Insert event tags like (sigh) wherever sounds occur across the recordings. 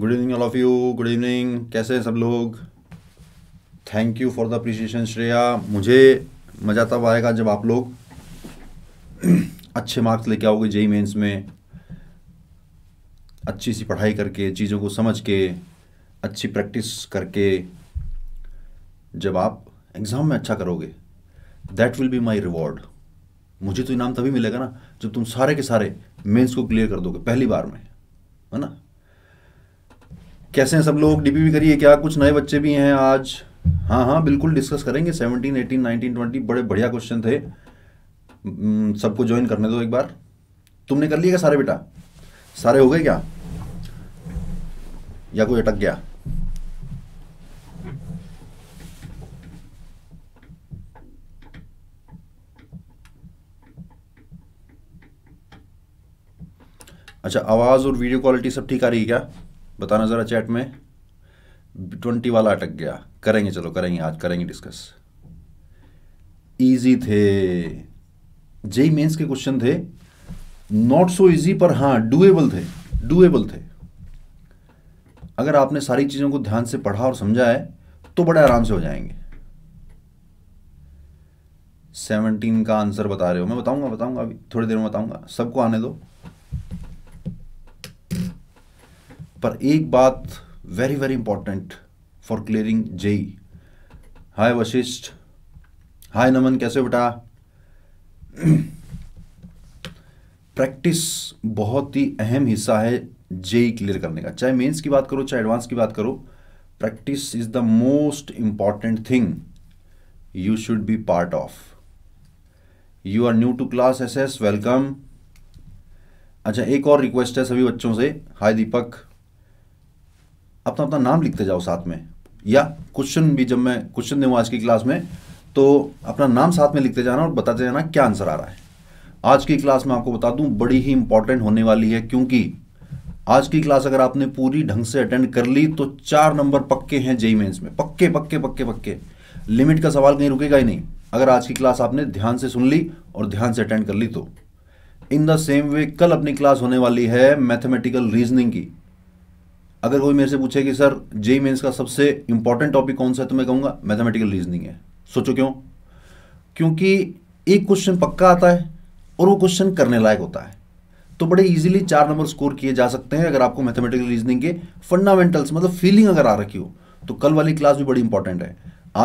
Good evening all of you good evening कैसे हैं सब लोग thank you for the appreciation Shreya मुझे मज़ा तब आएगा जब आप लोग (clears throat) अच्छे मार्क्स लेके आओगे जेई मेंस में अच्छी सी पढ़ाई करके चीज़ों को समझ के अच्छी प्रैक्टिस करके जब आप एग्ज़ाम में अच्छा करोगे that will be my reward मुझे तो इनाम तभी मिलेगा ना जब तुम सारे के सारे मेंस को क्लियर कर दोगे पहली बार में है ना कैसे हैं सब लोग डीपी भी करिए क्या कुछ नए बच्चे भी हैं आज हाँ हाँ बिल्कुल डिस्कस करेंगे सेवनटीन एटीन नाइनटीन ट्वेंटी बड़े बढ़िया क्वेश्चन थे हम्म, सबको ज्वाइन करने दो एक बार तुमने कर लिया क्या सारे बेटा सारे हो गए क्या या कोई अटक गया अच्छा आवाज़ और वीडियो क्वालिटी सब ठीक आ रही है क्या बताना ज़रा चैट में ट्वेंटी वाला अटक गया करेंगे चलो करेंगे आज करेंगे डिस्कस इजी थे जेई मेंस के क्वेश्चन थे नॉट सो इजी पर हां डुएबल थे डुएबल थे अगर आपने सारी चीज़ों को ध्यान से पढ़ा और समझा है तो बड़े आराम से हो जाएंगे सेवनटीन का आंसर बता रहे हो मैं बताऊंगा बताऊंगा अभी थोड़ी देर में बताऊंगा सबको आने दो पर एक बात very very important for clearing JEE hi Vashishtha hi Naman कैसे बेटा प्रैक्टिस बहुत ही अहम हिस्सा है जेई क्लियर करने का चाहे मेंस की बात करो चाहे एडवांस की बात करो practice is the most important thing you should be part of you are new to class S S welcome अच्छा एक और रिक्वेस्ट है सभी बच्चों से हाय दीपक अपना अपना नाम लिखते जाओ साथ में या क्वेश्चन भी जब मैं क्वेश्चन दूँ आज की क्लास में तो अपना नाम साथ में लिखते जाना और बताते जाना क्या आंसर आ रहा है आज की क्लास में आपको बता दूं बड़ी ही इंपॉर्टेंट होने वाली है क्योंकि आज की क्लास अगर आपने पूरी ढंग से अटेंड कर ली तो चार नंबर पक्के हैं जेई मेन्स में पक्के पक्के पक्के पक्के लिमिट का सवाल कहीं रुकेगा ही नहीं अगर आज की क्लास आपने ध्यान से सुन ली और ध्यान से अटेंड कर ली तो इन द सेम वे कल अपनी क्लास होने वाली है मैथमेटिकल रीजनिंग की अगर कोई मेरे से पूछे कि सर जे मेन्स का सबसे इंपॉर्टेंट टॉपिक कौन सा है तो मैं कहूंगा मैथमेटिकल रीजनिंग है सोचो क्यों क्योंकि एक क्वेश्चन पक्का आता है और वो क्वेश्चन करने लायक होता है तो बड़े इजीली चार नंबर स्कोर किए जा सकते हैं अगर आपको मैथमेटिकल रीजनिंग के फंडामेंटल्स मतलब फीलिंग अगर आ रखी हो तो कल वाली क्लास भी बड़ी इंपॉर्टेंट है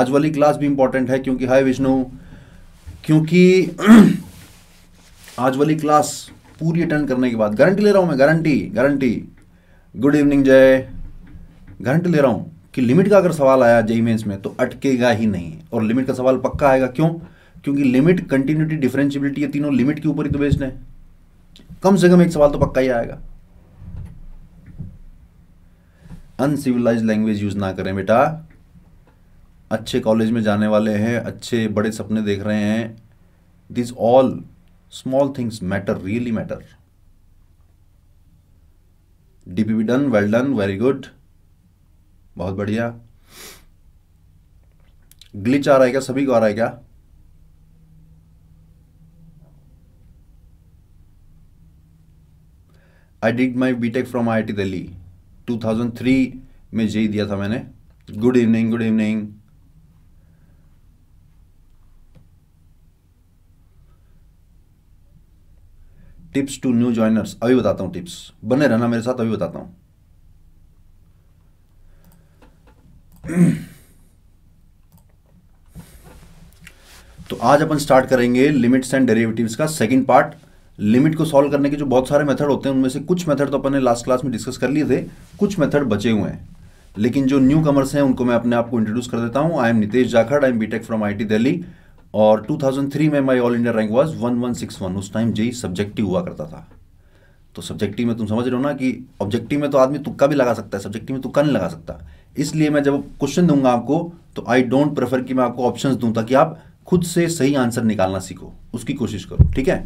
आज वाली क्लास भी इंपॉर्टेंट है क्योंकि हाय विष्णु क्योंकि (clears throat) आज वाली क्लास पूरी अटेंड करने के बाद गारंटी ले रहा हूं मैं गारंटी गारंटी गुड इवनिंग जय घंट ले रहा हूं कि लिमिट का अगर सवाल आया जय मेन्स में तो अटकेगा ही नहीं और लिमिट का सवाल पक्का आएगा क्यों क्योंकि लिमिट कंटिन्यूटी डिफरेंशियबिलिटी ये तीनों लिमिट के ऊपर ही तो बेस्ड है कम से कम एक सवाल तो पक्का ही आएगा अनसिविलाइज लैंग्वेज यूज ना करें बेटा अच्छे कॉलेज में जाने वाले हैं अच्छे बड़े सपने देख रहे हैं this all small things matter really matter be done well done very good बहुत बढ़िया ग्लिच आ रहा है क्या सभी को आ रहा है क्या I did my BTech from I I T Delhi three में जे दिया था मैंने good evening good evening tips to new joiners अभी बताता हूं टिप्स बने रहना मेरे साथ अभी बताता हूं (clears throat) तो आज अपन स्टार्ट करेंगे लिमिट्स एंड डेरिवेटिव्स का सेकंड पार्ट लिमिट को सॉल्व करने के जो बहुत सारे मेथड होते हैं उनमें से कुछ मेथड तो अपन ने लास्ट क्लास में डिस्कस कर लिए थे कुछ मेथड बचे हुए हैं लेकिन जो न्यू कमर्स हैं उनको मैं अपने आप को इंट्रोड्यूस कर देता हूं I am Nitesh Jakhar I am BTech from I T Delhi और 2003 में my all India rank was 1161 उस टाइम जेई सब्जेक्टिव हुआ करता था तो सब्जेक्टिव में तुम समझ रहे हो ना कि ऑब्जेक्टिव में तो आदमी तुक्का भी लगा सकता है सब्जेक्टिव में तुक्का नहीं लगा सकता इसलिए मैं जब क्वेश्चन दूंगा आपको तो आई डोंट प्रेफर कि मैं आपको ऑप्शन दूँ ताकि आप खुद से सही आंसर निकालना सीखो उसकी कोशिश करो ठीक है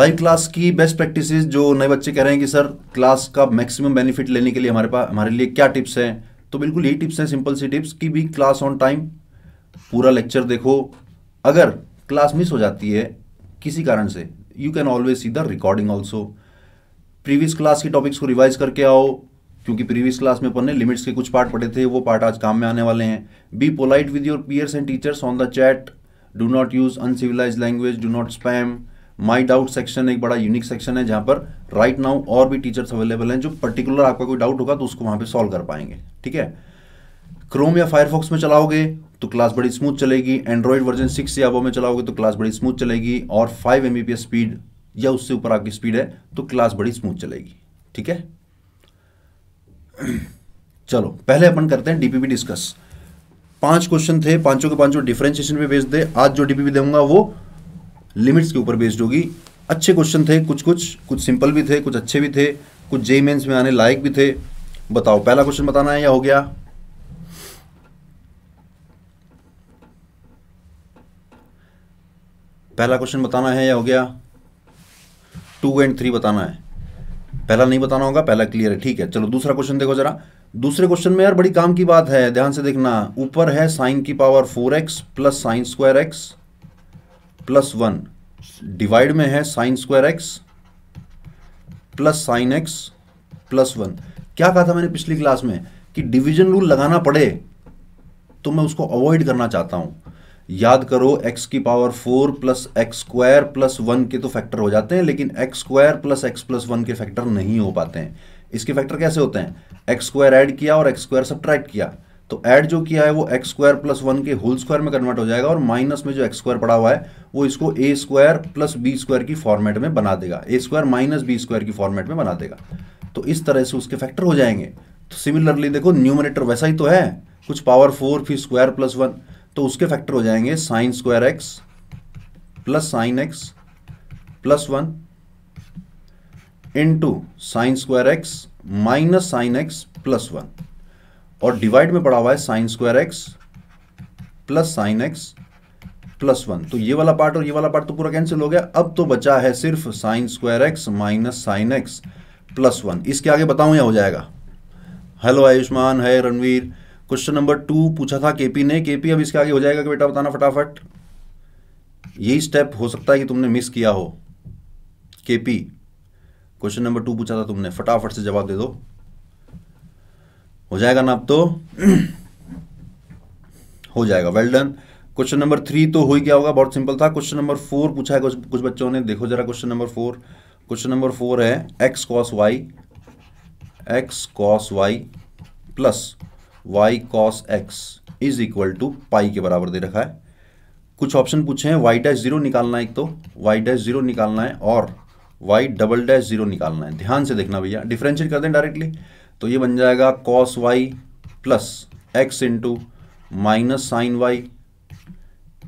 लाइव क्लास की बेस्ट प्रैक्टिस जो नए बच्चे कह रहे हैं कि सर क्लास का मैक्सिमम बेनिफिट लेने के लिए हमारे पास हमारे लिए क्या टिप्स हैं तो बिल्कुल यही टिप्स हैं सिंपल सी टिप्स कि भी क्लास ऑन टाइम पूरा लेक्चर देखो अगर क्लास मिस हो जाती है किसी कारण से you can always see the recording also previous class की टॉपिक्स को रिवाइज करके आओ क्योंकि प्रीवियस क्लास में अपन ने लिमिट्स के कुछ पार्ट पढ़े थे वो पार्ट आज काम में आने वाले हैं be polite with your peers and teachers on the chat do not use uncivilized language do not spam my doubt section एक बड़ा यूनिक सेक्शन है जहां पर राइट right नाउ और भी टीचर्स अवेलेबल हैं जो पर्टिकुलर आपका कोई डाउट होगा तो उसको वहां पर सॉल्व कर पाएंगे ठीक है क्रोम या फायरफॉक्स में चलाओगे तो क्लास बड़ी स्मूथ चलेगी एंड्रॉइड वर्जन सिक्स या वो में चलाओगे तो क्लास बड़ी स्मूथ चलेगी और फाइव एम स्पीड या उससे ऊपर आपकी स्पीड है तो क्लास बड़ी स्मूथ चलेगी ठीक है चलो पहले अपन करते हैं डीपीपी डिस्कस पांच क्वेश्चन थे पांचों के पांचों डिफरेंशिएशन पे बेस्ड थे आज जो डीपीपी दूंगा वो लिमिट्स के ऊपर बेस्ड होगी अच्छे क्वेश्चन थे कुछ कुछ कुछ सिंपल भी थे कुछ अच्छे भी थे कुछ जेई मेन्स में आने लायक भी थे बताओ पहला क्वेश्चन बताना है या हो गया पहला क्वेश्चन बताना है या हो गया टू एंड थ्री बताना है पहला नहीं बताना होगा पहला क्लियर है ठीक है चलो दूसरा क्वेश्चन देखो जरा दूसरे क्वेश्चन में यार बड़ी काम की बात है ध्यान से देखना ऊपर है साइन की power four x plus sine square x plus one divide में है sine square x plus sine x plus one क्या कहा था मैंने पिछली क्लास में कि डिवीजन रूल लगाना पड़े तो मैं उसको अवॉइड करना चाहता हूं याद करो x की power four plus x square plus one के तो फैक्टर हो जाते हैं लेकिन x square plus x plus one के फैक्टर नहीं हो पाते हैं इसके फैक्टर कैसे होते हैं एक्स स्क्वायर एड किया और एक्स स्क्वायर सब्ट्रैक्ट किया तो ऐड जो किया है वो एक्स स्क्वायर प्लस वन के होल स्क्वायर में कन्वर्ट हो जाएगा और माइनस में जो एक्स स्क्वायर पड़ा हुआ है वो इसको a square plus b square की फॉर्मेट में बना देगा a square minus b square की फॉर्मेट में बना देगा तो इस तरह से उसके फैक्टर हो जाएंगे तो सिमिलरली देखो न्यूमिनेटर वैसा ही तो है कुछ पावर फोर फिर स्क्वायर प्लस वन तो उसके फैक्टर हो जाएंगे sine square x plus sine x plus one into sine square x minus sine x plus one और डिवाइड में पड़ा हुआ है sine square x plus sine x plus one तो ये वाला पार्ट और ये वाला पार्ट तो पूरा कैंसिल हो गया अब तो बचा है सिर्फ sine square x minus sine x plus one इसके आगे बताऊं या हो जाएगा हेलो आयुष्मान है रणवीर क्वेश्चन नंबर टू पूछा था केपी ने केपी अब इसके आगे हो जाएगा कि बेटा बताना फटाफट यही स्टेप हो सकता है कि तुमने मिस किया हो केपी क्वेश्चन नंबर टू पूछा था तुमने फटाफट से जवाब दे दो हो जाएगा ना अब तो (clears throat) हो जाएगा well done question number three तो हो ही गया होगा बहुत सिंपल था क्वेश्चन नंबर फोर पूछा है कुछ कुछ बच्चों ने देखो जरा question number four question number four है x cos y x cos y plus y cos x is equal to pi के बराबर दे रखा है कुछ ऑप्शन पूछे हैं वाई डैश जीरो निकालना है एक तो वाई डैश जीरो निकालना है और वाई डबल डैश जीरो निकालना है ध्यान से देखना भैया डिफ्रेंशिएट कर दें डायरेक्टली तो ये बन जाएगा cos y plus x into minus sine y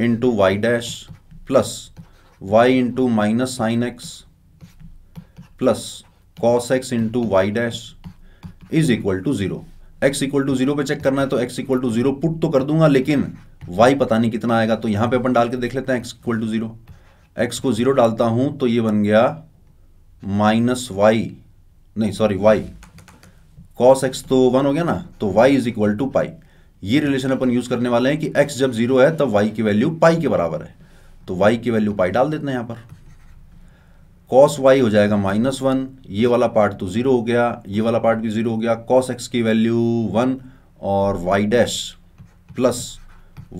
into y dash plus y into minus sine x plus cos x into y dash is equal to zero x equal to zero पे check करना है तो x equal to zero put तो कर दूंगा लेकिन Y पता नहीं कितना आएगा तो यहां पे अपन डाल के देख लेते हैं x equal to zero x को जीरो डालता हूं तो ये बन गया माइनस वाई नहीं सॉरी वाई कॉस एक्स तो वन हो गया ना तो y is equal to pi ये रिलेशन अपन यूज करने वाले हैं कि एक्स जब जीरो है तब वाई की वैल्यू पाई के बराबर है तो वाई की वैल्यू पाई डाल देते हैं यहां पर कॉस वाई हो जाएगा माइनस वन ये वाला पार्ट तो ज़ीरो हो गया ये वाला पार्ट भी ज़ीरो हो गया कॉस एक्स की वैल्यू वन और y dash plus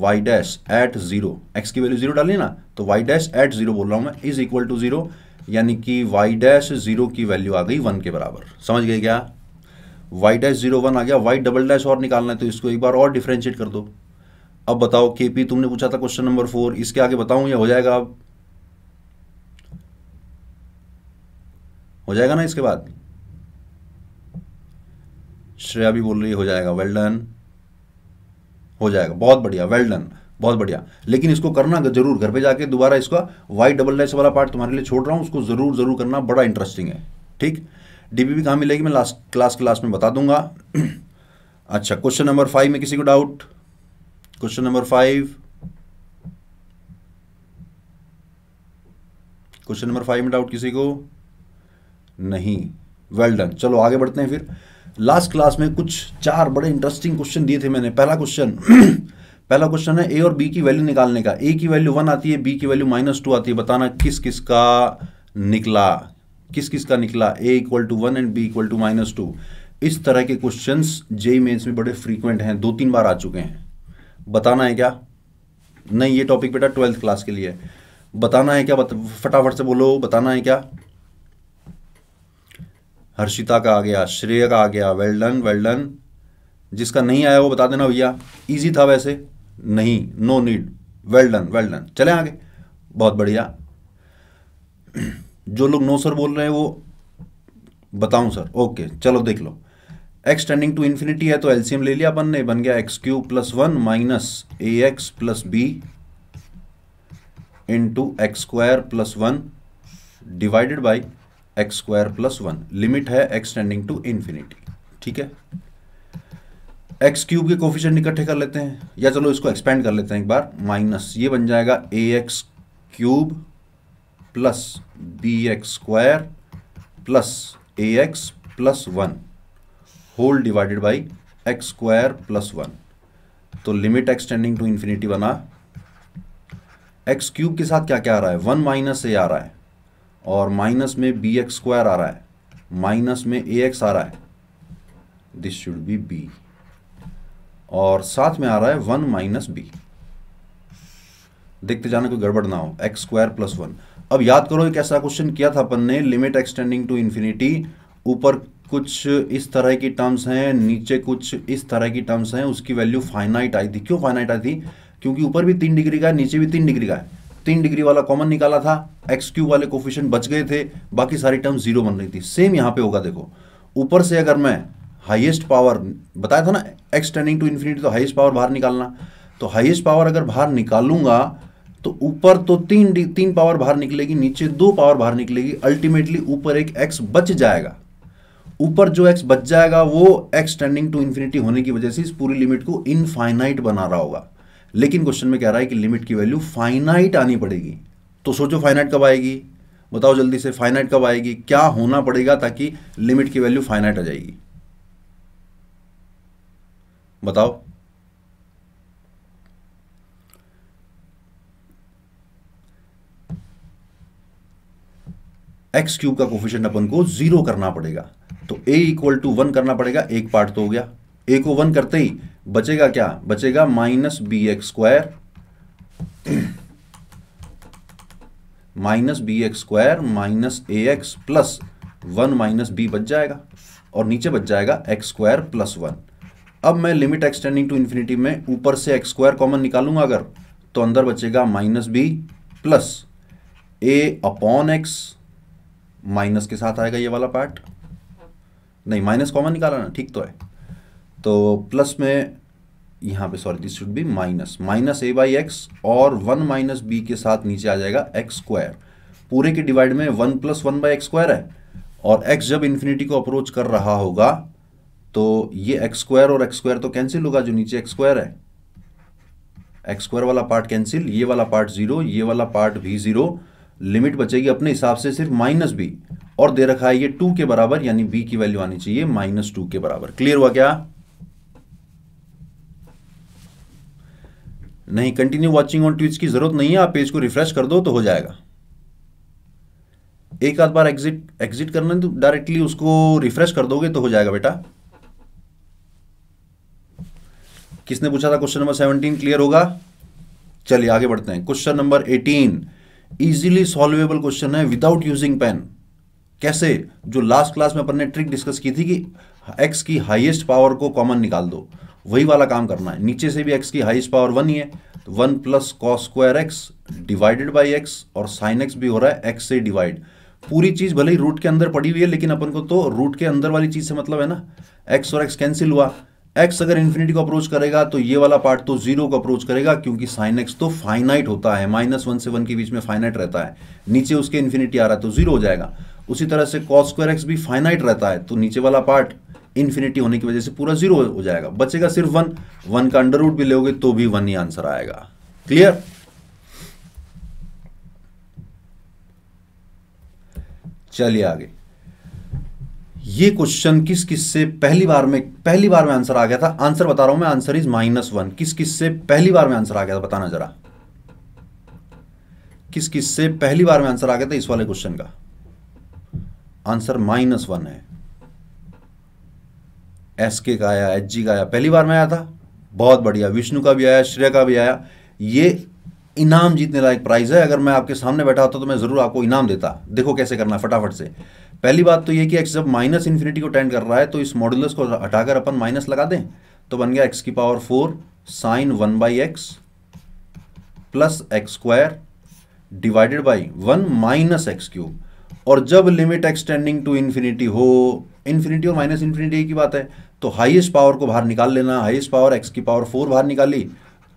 y dash at zero x की वैल्यू ज़ीरो डाली ना तो वाई डैश एट ज़ीरो बोल रहा हूं मैं इज़ इक्वल टू ज़ीरो यानी कि वाई डैश ज़ीरो की वैल्यू आ गई वन के बराबर समझ गए क्या वाई डैश ज़ीरो वन आ गया वाई डबल डैश और निकालना है तो इसको एक बार और डिफ्रेंशिएट कर दो अब बताओ के तुमने पूछा था क्वेश्चन नंबर फोर इसके आगे बताऊं या हो जाएगा अब हो जाएगा ना इसके बाद श्रेया भी बोल रही हो जाएगा वेल डन हो जाएगा बहुत बढ़िया वेल डन बहुत बढ़िया लेकिन इसको करना जरूर घर पे जाके दोबारा इसका वाई डबल एस वाला पार्ट तुम्हारे लिए छोड़ रहा हूं उसको जरूर जरूर करना बड़ा इंटरेस्टिंग है ठीक डीपीपी कहां मिलेगी मैं लास्ट क्लास क्लास में बता दूंगा (clears throat) अच्छा क्वेश्चन नंबर फाइव में किसी को doubt question number five question number five में डाउट किसी को नहीं वेल well डन चलो आगे बढ़ते हैं फिर लास्ट क्लास में कुछ चार बड़े इंटरेस्टिंग क्वेश्चन दिए थे मैंने पहला क्वेश्चन (clears throat) पहला क्वेश्चन है ए और बी की वैल्यू निकालने का ए की वैल्यू वन आती है बी की वैल्यू माइनस टू आती है बताना किस किस का निकला किस किस का निकला a equal to one and b equal to minus two इस तरह के क्वेश्चन जेई मेन्स में बड़े फ्रीक्वेंट हैं दो तीन बार आ चुके हैं बताना है क्या नहीं ये टॉपिक बेटा ट्वेल्थ क्लास के लिए बताना है क्या बत, फटाफट से बोलो बताना है क्या हर्षिता का आ गया श्रेय का आ गया वेल्डन वेल्डन जिसका नहीं आया वो बता देना भैया ईजी था वैसे नहीं no need well done well done चले आगे बहुत बढ़िया जो लोग नो सर बोल रहे हैं वो बताऊं सर ओके चलो देख लो एक्स टेंडिंग टू इन्फिनिटी है तो एलसीएम ले लिया अपन ने बन गया x q plus one minus a x plus b into x square plus one divided by x square plus one limit है एक्स टेंडिंग टू इन्फिनिटी ठीक है एक्स क्यूब के कोफिशेंट इकट्ठे कर लेते हैं या चलो इसको एक्सपेंड कर लेते हैं एक बार माइनस ये बन जाएगा a x cube plus b x square plus a x plus one whole divided by x square plus one तो लिमिट एक्सटेंडिंग टू इन्फिनिटी बना एक्स क्यूब के साथ क्या क्या आ रहा है वन माइनस ए आ रहा है और माइनस में बी एक्स स्क्वायर आ रहा है माइनस में ए एक्स आ रहा है दिस शुड बी बी और साथ में आ रहा है वन माइनस बी देखते जाने कोई गड़बड़ ना हो एक्स स्क्वायर प्लस वन अब याद करो एक ऐसा क्वेश्चन किया था अपन ने लिमिट एक्सटेंडिंग टू इन्फिनिटी ऊपर कुछ इस तरह की टर्म्स हैं नीचे कुछ इस तरह की टर्म्स हैं उसकी वैल्यू फाइनाइट आई थी क्यों फाइनाइट आई थी क्योंकि ऊपर भी तीन डिग्री का है नीचे भी तीन डिग्री का है तीन डिग्री वाला कॉमन निकाला था एक्स क्यू वाले कोफिशियंट बच गए थे बाकी सारी टर्म जीरो बन रही थी सेम यहां पे होगा देखो ऊपर से अगर मैं हाईएस्ट पावर बताया था ना एक्स टेंडिंग टू इन्फिनिटी तो हाईएस्ट पावर बाहर निकालना तो हाईएस्ट पावर अगर बाहर निकालूंगा तो ऊपर तो तीन तीन पावर बाहर निकलेगी नीचे दो पावर बाहर निकलेगी अल्टीमेटली ऊपर एक एक्स बच जाएगा ऊपर जो एक्स बच जाएगा वो एक्स टेंडिंग टू इन्फिनिटी होने की वजह से इस पूरी लिमिट को इनफाइनाइट बना रहा होगा लेकिन क्वेश्चन में कह रहा है कि लिमिट की वैल्यू फाइनाइट आनी पड़ेगी तो सोचो फाइनाइट कब आएगी बताओ जल्दी से फाइनाइट कब आएगी क्या होना पड़ेगा ताकि लिमिट की वैल्यू फाइनाइट आ जाएगी बताओ एक्स क्यूब का कोफिशियंट अपन को जीरो करना पड़ेगा तो ए इक्वल टू वन करना पड़ेगा एक पार्ट तो हो गया ए को वन करते ही बचेगा क्या बचेगा minus b x square minus b x square minus a x plus one minus b बच जाएगा और नीचे बच जाएगा एक्स स्क्वायर प्लस वन अब मैं लिमिट एक्सटेंडिंग टू इन्फिनिटी में ऊपर से एक्स स्क्वायर कॉमन निकालूंगा अगर तो अंदर बचेगा minus b plus a upon x minus के साथ आएगा ये वाला पार्ट नहीं माइनस कॉमन निकाला ना ठीक तो है तो प्लस में यहाँ पे sorry this should be minus minus a by x और वन माइनस बी के साथ नीचे आ जाएगा एक्स स्क्वायर पूरे के डिवाइड में one plus one by x square है और एक्स जब इन्फिनिटी को अप्रोच कर रहा होगा तो ये एक्स स्क्वायर और एक्स स्क्वायर तो कैंसिल होगा जो नीचे एक्स स्क्वायर है एक्स स्क्वायर वाला पार्ट कैंसिल ये वाला पार्ट जीरो ये वाला पार्ट भी जीरो लिमिट बचेगी अपने हिसाब से सिर्फ माइनस बी और दे रखा है ये टू के बराबर यानी बी की वैल्यू आनी चाहिए माइनस टू के बराबर क्लियर हुआ क्या नहीं कंटिन्यू वॉचिंग ऑन ट्विच की ज़रूरत नहीं है आप पेज को रिफ्रेश कर दो तो हो जाएगा एक आध बार एग्जिट एग्जिट करना तो डायरेक्टली उसको रिफ्रेश कर दोगे तो हो जाएगा बेटा किसने पूछा था क्वेश्चन नंबर सेवनटीन क्लियर होगा चलिए आगे बढ़ते हैं question number eighteen easily solvable question है विदाउट यूजिंग पेन कैसे जो लास्ट क्लास में अपन ने ट्रिक डिस्कस की थी कि एक्स की हाईएस्ट पावर को कॉमन निकाल दो वही वाला काम करना है नीचे से भी एक्स की हाइस्ट पावर वन ही है तो one plus cos square x divided by x और साइन एक्स भी हो रहा है एक्स से डिवाइड पूरी चीज भले ही रूट के अंदर पड़ी हुई है लेकिन अपन को तो रूट के अंदर वाली चीज से मतलब है ना एक्स और एक्स कैंसिल हुआ एक्स अगर इन्फिनिटी को अप्रोच करेगा तो ये वाला पार्ट तो जीरो को अप्रोच करेगा क्योंकि साइन एक्स तो फाइनाइट होता है माइनस वन से वन के बीच में फाइनाइट रहता है नीचे उसके इन्फिनिटी आ रहा है तो जीरो हो जाएगा उसी तरह से कॉस स्क्वायर एक्स भी फाइनाइट रहता है तो नीचे वाला पार्ट इन्फिनिटी होने की वजह से पूरा जीरो हो जाएगा बचेगा सिर्फ वन वन का अंडर रूट भी लोगे तो भी वन ही आंसर आएगा क्लियर चलिए आगे ये क्वेश्चन किस किस से पहली बार में पहली बार में आंसर आ गया था आंसर बता रहा हूं मैं आंसर इज माइनस वन किस किस से पहली बार में आंसर आ गया था बताना जरा किस किस से पहली बार में आंसर आ गया था इस वाले क्वेश्चन का आंसर माइनस वन है एस के का आया एच जी का आया पहली बार में आया था बहुत बढ़िया विष्णु का भी आया श्रेय का भी आया ये इनाम जीतने लायक प्राइज़ है अगर मैं आपके सामने बैठा होता तो मैं ज़रूर आपको इनाम देता देखो कैसे करना फटाफट से पहली बात तो ये कि एक्स जब माइनस इन्फिनिटी को टेंड कर रहा है तो इस मॉड्यूलस को हटाकर अपन माइनस लगा दें तो बन गया एक्स की power four sine one by x plus x square divided by one minus x cube और जब लिमिट एक्सटेंडिंग टू इन्फिनिटी हो इन्फिनिटी और माइनस इन्फिनिटी की बात है तो हाईएस्ट पावर को बाहर निकाल लेना हाईएस्ट पावर एक्स की पावर फोर बाहर निकाली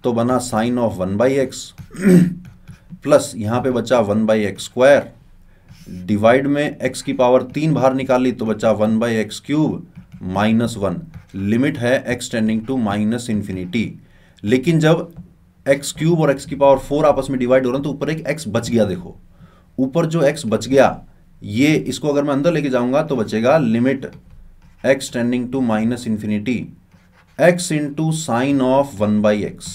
तो बना sine of one by x plus यहाँ पे बचा one by x square divide में एक्स की पावर तीन बाहर निकाली तो बचा one by x cube minus one limit है एक्सटेंडिंग टू माइनस इन्फिनिटी लेकिन जब एक्स क्यूब और एक्स की पावर फोर आपस में डिवाइड हो रहे हैं तो ऊपर एक एक्स बच गया देखो ऊपर जो एक्स बच गया ये इसको अगर मैं अंदर लेके जाऊंगा तो बचेगा limit x tending to minus infinity x into sine of one by x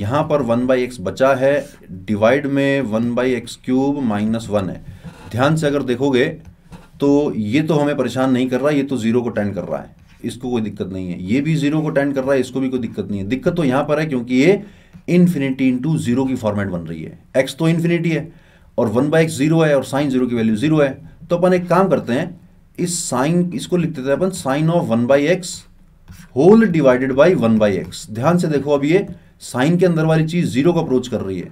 यहां पर वन बाई एक्स बचा है डिवाइड में one by x cube minus one है ध्यान से अगर देखोगे तो ये तो हमें परेशान नहीं कर रहा ये तो ज़ीरो को टेंड कर रहा है इसको कोई दिक्कत नहीं है ये भी ज़ीरो को टेंड कर रहा है इसको भी कोई दिक्कत नहीं है दिक्कत तो यहां पर है क्योंकि ये इन्फिनिटी इंटू ज़ीरो की फॉर्मेट बन रही है एक्स तो इन्फिनिटी है और वन बाई एक्स जीरो है और साइन जीरो की वैल्यू जीरो है तो अपन एक काम करते हैं इस साइन इसको लिख देते हैं अपन sine of one by x whole divided by one by x ध्यान से देखो अब ये साइन के अंदर वाली चीज़ जीरो को अप्रोच कर रही है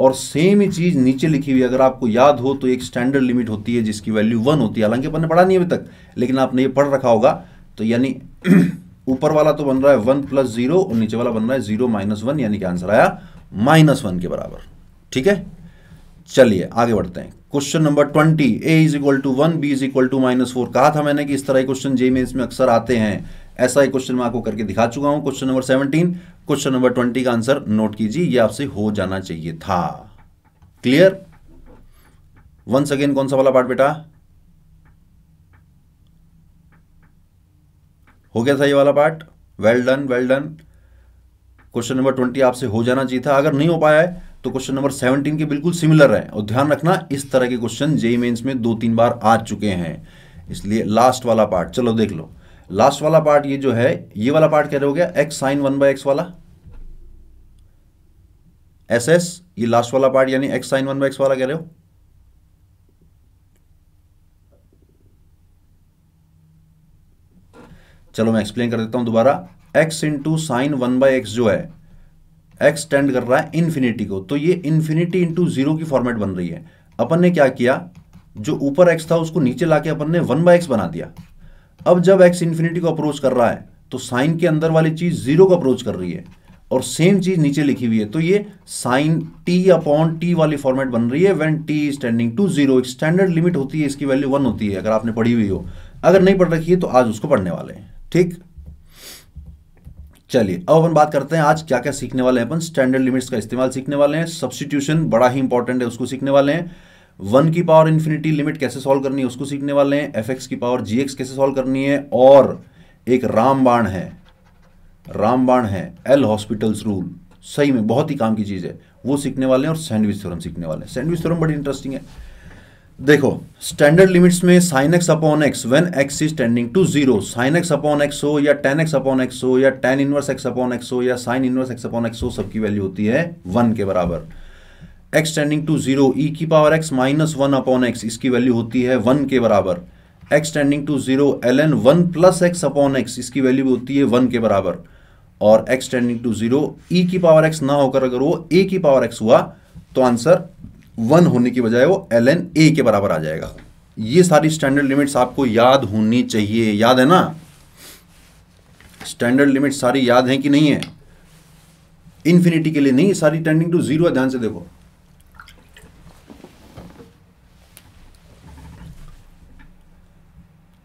और सेम ही चीज़ नीचे लिखी हुई अगर आपको याद हो तो एक स्टैंडर्ड लिमिट होती है जिसकी वैल्यू वन होती है हालांकि अपन ने पढ़ा नहीं अभी तक लेकिन आपने ये पढ़ रखा होगा तो यानी (clears throat) ऊपर वाला तो बन रहा है वन प्लस जीरो और नीचे वाला बन रहा है जीरो माइनस वन यानी कि आंसर आया माइनस वन के बराबर ठीक है चलिए आगे बढ़ते हैं question number twenty a is equal to one b is equal to minus four कहा था मैंने कि इस तरह के क्वेश्चन जे में इसमें अक्सर आते हैं ऐसा ही क्वेश्चन मैं आपको करके दिखा चुका हूं question number seventeen question number twenty का आंसर नोट कीजिए ये आपसे हो जाना चाहिए था क्लियर वंस अगेन कौन सा वाला पार्ट बेटा हो गया था ये वाला part well done well done question number twenty आपसे हो जाना चाहिए था अगर नहीं हो पाया है तो क्वेश्चन नंबर सेवनटीन के बिल्कुल सिमिलर है और ध्यान रखना इस तरह के क्वेश्चन जेई मेन्स में दो तीन बार आ चुके हैं इसलिए लास्ट वाला पार्ट चलो देख लो लास्ट वाला पार्ट ये जो है ये वाला पार्ट क्या हो गया x sine one by x वाला एस एस ये लास्ट वाला पार्ट यानी x sine one by x वाला कह रहे हो चलो मैं एक्सप्लेन कर देता हूं दोबारा x into sine one by x जो है एक्स टेंड कर रहा है इन्फिनिटी को तो ये इन्फिनिटी इंटू जीरो की फॉर्मेट बन रही है अपन ने क्या किया जो ऊपर एक्स था उसको नीचे लाके अपन ने वन बाय एक्स बना दिया अब जब एक्स इन्फिनिटी को अप्रोच कर रहा है तो साइन के अंदर वाली चीज़ जीरो को अप्रोच कर रही है और सेम चीज़ नीचे लिखी हुई है तो ये साइन टी अपॉन टी वाली फॉर्मेट बन रही है when t standing to zero एक स्टैंडर्ड लिमिट होती है इसकी वैल्यू वन होती है अगर आपने पढ़ी हुई हो अगर नहीं पढ़ रखी है तो आज उसको पढ़ने वाले हैं ठीक चलिए अब अपन बात करते हैं आज क्या क्या सीखने वाले हैं अपन स्टैंडर्ड लिमिट्स का इस्तेमाल सीखने वाले हैं सब्सटीट्यूशन बड़ा ही इंपॉर्टेंट है उसको सीखने वाले हैं वन की पावर इन्फिनिटी लिमिट कैसे सॉल्व करनी है उसको सीखने वाले हैं एफ एक्स की पावर जी एक्स कैसे सॉल्व करनी है और एक रामबाण है रामबाण है एल हॉस्पिटल्स रूल सही में बहुत ही काम की चीज़ है वो सीखने वाले हैं और सैंडविच थ्योरम सीखने वाले हैं सैंडविच थ्योरम बड़ी इंटरेस्टिंग है देखो स्टैंडर्ड लिमिट्स में sine x upon x when x is tending to zero sine x upon x हो या टेन एक्स अपॉन एक्स हो या tan inverse x upon x हो या sine inverse x upon x हो सबकी वैल्यू होती है वन के बराबर x tending to zero e की power x minus one upon x इसकी वैल्यू होती है वन के बराबर x tending to zero l n one plus x upon x इसकी वैल्यू होती है वन के बराबर और x tending to zero e की पावर एक्स ना होकर अगर वो ए की पावर एक्स हुआ तो आंसर वन होने की बजाय वो एल एन ए के बराबर आ जाएगा ये सारी स्टैंडर्ड लिमिट्स आपको याद होनी चाहिए याद है ना स्टैंडर्ड लिमिट सारी याद है कि नहीं है इन्फिनिटी के लिए नहीं सारी टेंडिंग टू जीरो है ध्यान से देखो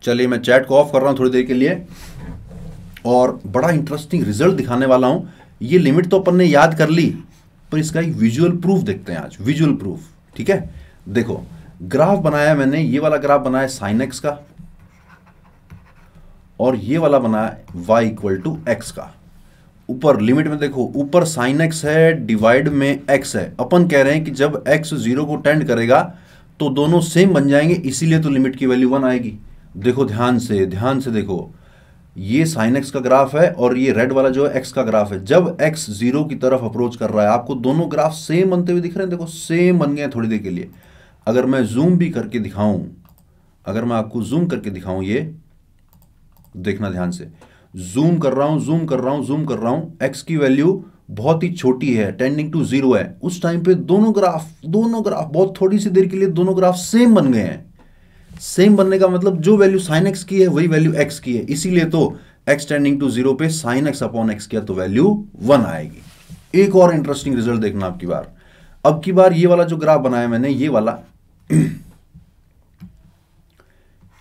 चलिए मैं चैट को ऑफ कर रहा हूं थोड़ी देर के लिए और बड़ा इंटरेस्टिंग रिजल्ट दिखाने वाला हूं ये लिमिट तो अपन ने याद कर ली पर इसका एक विजुअल प्रूफ देखते हैं आज विजुअल प्रूफ ठीक है देखो ग्राफ बनाया मैंने ये वाला ग्राफ बनाया साइनेक्स का और ये वाला बनाया y इक्वल टू एक्स का ऊपर लिमिट में देखो ऊपर साइन एक्स है डिवाइड में x है अपन कह रहे हैं कि जब x जीरो को टेंड करेगा तो दोनों सेम बन जाएंगे इसीलिए तो लिमिट की वैल्यू वन आएगी देखो ध्यान से ध्यान से देखो ये साइन एक्स का ग्राफ है और ये रेड वाला जो है एक्स का ग्राफ है जब एक्स जीरो की तरफ अप्रोच कर रहा है आपको दोनों ग्राफ सेम बनते हुए दिख रहे हैं देखो सेम बन गए थोड़ी देर के लिए अगर मैं जूम भी करके दिखाऊं अगर मैं आपको जूम करके दिखाऊं ये देखना ध्यान से जूम कर रहा हूं जूम कर रहा हूं जूम कर रहा हूं एक्स की वैल्यू बहुत ही छोटी है टेंडिंग टू जीरो है उस टाइम पे दोनों ग्राफ दोनों ग्राफ बहुत थोड़ी सी देर के लिए दोनों ग्राफ सेम बन गए हैं सेम बनने का मतलब जो वैल्यू साइन एक्स की है वही वैल्यू एक्स की है इसीलिए तो एक्स टेंडिंग टू जीरो पे साइन एक्स अपॉन एक्स किया तो वैल्यू वन आएगी एक और इंटरेस्टिंग रिजल्ट देखना आपकी बार अब की बार ये वाला जो ग्राफ बनाया मैंने ये वाला (clears throat)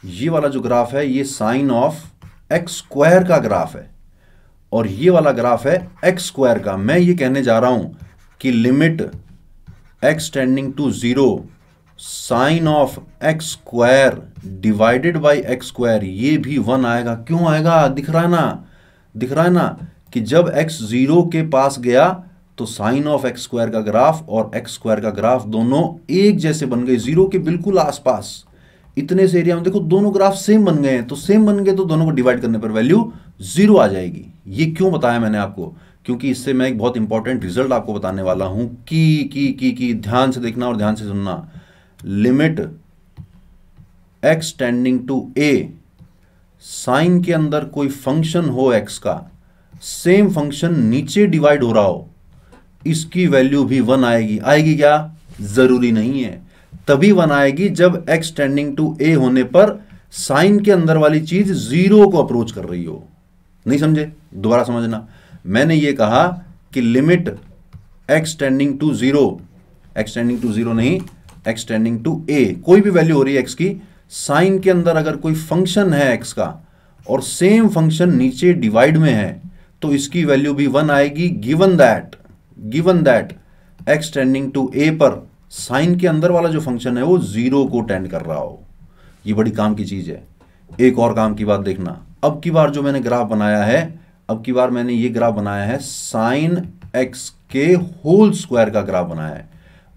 ये वाला जो ग्राफ है ये साइन ऑफ एक्स स्क्वायर का ग्राफ है और ये वाला ग्राफ है एक्स स्क्वायर का मैं ये कहने जा रहा हूं कि limit x tending to zero sine of x square divided by x square ये भी वन आएगा क्यों आएगा दिख रहा है ना दिख रहा है ना कि जब एक्स जीरो के पास गया तो साइन ऑफ एक्स स्क्वायर का ग्राफ और एक्स स्क्वायर का ग्राफ दोनों एक जैसे बन गए जीरो के बिल्कुल आसपास इतने से एरिया में देखो दोनों ग्राफ सेम बन गए हैं तो सेम बन गए तो दोनों को डिवाइड करने पर वैल्यू जीरो आ जाएगी ये क्यों बताया मैंने आपको क्योंकि इससे मैं एक बहुत इंपॉर्टेंट रिजल्ट आपको बताने वाला हूं कि की की ध्यान से देखना और ध्यान से सुनना limit x tending to a sine के अंदर कोई फंक्शन हो एक्स का सेम फंक्शन नीचे डिवाइड हो रहा हो इसकी वैल्यू भी वन आएगी आएगी क्या जरूरी नहीं है तभी वन आएगी जब एक्स टेंडिंग टू ए होने पर साइन के अंदर वाली चीज जीरो को अप्रोच कर रही हो नहीं समझे दोबारा समझना मैंने यह कहा कि limit x tending to zero x tending to zero नहीं एक्सटेंडिंग टू ए कोई भी वैल्यू हो रही है एक्स की साइन के अंदर अगर कोई फंक्शन है एक्स का और सेम फंक्शन नीचे डिवाइड में है तो इसकी वैल्यू भी वन आएगी given that given that x tending to a पर साइन के अंदर वाला जो फंक्शन है वो जीरो को टेंड कर रहा हो ये बड़ी काम की चीज़ है एक और काम की बात देखना अब की बार जो मैंने ग्राफ बनाया है अब की बार मैंने ये ग्राफ बनाया है साइन एक्स के होल स्क्वायर का ग्राफ बनाया है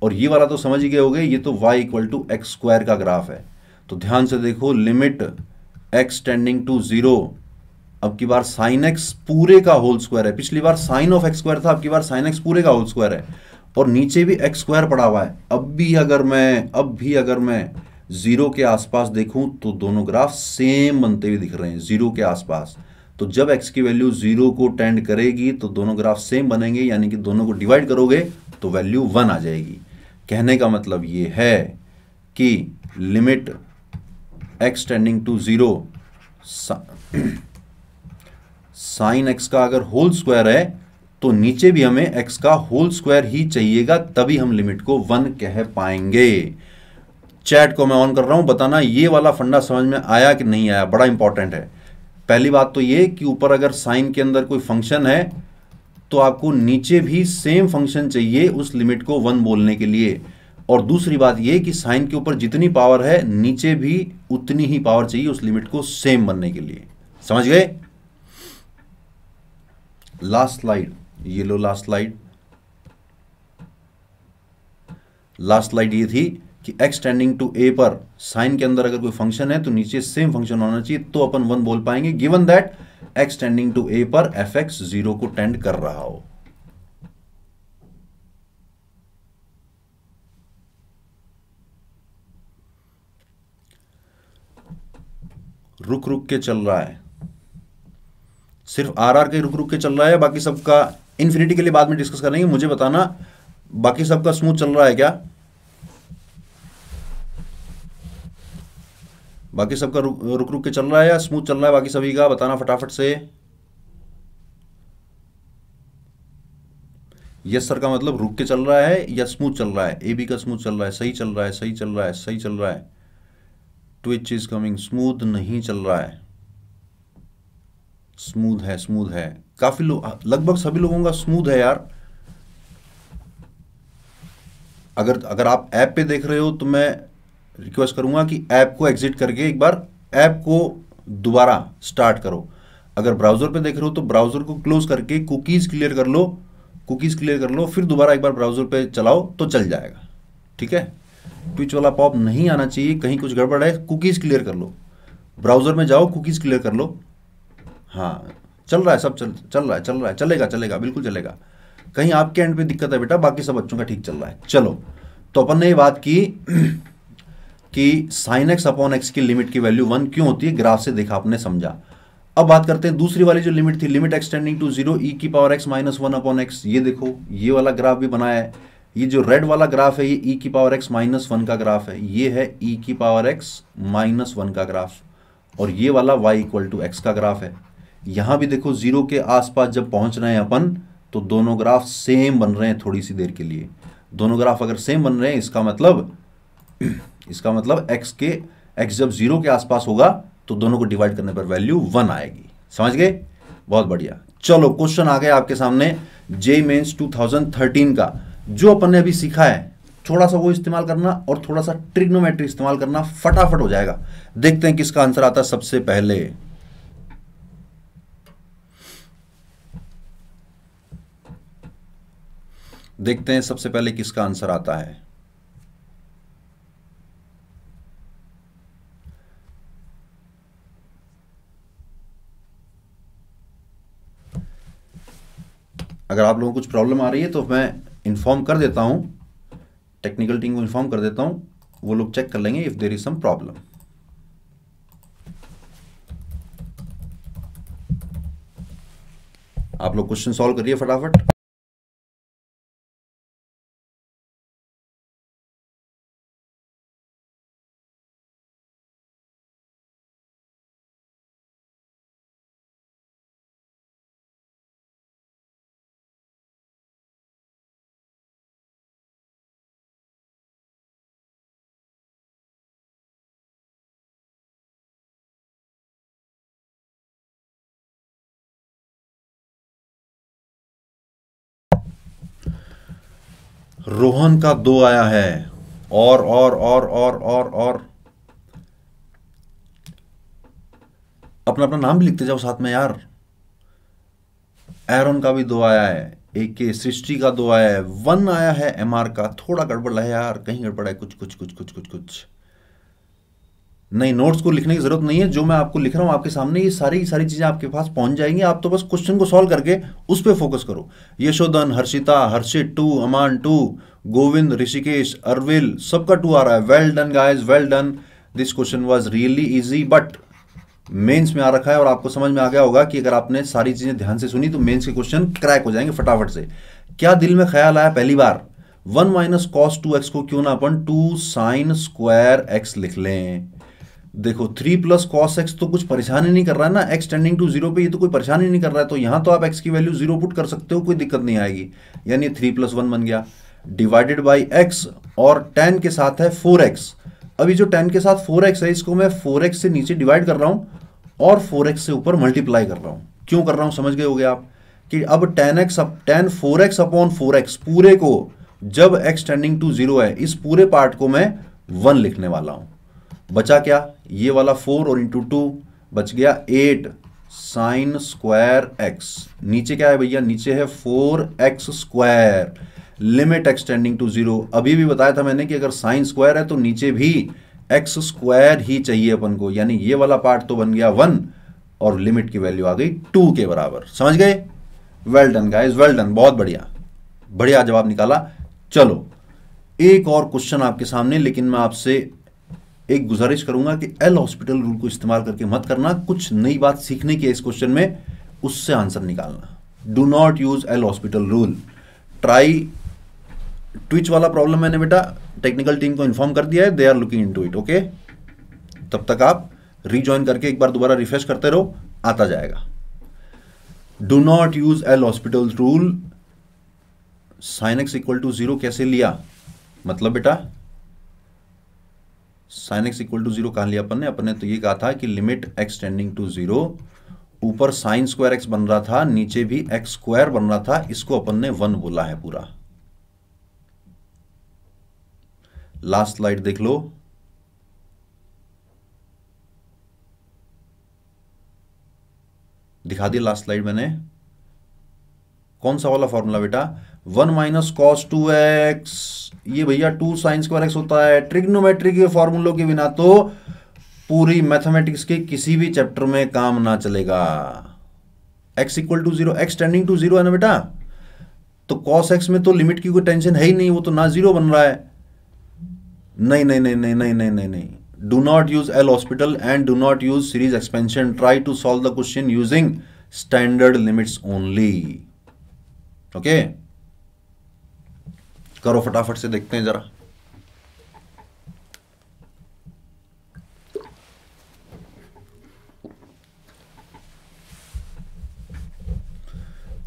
और ये वाला तो समझ ही गए हो गए ये तो y equal to x square का ग्राफ है तो ध्यान से देखो limit x tending to zero अब की बार साइन एक्स पूरे का होल स्क्वायर है पिछली बार साइन ऑफ एक्स स्क्वायर था अब की बार साइन एक्स पूरे का होल स्क्वायर है और नीचे भी एक्स स्क्वायर पड़ा हुआ है अब भी अगर मैं अब भी अगर मैं जीरो के आसपास देखूं तो दोनों ग्राफ सेम बनते हुए दिख रहे हैं जीरो के आसपास तो जब एक्स की वैल्यू जीरो को टेंड करेगी तो दोनों ग्राफ सेम बनेंगे यानी कि दोनों को डिवाइड करोगे तो वैल्यू वन आ जाएगी कहने का मतलब ये है कि limit x tending to zero sine x का अगर होल स्क्वायर है तो नीचे भी हमें एक्स का होल स्क्वायर ही चाहिएगा तभी हम लिमिट को वन कह पाएंगे चैट को मैं ऑन कर रहा हूं बताना ये वाला फंडा समझ में आया कि नहीं आया बड़ा इंपॉर्टेंट है पहली बात तो ये कि ऊपर अगर साइन के अंदर कोई फंक्शन है तो आपको नीचे भी सेम फंक्शन चाहिए उस लिमिट को वन बोलने के लिए और दूसरी बात यह कि साइन के ऊपर जितनी पावर है नीचे भी उतनी ही पावर चाहिए उस लिमिट को सेम बनने के लिए समझ गए लास्ट स्लाइड ये लो लास्ट स्लाइड लास्ट स्लाइड ये थी कि एक्स टेंडिंग टू ए पर साइन के अंदर अगर कोई फंक्शन है तो नीचे सेम फंक्शन होना चाहिए तो अपन वन बोल पाएंगे given that x tending to a पर एफ एक्स जीरो को टेंड कर रहा हो रुक रुक के चल रहा है सिर्फ आर आर के रुक रुक के चल रहा है बाकी सबका इन्फिनिटी के लिए बाद में डिस्कस करेंगे मुझे बताना बाकी सबका स्मूथ चल रहा है क्या बाकी सबका रुक रुक के चल रहा है या स्मूथ चल रहा है बाकी सभी का बताना फटाफट से यस सर का मतलब रुक के चल रहा है या स्मूथ चल रहा है ए बी का स्मूथ चल रहा है सही चल रहा है सही चल रहा है सही चल रहा है ट्विच इज कमिंग स्मूथ नहीं चल रहा है स्मूथ है स्मूथ है काफी लोग लगभग सभी लोगों का स्मूथ है यार अगर अगर आप ऐप पे देख रहे हो तो मैं रिक्वेस्ट करूंगा कि ऐप को एग्जिट करके एक बार ऐप को दोबारा स्टार्ट करो अगर ब्राउज़र पे देख रहे हो तो ब्राउज़र को क्लोज करके कुकीज़ क्लियर कर लो कुकीज़ क्लियर कर लो फिर दोबारा एक बार ब्राउज़र पे चलाओ तो चल जाएगा ठीक है ट्विच वाला पॉप नहीं आना चाहिए कहीं कुछ गड़बड़ है कुकीज़ क्लियर कर लो ब्राउज़र में जाओ कुकीज़ क्लियर कर लो हाँ चल रहा है सब चल चल रहा है चल रहा है चलेगा चलेगा बिल्कुल चलेगा कहीं आपके एंड पे दिक्कत है बेटा बाकी सब बच्चों का ठीक चल रहा है चलो तो अपन ने ये बात की कि साइन एक्स अपॉन एक्स की लिमिट की वैल्यू वन क्यों होती है ग्राफ से देखा आपने समझा अब बात करते हैं दूसरी वाली जो लिमिट थी limit x tending to zero e की power x minus one upon x ये देखो ये वाला ग्राफ भी बनाया है ये जो रेड वाला ग्राफ है ये ई e की पावर एक्स माइनस वन का ग्राफ है ये है ई e की पावर एक्स माइनस वन का ग्राफ और ये वाला वाई इक्वल टू एक्स का ग्राफ है यहां भी देखो जीरो के आसपास जब पहुंच रहे हैं अपन तो दोनों ग्राफ सेम बन रहे हैं थोड़ी सी देर के लिए दोनों ग्राफ अगर सेम बन रहे हैं इसका मतलब इसका मतलब एक्स के एक्स जब जीरो के आसपास होगा तो दोनों को डिवाइड करने पर वैल्यू वन आएगी समझ गए बहुत बढ़िया चलो क्वेश्चन आ गया आपके सामने जे मेन्स 2013 का जो अपन ने अभी सीखा है थोड़ा सा वो इस्तेमाल करना और थोड़ा सा ट्रिग्नोमेट्री इस्तेमाल करना फटाफट हो जाएगा देखते हैं किसका आंसर आता है सबसे पहले देखते हैं सबसे पहले किसका आंसर आता है अगर आप लोगों को कुछ प्रॉब्लम आ रही है तो मैं इन्फॉर्म कर देता हूँ टेक्निकल टीम को इन्फॉर्म कर देता हूँ वो लोग चेक कर लेंगे if there is some problem आप लोग क्वेश्चन सॉल्व करिए फटाफट रोहन का दो आया है और और और और और और अपना अपना नाम भी लिखते जाओ साथ में यार एरन का भी दो आया है एक के सृष्टि का दो आया है वन आया है एमआर का थोड़ा गड़बड़ है यार कहीं गड़बड़ है कुछ कुछ कुछ कुछ कुछ कुछ नहीं नोट्स को लिखने की जरूरत नहीं है जो मैं आपको लिख रहा हूँ आपके सामने ये सारी सारी चीज़ें आपके पास पहुंच जाएंगी आप तो बस क्वेश्चन को सॉल्व करके उस पर फोकस करो यशोधन हर्षिता हर्षित टू अमान टू गोविंद ऋषिकेश अरविल सबका टू आ रहा है well done guys well done this question was really easy but mains में आ रखा है और आपको समझ में आ गया होगा कि अगर आपने सारी चीज़ें ध्यान से सुनी तो मेंस के क्वेश्चन क्रैक हो जाएंगे फटाफट से क्या दिल में ख्याल आया पहली बार one minus cos two x को क्यों ना अपन टू साइन स्क्वायर एक्स लिख लें देखो थ्री प्लस कॉस एक्स तो कुछ परेशान ही नहीं कर रहा है ना एक्स टेंडिंग टू जीरो पे ये तो कोई परेशान ही नहीं कर रहा है तो यहाँ तो आप एक्स की वैल्यू जीरो पुट कर सकते हो कोई दिक्कत नहीं आएगी यानी थ्री प्लस वन बन गया डिवाइडेड बाई एक्स और टेन के साथ है फोर एक्स अभी जो टेन के साथ फोर एक्स है इसको मैं फोर एक्स से नीचे डिवाइड कर रहा हूँ और फोर एक्स से ऊपर मल्टीप्लाई कर रहा हूँ क्यों कर रहा हूँ समझ गए हो आप कि अब tan x tan four x upon four x पूरे को जब एक्स टेंडिंग टू जीरो है इस पूरे पार्ट को मैं वन लिखने वाला हूं बचा क्या ये वाला फोर और इंटू टू बच गया एट साइन स्क्वायर एक्स नीचे क्या है भैया नीचे है four x square limit x tending to zero अभी भी बताया था मैंने कि अगर साइन स्क्वायर है तो नीचे भी एक्स स्क्वायर ही चाहिए अपन को यानी ये वाला पार्ट तो बन गया वन और लिमिट की वैल्यू आ गई टू के बराबर समझ गए well done guys well done बहुत बढ़िया बढ़िया जवाब निकाला चलो एक और क्वेश्चन आपके सामने लेकिन मैं आपसे एक गुजारिश करूंगा कि एल हॉस्पिटल रूल को इस्तेमाल करके मत करना कुछ नई बात सीखने की इस क्वेश्चन में उससे आंसर निकालना do not use L hospital rule try twitch वाला प्रॉब्लम मैंने बेटा टेक्निकल टीम को इन्फॉर्म कर दिया है they are looking in it okay तब तक आप रीजॉइन करके एक बार दोबारा रिफ्रेश करते रहो आता जाएगा do not use L hospital rule sin x equal to zero कैसे लिया मतलब बेटा sin x equal to zero कहा लिया अपन ने अपन ने तो ये कहा था कि limit x tending to zero ऊपर साइन स्क्वायर एक्स बन रहा था नीचे भी एक्स स्क्वायर बन रहा था इसको अपन ने वन बोला है पूरा लास्ट स्लाइड देख लो दिखा दिया लास्ट स्लाइड मैंने कौन सा वाला फॉर्मूला बेटा one minus cos two x ये भैया टू साइंस स्क्वायर एक्स होता है ट्रिग्नोमेट्री के फॉर्मूलों के बिना तो पूरी मैथमेटिक्स के किसी भी चैप्टर में काम ना चलेगा x equal to zero x tending to zero है ना बेटा तो कॉस एक्स में तो लिमिट की कोई टेंशन है ही नहीं वो तो ना जीरो बन रहा है नहीं नहीं नहीं नहीं नहीं नहीं नहीं नहीं do not use L'Hospital and do not use series expansion try to solve the question using standard limits only okay करो फटाफट से देखते हैं ज़रा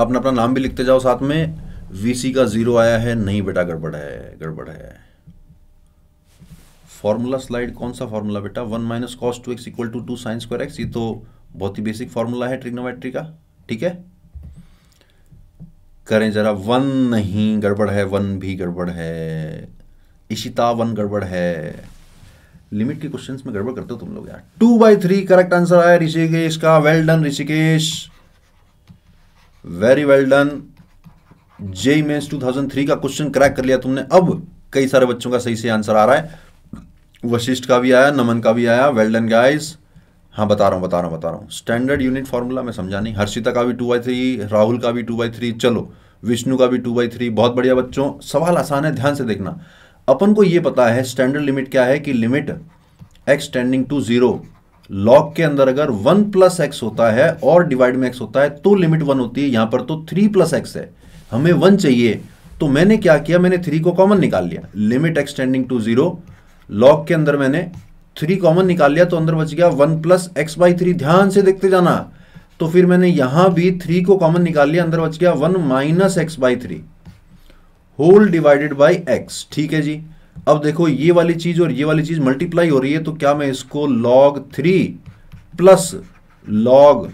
अपना अपना नाम भी लिखते जाओ साथ में वीसी का जीरो आया है नहीं बेटा गड़बड़ है गड़बड़ है फॉर्मूला स्लाइड कौन सा फॉर्मूला बेटा one minus cos two x equal to two sign square x ये तो बहुत ही बेसिक फॉर्मूला है ट्रिग्नोमेट्री का ठीक है करें ज़रा वन नहीं गड़बड़ है वन भी गड़बड़ है इशिता वन गड़बड़ है लिमिट के क्वेश्चंस में गड़बड़ करते हो तुम लोग यार two by three correct answer आया ऋषिकेश का well done Rishikesh very well done JEE Mains 2003 का क्वेश्चन क्रैक कर लिया तुमने अब कई सारे बच्चों का सही से आंसर आ रहा है वशिष्ठ का भी आया नमन का भी आया वेल डन गाइस हाँ बता रहा हूँ बता रहा हूँ बता रहा हूँ स्टैंडर्ड यूनिट फार्मूला में समझा नहीं हर्षिता का भी टू बाई थ्री राहुल का भी टू बाई थ्री चलो विष्णु का भी टू बाई थ्री बहुत बढ़िया बच्चों सवाल आसान है ध्यान से देखना अपन को ये पता है स्टैंडर्ड लिमिट क्या है कि limit x tending to zero log के अंदर अगर वन प्लस एक्स होता है और डिवाइड में एक्स होता है तो लिमिट वन होती है यहां पर तो थ्री प्लस एक्स है हमें वन चाहिए तो मैंने क्या किया मैंने थ्री को कॉमन निकाल लिया limit x tending to zero log के अंदर मैंने थ्री कॉमन निकाल लिया तो अंदर बच गया one plus x by three ध्यान से देखते जाना तो फिर मैंने यहां भी थ्री को कॉमन निकाल लिया अंदर बच गया one minus x by three whole divided by x ठीक है जी अब देखो ये वाली चीज और ये वाली चीज मल्टीप्लाई हो रही है तो क्या मैं इसको log three plus log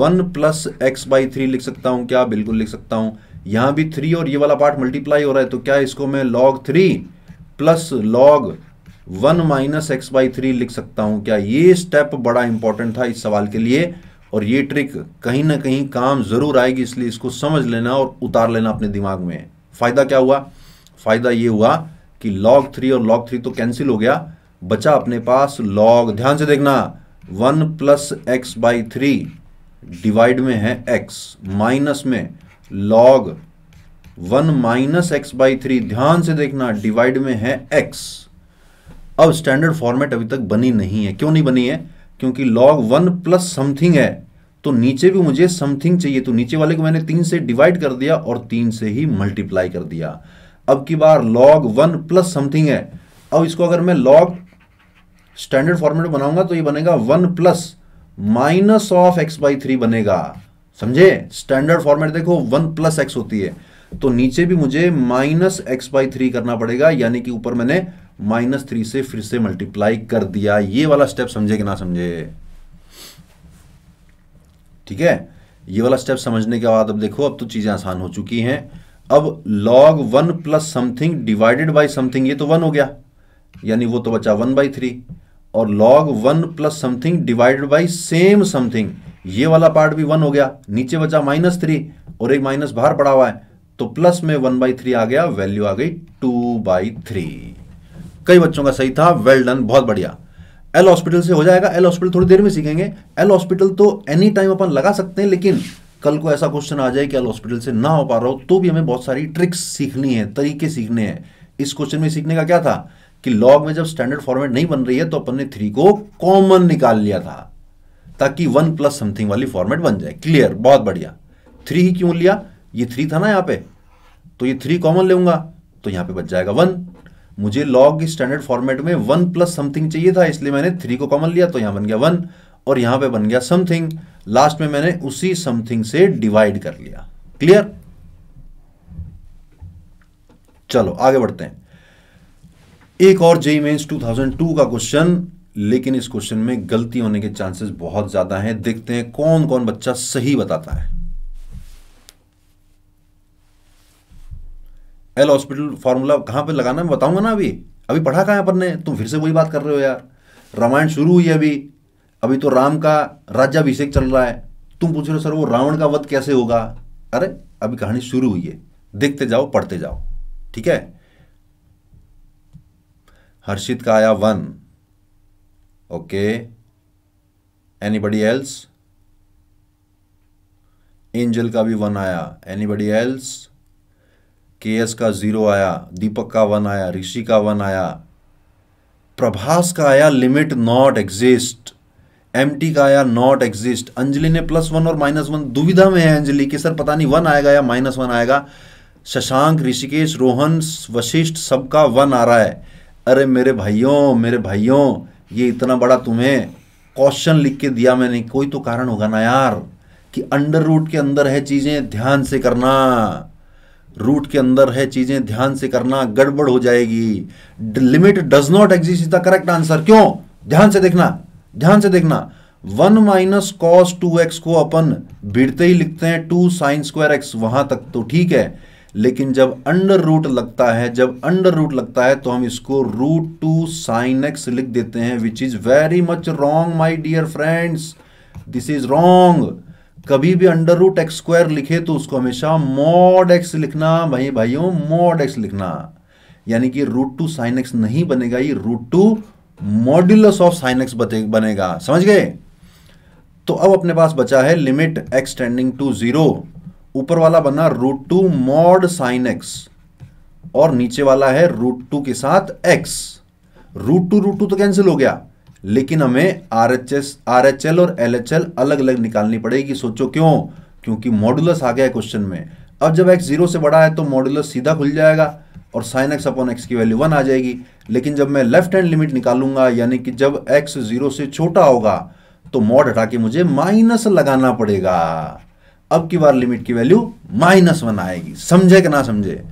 one plus x by three लिख सकता हूं क्या बिल्कुल लिख सकता हूं यहां भी थ्री और ये वाला पार्ट मल्टीप्लाई हो रहा है तो क्या इसको मैं log three plus log one minus x by three लिख सकता हूं क्या ये स्टेप बड़ा इंपॉर्टेंट था इस सवाल के लिए और ये ट्रिक कहीं ना कहीं काम जरूर आएगी इसलिए इसको समझ लेना और उतार लेना अपने दिमाग में फायदा क्या हुआ फायदा ये हुआ कि लॉग थ्री और लॉग थ्री तो कैंसिल हो गया बचा अपने पास लॉग ध्यान से देखना one plus x by three divide में है एक्स माइनस में log one minus x by three ध्यान से देखना डिवाइड में है एक्स अब स्टैंडर्ड फॉर्मेट अभी तक बनी नहीं है क्यों नहीं बनी है क्योंकि लॉग वन प्लस समथिंग है तो नीचे भी मुझे समथिंग चाहिए तो नीचे वाले को मैंने तीन से डिवाइड कर दिया और तीन से ही मल्टीप्लाई कर दिया अब की बार लॉग वन प्लस समथिंग है अब इसको अगर मैं लॉग स्टैंडर्ड फॉर्मेट बनाऊंगा तो ये बनेगा one plus minus of x by three बनेगा समझे स्टैंडर्ड फॉर्मेट देखो वन प्लस एक्स होती है तो नीचे भी मुझे माइनस एक्स बाई थ्री करना पड़ेगा यानी कि ऊपर मैंने माइनस थ्री से फिर से मल्टीप्लाई कर दिया ये वाला स्टेप समझे कि ना समझे ठीक है ये वाला स्टेप समझने के बाद अब देखो अब तो चीजें आसान हो चुकी हैं अब log one plus something divided by something ये तो वन हो गया यानी वो तो बचा वन बाई थ्री और log one plus something divided by same something ये वाला पार्ट भी वन हो गया नीचे बचा माइनस थ्री और एक माइनस बाहर पड़ा हुआ है तो प्लस में वन बाई थ्री आ गया वैल्यू आ गई टू बाई थ्री कई बच्चों का सही था वेल डन बहुत बढ़िया एल हॉस्पिटल से हो जाएगा एल हॉस्पिटल थोड़ी देर में सीखेंगे एल हॉस्पिटल तो एनी टाइम अपन लगा सकते हैं लेकिन कल को ऐसा क्वेश्चन आ जाए कि एल हॉस्पिटल से ना हो पा रहा हो तो भी हमें बहुत सारी ट्रिक्स सीखनी है तरीके सीखने हैं इस क्वेश्चन में सीखने का क्या था कि लॉग में जब स्टैंडर्ड फॉर्मेट नहीं बन रही है तो अपन ने थ्री को कॉमन निकाल लिया था ताकि वन प्लस समथिंग वाली फॉर्मेट बन जाए क्लियर बहुत बढ़िया थ्री ही क्यों लिया ये थ्री था ना यहां पे तो ये थ्री कॉमन लेगा तो यहां पे बच जाएगा वन मुझे लॉग स्टैंडर्ड फॉर्मेट में वन प्लस समथिंग चाहिए था इसलिए मैंने थ्री को कॉमन लिया तो यहां बन गया वन और यहां पे बन गया समथिंग लास्ट में मैंने उसी समथिंग से डिवाइड कर लिया क्लियर चलो आगे बढ़ते हैं एक और जेई मेन्स 2002 का क्वेश्चन लेकिन इस क्वेश्चन में गलती होने के चांसेस बहुत ज़्यादा हैं देखते हैं कौन कौन बच्चा सही बताता है एल हॉस्पिटल फार्मूला कहाँ पे लगाना मैं बताऊंगा ना अभी अभी पढ़ा कहाँ अपन ने तुम फिर से वही बात कर रहे हो यार रामायण शुरू हुई अभी अभी तो राम का राज्याभिषेक चल रहा है तुम पूछ रहे हो सर वो रावण का वध कैसे होगा अरे अभी कहानी शुरू हुई है देखते जाओ पढ़ते जाओ ठीक है हर्षित का आया one okay anybody else Angel का भी वन आया एनीबडी एल्स के एस का ज़ीरो आया दीपक का वन आया ऋषि का वन आया प्रभास का आया limit not exist M T का आया नॉट एग्जिस्ट अंजलि ने प्लस वन और माइनस वन दुविधा में है अंजलि कि सर पता नहीं वन आएगा या माइनस वन आएगा शशांक ऋषिकेश रोहन वशिष्ठ सबका वन आ रहा है अरे मेरे भाइयों मेरे भाइयों ये इतना बड़ा तुम्हें क्वेश्चन लिख के दिया मैंने कोई तो कारण होगा ना यार कि अंडर रूट के अंदर है चीज़ें ध्यान से करना रूट के अंदर है चीजें ध्यान से करना गड़बड़ हो जाएगी limit does not exist is the correct answer क्यों ध्यान से देखना ध्यान से देखना one minus cos two x को अपन भिड़ते ही लिखते हैं टू साइन स्क्वायर एक्स वहां तक तो ठीक है लेकिन जब अंडर रूट लगता है जब अंडर रूट लगता है तो हम इसको रूट टू साइन एक्स लिख देते हैं which is very much wrong my dear friends this is wrong कभी भी अंडर रूट एक्स स्क्वायर लिखे तो उसको हमेशा मॉड एक्स लिखना भाई भाइयों मॉड एक्स लिखना यानी कि रूट टू साइन एक्स नहीं बनेगा ये root two modulus of sin x बनेगा समझ गए तो अब अपने पास बचा है limit x tending to zero ऊपर वाला बना root two mod sin x और नीचे वाला है रूट टू के साथ x root two root two तो कैंसिल हो गया लेकिन हमें R H S R H L और एल एच एल अलग अलग निकालनी पड़ेगी सोचो क्यों क्योंकि मॉडुलस आ गया है क्वेश्चन में अब जब एक्स जीरो से बड़ा है तो मॉडुलस सीधा खुल जाएगा और साइन एक्स अपॉन एक्स की वैल्यू वन आ जाएगी लेकिन जब मैं लेफ्ट हैंड लिमिट निकालूंगा यानी कि जब एक्स जीरो से छोटा होगा तो मॉड हटा के मुझे माइनस लगाना पड़ेगा अब की बार लिमिट की वैल्यू माइनस वन आएगी समझे कि ना समझे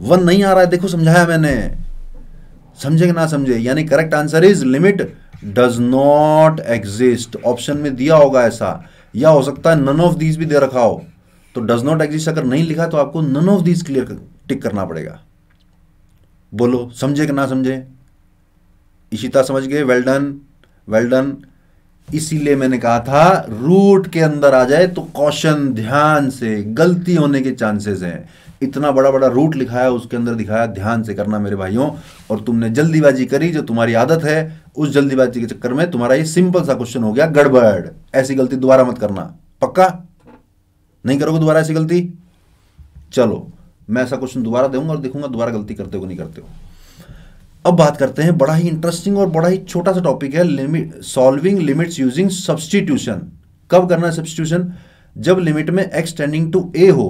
वन नहीं आ रहा है देखो समझाया मैंने समझे कि ना समझे यानी correct answer is limit does not exist option में दिया होगा ऐसा या हो सकता है नन ऑफ दीज भी दे रखा हो तो डज नॉट एग्जिस्ट अगर नहीं लिखा तो आपको none of these clear tick करना पड़ेगा बोलो समझे कि ना समझे इशिता समझ गए वेल डन वेल डन इसीलिए मैंने कहा था रूट के अंदर आ जाए तो कौशन ध्यान से गलती होने के चांसेस हैं इतना बड़ा बड़ा रूट लिखा उसके अंदर दिखाया ध्यान से करना मेरे भाइयों और तुमने जल्दीबाजी करी जो तुम्हारी आदत है उस जल्दीबाजी के चक्कर में तुम्हारा ये सिंपल सा क्वेश्चन हो गया गड़बड़ ऐसी गलती दोबारा मत करना पक्का नहीं करोगे दोबारा ऐसी गलती चलो मैं ऐसा क्वेश्चन दोबारा दूंगा और देखूंगा दोबारा गलती करते हो नहीं करते हो अब बात करते हैं बड़ा ही इंटरेस्टिंग और बड़ा ही छोटा सा टॉपिक है limit solving limits using substitution कब करना है सब्सटीट्यूशन जब लिमिट में एक्स टेंडिंग टू ए हो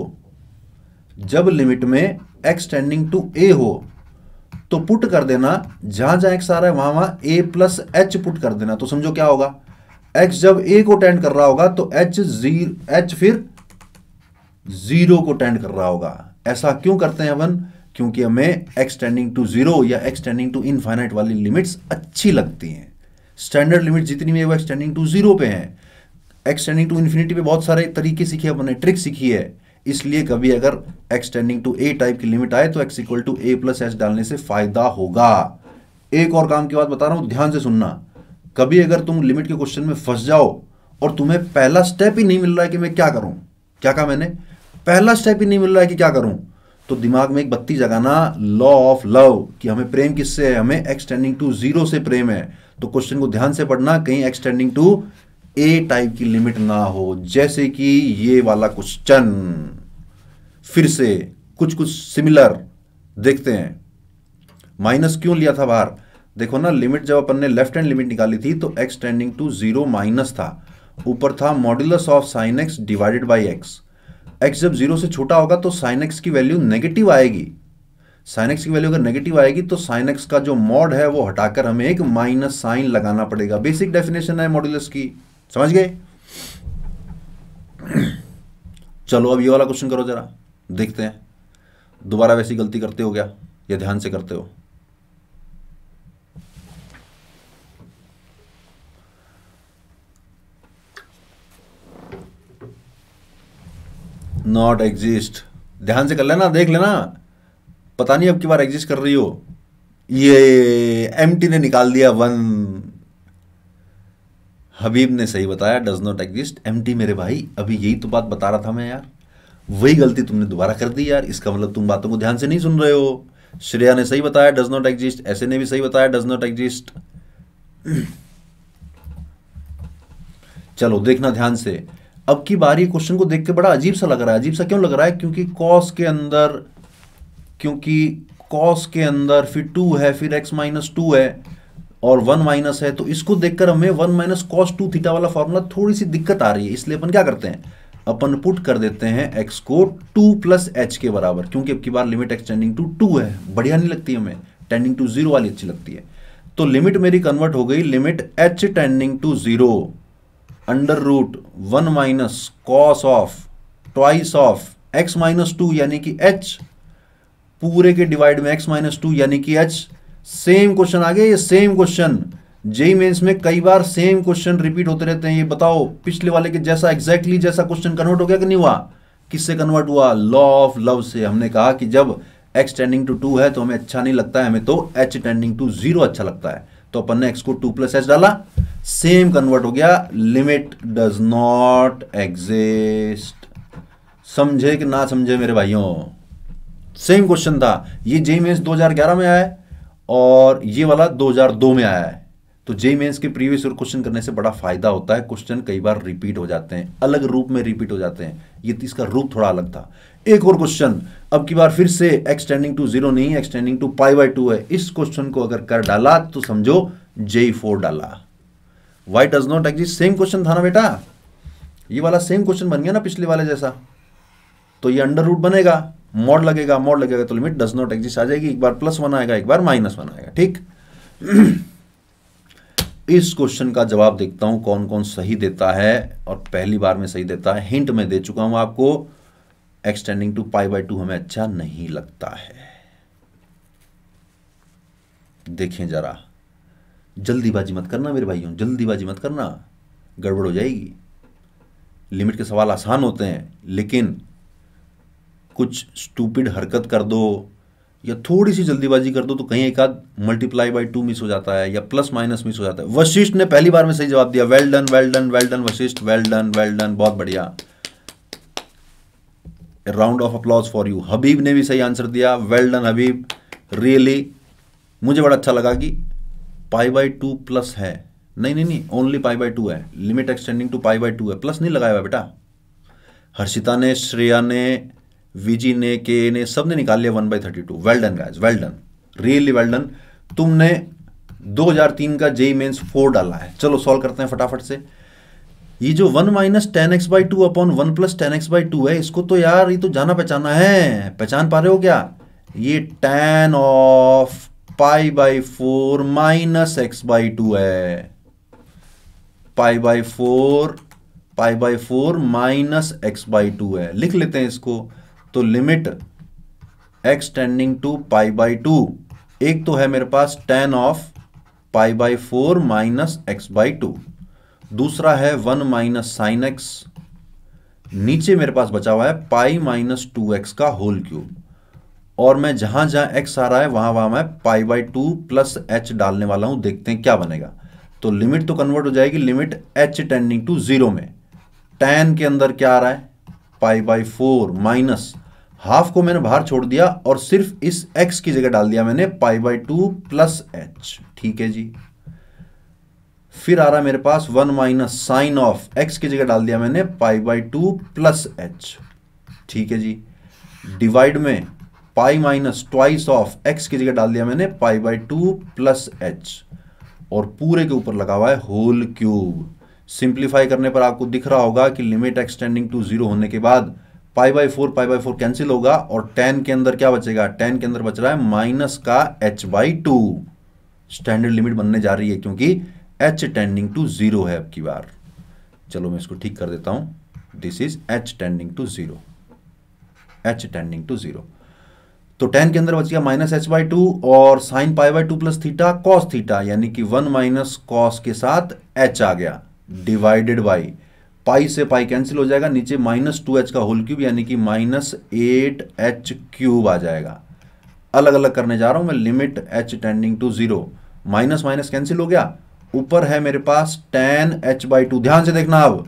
जब लिमिट में एक्स टेंडिंग टू ए हो तो पुट कर देना जहां जहां एक्स आ रहा है वहां वहां ए प्लस एच पुट कर देना तो समझो क्या होगा एक्स जब ए को टेंड कर रहा होगा तो एच जीरो एच फिर जीरो को टेंड कर रहा होगा ऐसा क्यों करते हैं अपन क्योंकि हमें एक्स टेंडिंग टू जीरो या एक्स टेंडिंग टू इनफाइनाइट वाली लिमिट्स अच्छी लगती हैं स्टैंडर्ड लिमिट जितनी भी है वो एक्सटेंडिंग टू जीरो पे हैं एक्सटेंडिंग टू इन्फिनिटी पे बहुत सारे तरीके सीखे अपने ट्रिक सीखी है इसलिए कभी अगर x tending to a type की लिमिट आए तो x equal to a plus h डालने से फायदा होगा एक और काम की बात बता रहा हूं ध्यान से सुनना कभी अगर तुम लिमिट के क्वेश्चन में फंस जाओ और तुम्हें पहला स्टेप ही नहीं मिल रहा है कि मैं क्या करूं क्या कहा मैंने पहला स्टेप ही नहीं मिल रहा है कि क्या करूं तो दिमाग में एक बत्ती जगाना लॉ ऑफ लव कि हमें प्रेम किससे है हमें एक्सटेंडिंग टू जीरो से प्रेम है तो क्वेश्चन को ध्यान से पढ़ना कहीं एक्सटेंडिंग टू ए टाइप की लिमिट ना हो जैसे कि ये वाला क्वेश्चन फिर से कुछ कुछ सिमिलर देखते हैं माइनस क्यों लिया था बाहर देखो ना लिमिट जब अपन ने लेफ्ट हैंड लिमिट निकाली थी तो x tending to zero minus था ऊपर था modulus of sin x divided by x x जब जीरो से छोटा होगा तो साइन एक्स की वैल्यू नेगेटिव आएगी साइन एक्स की वैल्यू अगर नेगेटिव आएगी तो साइन एक्स का जो मॉड है वो हटाकर हमें एक माइनस साइन लगाना पड़ेगा बेसिक डेफिनेशन है मॉड्यूलस की समझ गए चलो अब ये वाला क्वेश्चन करो जरा देखते हैं दोबारा वैसी गलती करते हो क्या या ध्यान से करते हो नॉट एग्जिस्ट ध्यान से कर लेना देख लेना पता नहीं अब की बार एग्जिस्ट कर रही हो ये एम ने निकाल दिया वन हबीब ने सही बताया डज नॉट एग्जिस्ट एम मेरे भाई अभी यही तो बात बता रहा था मैं यार वही गलती तुमने दोबारा कर दी यार इसका मतलब तुम बातों को ध्यान से नहीं सुन रहे हो श्रेया ने सही बताया डज नॉट एग्जिस्ट ऐसे ने भी सही बताया डज नॉट एग्जिस्ट चलो देखना ध्यान से अब की बार ये क्वेश्चन को देख के बड़ा अजीब सा लग रहा है अजीब सा क्यों लग रहा है क्योंकि कॉस के अंदर क्योंकि कॉस के अंदर फिर टू है फिर एक्स माइनस टू है और वन माइनस है तो इसको देखकर हमें one minus cos two theta वाला फॉर्मूला थोड़ी सी दिक्कत आ रही है इसलिए अपन क्या करते हैं अपन पुट कर देते हैं एक्स को टू प्लस एच के बराबर क्योंकि अब की बार लिमिट एक्सटेंडिंग टू टू है बढ़िया नहीं लगती हमें टेंडिंग टू जीरो वाली अच्छी लगती है तो लिमिट मेरी कन्वर्ट हो गई limit h tending to zero under root one minus cos of twice of x minus two यानी कि एच पूरे के डिवाइड में एक्स माइनस टू यानी कि एच सेम क्वेश्चन आ गया ये सेम क्वेश्चन जेई मेन्स में कई बार सेम क्वेश्चन रिपीट होते रहते हैं ये बताओ पिछले वाले के जैसा एग्जैक्टली exactly जैसा क्वेश्चन कन्वर्ट हो गया कि नहीं हुआ किससे कन्वर्ट हुआ लॉ ऑफ लव से हमने कहा कि जब एक्स टेंडिंग टू टू है तो हमें अच्छा नहीं लगता है हमें तो एच टेंडिंग टू जीरो अच्छा लगता है तो अपन ने एक्स को टू प्लस एच डाला सेम कन्वर्ट हो गया लिमिट डज नॉट एग्जिस्ट समझे कि ना समझे मेरे भाइयों सेम क्वेश्चन था ये जेई मेन्स दो में आया और ये वाला 2002 में आया है तो जे मेन्स के प्रीवियस ईयर क्वेश्चन करने से बड़ा फायदा होता है क्वेश्चन कई बार रिपीट हो जाते हैं अलग रूप में रिपीट हो जाते हैं ये तो इसका रूप थोड़ा अलग था एक और क्वेश्चन अब की बार फिर से एक्सटेंडिंग टू जीरो नहीं x tending to pi by two है इस क्वेश्चन को अगर कर डाला तो समझो जे फोर डाला why does not exist same question था ना बेटा ये वाला सेम क्वेश्चन बन गया ना पिछले वाले जैसा तो ये अंडर रूट बनेगा मोड लगेगा मोड लगेगा तो लिमिट डज नॉट एग्जिस्ट आ जाएगी एक बार प्लस वन आएगा एक बार माइनस वन आएगा ठीक (clears throat) इस क्वेश्चन का जवाब देखता हूं कौन कौन सही देता है और पहली बार में सही देता है हिंट में दे चुका हूं आपको x tending to pi by two हमें अच्छा नहीं लगता है देखें जरा जल्दीबाजी मत करना मेरे भाइयों जल्दीबाजी मत करना गड़बड़ हो जाएगी लिमिट के सवाल आसान होते हैं लेकिन कुछ स्टूपिड हरकत कर दो या थोड़ी सी जल्दीबाजी कर दो तो कहीं एक आध मल्टीप्लाई बाई टू मिस हो जाता है या प्लस माइनस मिस हो जाता है वशिष्ठ ने पहली बार में सही जवाब दिया well done well done well done Vashishtha well done well done बहुत बढ़िया round of applause for you Habib ने भी सही आंसर दिया वेल डन हबीब रियली मुझे बड़ा अच्छा लगा कि पाई बाई टू प्लस है नहीं नहीं नहीं ओनली पाई बाई टू है limit x tending to pi by two है प्लस नहीं लगाया हुआ बेटा हर्षिता ने श्रेया ने वीजी ने के ने सब ने निकाल लिया one by thirty two well done guys well done really well done तुमने 2003 का जेई मेन्स फोर डाला है चलो सॉल्व करते हैं फटाफट से ये जो one minus tan x by two upon one plus tan x by two है इसको तो यार ये तो जाना पहचाना है पहचान पा रहे हो क्या ये tan of pi by four minus x by two है pi by four pi by four minus x by two है लिख लेते हैं इसको तो limit x tending to pi by two एक तो है मेरे पास tan of pi by four minus x by two दूसरा है वन माइनस साइन एक्स नीचे मेरे पास बचा हुआ है पाई माइनस टू एक्स का होल क्यूब और मैं जहां जहां एक्स आ रहा है वहां वहां मैं pi by two plus h डालने वाला हूं देखते हैं क्या बनेगा तो लिमिट तो कन्वर्ट हो जाएगी limit h tending to zero में टेन के अंदर क्या आ रहा है pi by four minus half को मैंने बाहर छोड़ दिया और सिर्फ इस एक्स की जगह डाल दिया मैंने pi by two plus h ठीक है जी फिर आ रहा मेरे पास one minus sin of x की जगह डाल दिया मैंने pi by two plus h ठीक है जी डिवाइड में pi minus twice of x की जगह डाल दिया मैंने pi by two plus h और पूरे के ऊपर लगा हुआ है होल क्यूब सिंप्लीफाई करने पर आपको दिख रहा होगा कि लिमिट एक्सटेंडिंग टू जीरो होने के बाद pi by four pi by four cancel होगा और टेन के अंदर क्या बचेगा टेन के अंदर बच रहा है माइनस का h by two standard limit बनने जा रही है क्योंकि एच टेंडिंग टू जीरो है अब की बार चलो मैं इसको ठीक कर देता हूं this is h tending to zero h tending to zero तो टेन के अंदर बच गया माइनस एच बाई टू और sine pi by two plus theta cos theta यानी कि वन माइनस कॉस के साथ एच आ गया डिवाइडेड बाई पाई से पाई कैंसिल हो जाएगा नीचे माइनस टू एच का होल क्यूब यानी कि माइनस एट एच क्यूब आ जाएगा अलग अलग करने जा रहा हूं मैं limit h tending to zero minus minus cancel हो गया ऊपर है मेरे पास टेन एच बाई टू ध्यान से देखना अब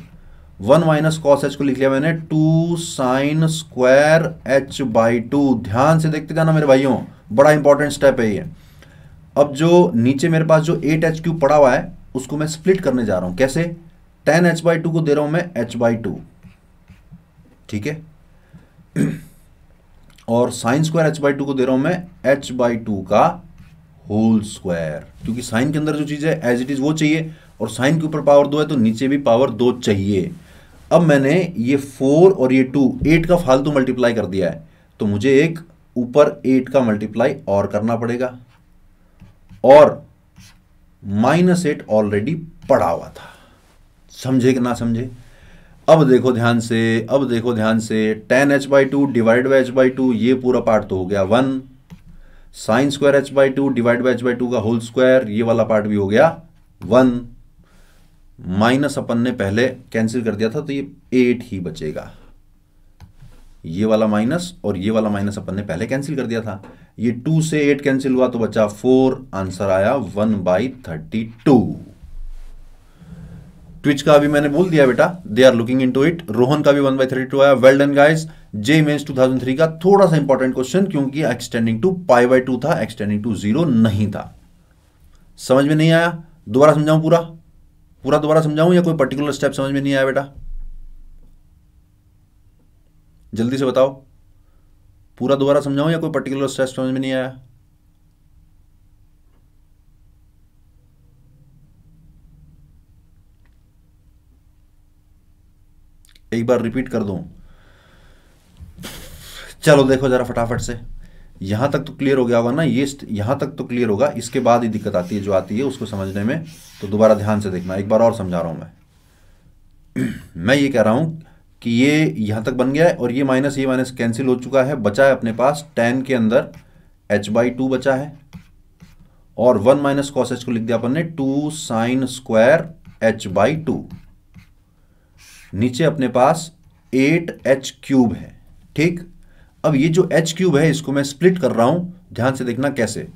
वन माइनस कॉस एच को लिख लिया मैंने two sign square h by two ध्यान से देखते जाना मेरे भाइयों बड़ा इंपॉर्टेंट स्टेप है ये अब जो नीचे मेरे पास जो एट एच क्यूब पड़ा हुआ है उसको मैं स्प्लिट करने जा रहा हूं कैसे टेन एच बाई टू को दे रहा हूं मैं एच बाई टू ठीक है और sine square h by two को दे रहा हूं मैं एच बाई टू का होल स्क्वायर क्योंकि साइन के अंदर जो चीज़ है एज इट इज़ वो चाहिए और साइन के ऊपर पावर दो है तो नीचे भी पावर दो चाहिए अब मैंने ये फोर और ये टू एट का फालतू मल्टीप्लाई कर दिया है तो मुझे एक ऊपर एट का मल्टीप्लाई और करना पड़ेगा और माइनस एट ऑलरेडी पड़ा हुआ था समझे कि ना समझे अब देखो ध्यान से अब देखो ध्यान से tan h by two divide by h by two ये पूरा पार्ट तो हो गया one sine square h by two divide by h by two का होल स्क्वायर ये वाला पार्ट भी हो गया वन माइनस अपन ने पहले कैंसिल कर दिया था तो ये एट ही बचेगा ये वाला माइनस और ये वाला माइनस अपन ने पहले कैंसिल कर दिया था ये टू से एट कैंसिल हुआ तो बचा फोर आंसर आया वन बाई थर्टी टू ट्विच का अभी मैंने बोल दिया बेटा they are looking in it Rohan का भी वन बाई थर्टी टू आया well done guys J Mains three का थोड़ा सा इंपॉर्टेंट क्वेश्चन क्योंकि extending to pi by two था एक्सटेंडिंग टू जीरो नहीं था समझ में नहीं आया दोबारा समझाऊं पूरा पूरा दोबारा समझाऊं या कोई पर्टिकुलर स्टेप समझ में नहीं आया बेटा जल्दी से बताओ पूरा दोबारा समझाऊं या कोई पर्टिकुलर स्टेप समझ में नहीं आया एक बार रिपीट कर दूँ चलो देखो ज़रा फटाफट से यहां तक तो क्लियर हो गया होगा ना ये यहां तक तो क्लियर होगा इसके बाद ही दिक्कत आती है जो आती है उसको समझने में तो दोबारा ध्यान से देखना एक बार और समझा रहा हूं मैं (clears throat) मैं ये कह रहा हूं कि ये यहां तक बन गया है और ये माइनस ये माइनस कैंसिल हो चुका है बचा है अपने पास टेन के अंदर एच बाई टू बचा है और वन माइनस कॉस एच को लिख दिया अपन ने two sign square h by two नीचे अपने पास एट एच क्यूब है ठीक अब ये जो एच क्यूब है इसको मैं स्प्लिट कर रहा हूं ध्यान से देखना कैसे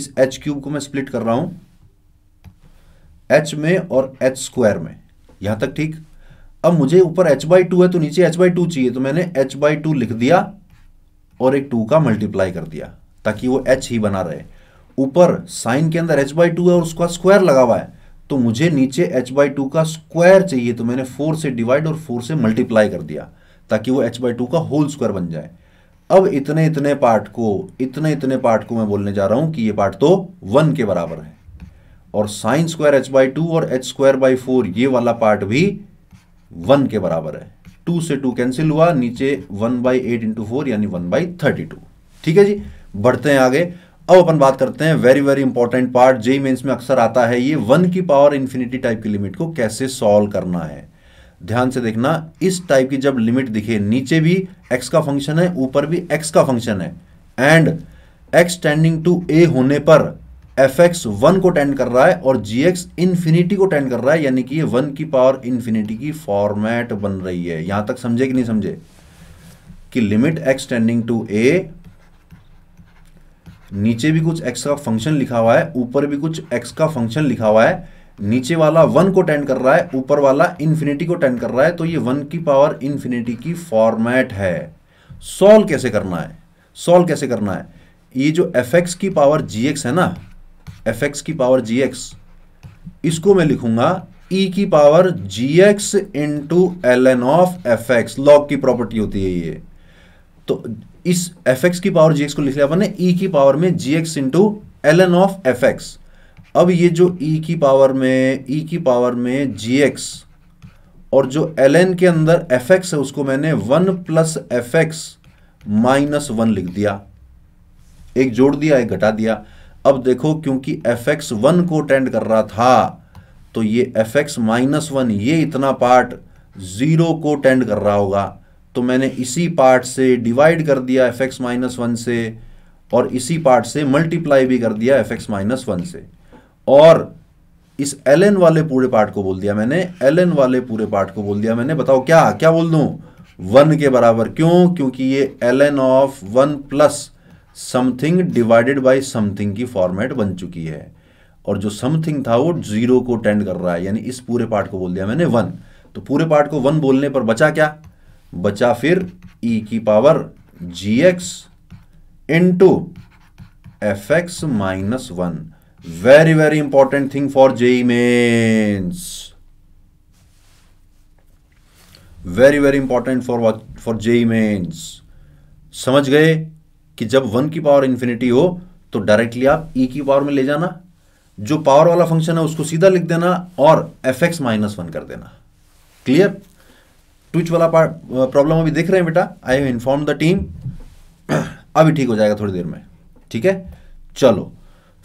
इस एच क्यूब को मैं स्प्लिट कर रहा हूं एच में और एच स्क्वायर में यहां तक ठीक अब मुझे ऊपर एच बाई टू है तो नीचे एच बाई टू चाहिए तो मैंने एच बाई टू लिख दिया और एक टू का मल्टीप्लाई कर दिया ताकि वो एच ही बना रहे ऊपर साइन के अंदर एच बाई टू है और उसका स्क्वायर लगा हुआ है तो मुझे नीचे h बाई टू का स्क्वायर चाहिए तो मैंने फोर से डिवाइड और फोर से मल्टीप्लाई कर दिया ताकि वो h बाई टू का होल स्क्वायर बन जाए अब इतने इतने पार्ट को इतने इतने पार्ट को मैं बोलने जा रहा हूं कि ये पार्ट तो वन के बराबर है और sine square h by two और एच स्क्वायर बाई फोर ये वाला पार्ट भी वन के बराबर है टू से टू कैंसिल हुआ नीचे one by eight into four यानी वन बाई थर्टी टू ठीक है जी बढ़ते हैं आगे अब अपन बात करते हैं very very important part JEE Main में अक्सर आता है ये वन की पावर इन्फिनिटी टाइप की लिमिट को कैसे सॉल्व करना है ध्यान से देखना इस टाइप की जब लिमिट दिखे नीचे भी एक्स का फंक्शन है ऊपर भी एक्स का फंक्शन है and x tending to a होने पर एफ एक्स वन को टेंड कर रहा है और जी एक्स इन्फिनिटी को टेंड कर रहा है यानी कि ये वन की पावर इन्फिनिटी की फॉर्मेट बन रही है यहां तक समझे कि नहीं समझे कि limit x tending to a नीचे भी कुछ एक्स का फंक्शन लिखा हुआ है ऊपर भी कुछ एक्स का फंक्शन लिखा हुआ है नीचे वाला वन को टेंड कर रहा है ऊपर वाला इन्फिनिटी को टेंड कर रहा है तो ये वन की पावर इन्फिनिटी की फॉर्मेट है सॉल्व कैसे करना है सॉल्व कैसे करना है ये जो एफ एक्स की पावर जी एक्स है ना एफ एक्स की पावर जी एक्स इसको मैं लिखूंगा ई e की power g x into l n of f x log की प्रॉपर्टी होती है ये तो इस एफ एक्स की पावर जी को लिख लिया अपन ने ई e की पावर में g x into l n of f x अब ये जो ई e की पावर में ई e की पावर में जी एक्स और जो एल एन के अंदर एफ एक्स है उसको मैंने one plus f x minus one लिख दिया एक जोड़ दिया एक घटा दिया अब देखो क्योंकि एफ एक्स वन को टेंड कर रहा था तो ये एफ एक्स माइनस वन ये इतना पार्ट जीरो को टेंड कर रहा होगा तो मैंने इसी पार्ट से डिवाइड कर दिया एफ एक्स माइनस वन से और इसी पार्ट से मल्टीप्लाई भी कर दिया एफ एक्स माइनस वन से और इस एल एन वाले पूरे पार्ट को बोल दिया मैंने एल एन वाले पूरे पार्ट को बोल दिया मैंने बताओ क्या क्या बोल दू वन के बराबर क्यों क्योंकि ये l n of one plus something divided by something की फॉर्मेट बन चुकी है और जो समथिंग था वो जीरो को टेंड कर रहा है यानी इस पूरे पार्ट को बोल दिया मैंने वन तो पूरे पार्ट को वन बोलने पर बचा क्या बचा फिर ई e की power g x into f x minus one very very important thing for JEE Mains very very important for for JEE Mains समझ गए कि जब वन की पावर इंफिनिटी हो तो डायरेक्टली आप ई e की पावर में ले जाना जो पावर वाला फंक्शन है उसको सीधा लिख देना और एफ एक्स माइनस वन कर देना क्लियर ट्विच वाला प्रॉब्लम अभी देख रहे हैं बेटा I have inform the team अभी ठीक हो जाएगा थोड़ी देर में ठीक है चलो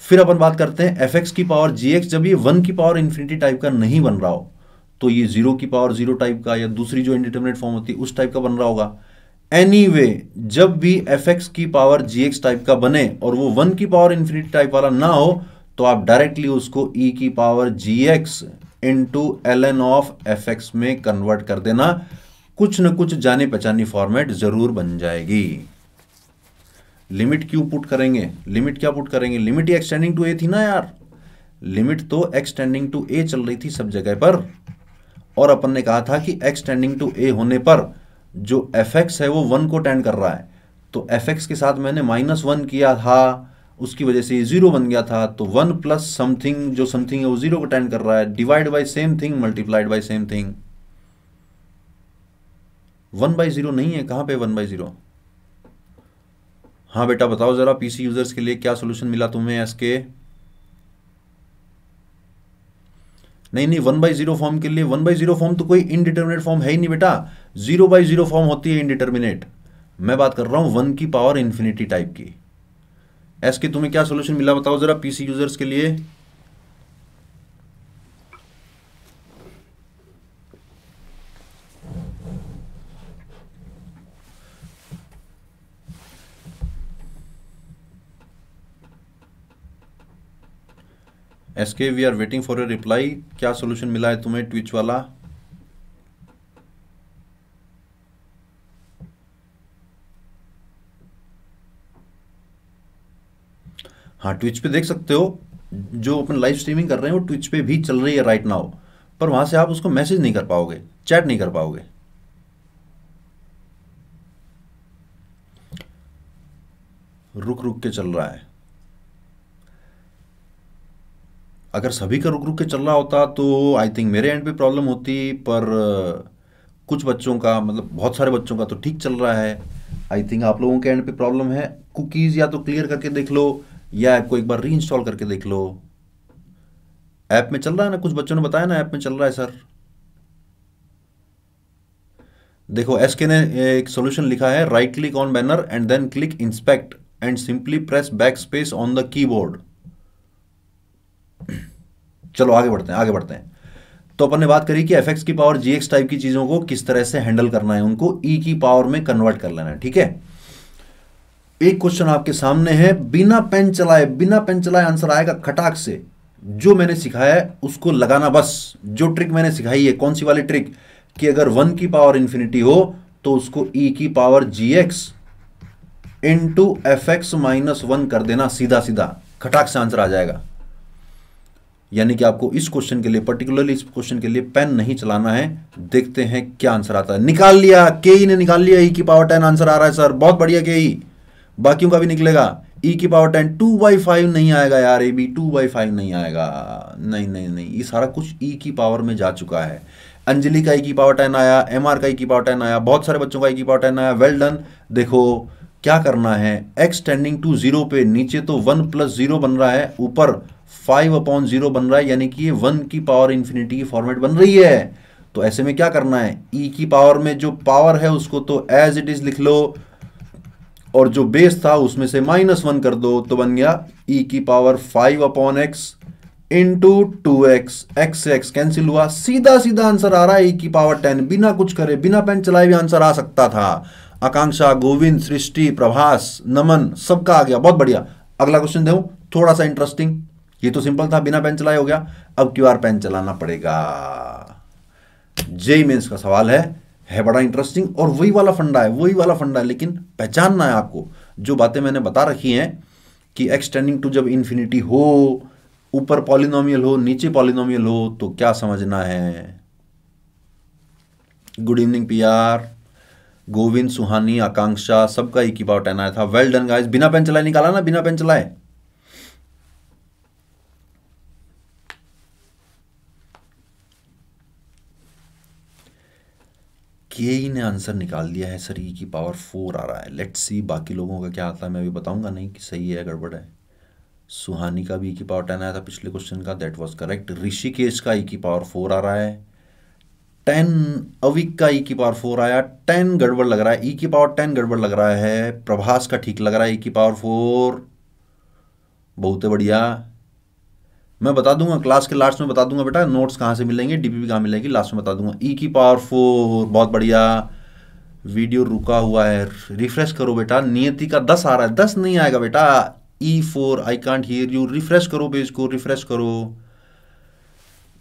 फिर अपन बात करते हैं एफ एक्स की पावर जी एक्स जब ये वन की पावर इन्फिनिटी टाइप का नहीं बन रहा हो तो ये जीरो की पावर जीरो टाइप का या दूसरी जो इंडिटर्मिनेट फॉर्म होती है उस टाइप का बन रहा होगा एनी anyway, जब भी एफ एक्स की पावर जी एक्स टाइप का बने और वो वन की पावर इन्फिनिटी टाइप वाला ना हो तो आप डायरेक्टली उसको ई e की power g x to l n of f x में कन्वर्ट कर देना कुछ न कुछ जाने पहचानी फॉर्मेट जरूर बन जाएगी लिमिट क्यों पुट करेंगे लिमिट क्या पुट करेंगे लिमिट ही एक्सटेंडिंग टू ए थी ना यार लिमिट तो एक्सटेंडिंग टू ए चल रही थी सब जगह पर और अपन ने कहा था कि एक्सटेंडिंग टू ए होने पर जो एफ एक्स है वो वन को टेंड कर रहा है तो एफ एक्स के साथ मैंने माइनस वन किया था उसकी वजह से ये जीरो बन गया था तो वन प्लस समथिंग जो समथिंग है वो जीरो को टेन कर रहा है divide by same thing multiplied by same thing one by zero नहीं है कहां पे वन बाई जीरो हाँ बेटा बताओ जरा पीसी यूजर्स के लिए क्या सोल्यूशन मिला तुम्हें एस नहीं नहीं वन बाई जीरो फॉर्म के लिए वन बाई जीरो फॉर्म तो कोई इनडिटर्मिनेट फॉर्म है ही नहीं बेटा जीरो बाई जीरो फॉर्म होती है इनडिटर्मिनेट मैं बात कर रहा हूं वन की पावर इन्फिनिटी टाइप की एस के तुम्हें क्या सोल्यूशन मिला बताओ जरा पीसी यूजर्स के लिए एसके we are waiting for a reply क्या सोल्यूशन मिला है तुम्हें ट्विच वाला हाँ ट्विच पे देख सकते हो जो अपन लाइव स्ट्रीमिंग कर रहे हैं वो ट्विच पे भी चल रही है राइट नाउ पर वहां से आप उसको मैसेज नहीं कर पाओगे चैट नहीं कर पाओगे रुक रुक के चल रहा है अगर सभी का रुक रुक के चल रहा होता तो आई थिंक मेरे एंड पे प्रॉब्लम होती पर कुछ बच्चों का मतलब बहुत सारे बच्चों का तो ठीक चल रहा है आई थिंक आप लोगों के एंड पे प्रॉब्लम है कुकीज़ या तो क्लियर करके देख लो या ऐप को एक बार री इंस्टॉल करके देख लो ऐप में चल रहा है ना कुछ बच्चों ने बताया ना ऐप में चल रहा है सर देखो एस के ने एक सोल्यूशन लिखा है right click on banner and then click inspect and simply press back space on the keyboard चलो आगे बढ़ते हैं आगे बढ़ते हैं तो अपन ने बात करी कि एफ की पावर जीएक्स टाइप की चीज़ों को किस तरह से हैंडल करना है उनको ई e की पावर में कन्वर्ट कर लेना है ठीक है एक क्वेश्चन आपके सामने है बिना पेन चलाए बिना पेन चलाए आंसर आएगा खटाक से जो मैंने सिखाया है उसको लगाना बस जो ट्रिक मैंने सिखाई है कौन सी वाली ट्रिक कि अगर वन की पावर इन्फिनिटी हो तो उसको ई e की power g x to f x minus one कर देना सीधा सीधा खटाक से आंसर आ जाएगा यानी कि आपको इस क्वेश्चन के लिए पर्टिकुलरली इस क्वेश्चन के लिए पेन नहीं चलाना है देखते हैं क्या आंसर आता है निकाल लिया के ई e ने निकाल लिया ई e की पावर टेन आंसर आ रहा है सर बहुत बढ़िया के ई e। बाकियों का भी निकलेगा e की power ten two by five नहीं आएगा यार a b two by five नहीं आएगा नहीं नहीं नहीं ये सारा कुछ e की पावर में जा चुका है अंजलि का e की पावर टेन आया एम आर का e की पावर टेन आया बहुत सारे बच्चों का e की पावर टेन आया वेल डन देखो क्या करना है एक्स टेंडिंग टू जीरो पे नीचे तो वन प्लस जीरो बन रहा है ऊपर फाइव अपॉन जीरो बन रहा है यानी कि ये वन की पावर इन्फिनिटी की फॉर्मेट बन रही है तो ऐसे में क्या करना है ई e की पावर में जो पावर है उसको तो एज इट इज लिख लो और जो बेस था उसमें से माइनस वन कर दो तो बन गया e की power five upon x into two x x से एक्स कैंसिल हुआ सीधा सीधा आंसर आ रहा है e की पावर टेन बिना कुछ करे बिना पेन चलाए भी आंसर आ सकता था आकांक्षा गोविंद सृष्टि प्रभास नमन सबका आ गया बहुत बढ़िया अगला क्वेश्चन दो थोड़ा सा इंटरेस्टिंग ये तो सिंपल था बिना पेन चलाए हो गया अब क्यू आर पेन चलाना पड़ेगा जे मेन्स का सवाल है है बड़ा इंटरेस्टिंग और वही वाला फंडा है वही वाला फंडा है लेकिन पहचानना है आपको जो बातें मैंने बता रखी हैं कि एक्सटेंडिंग टू जब इन्फिनिटी हो ऊपर पॉलिनोमियल हो नीचे पॉलिनोमियल हो तो क्या समझना है good evening P R Govind Suhani Akanksha सबका एक ही पावर टहना था वेल डन गाइस बिना पेन चलाए निकाला ना बिना पेन चलाए के ने आंसर निकाल दिया है सर ई e की पावर फोर आ रहा है लेट्स सी बाकी लोगों का क्या आता है मैं अभी बताऊंगा नहीं कि सही है गड़बड़ है सुहानी का भी ई e की पावर टेन आया था पिछले क्वेश्चन का दैट वाज करेक्ट ऋषिकेश का ई e की पावर फोर आ रहा है टेन अविक का ई की पावर फोर आया टेन गड़बड़ लग रहा है ई की पावर टेन गड़बड़ लग रहा है प्रभास का ठीक लग रहा है ई की पावर फोर बहुत बढ़िया मैं बता दूंगा क्लास के लास्ट में बता दूंगा बेटा नोट्स कहाँ से मिलेंगे डीपीपी कहाँ मिलेगी लास्ट में बता दूंगा ई e की पावर फोर बहुत बढ़िया वीडियो रुका हुआ है रिफ्रेश करो बेटा नियति का दस आ रहा है दस नहीं आएगा बेटा e four I can't hear you refresh करो पेज को रिफ्रेश करो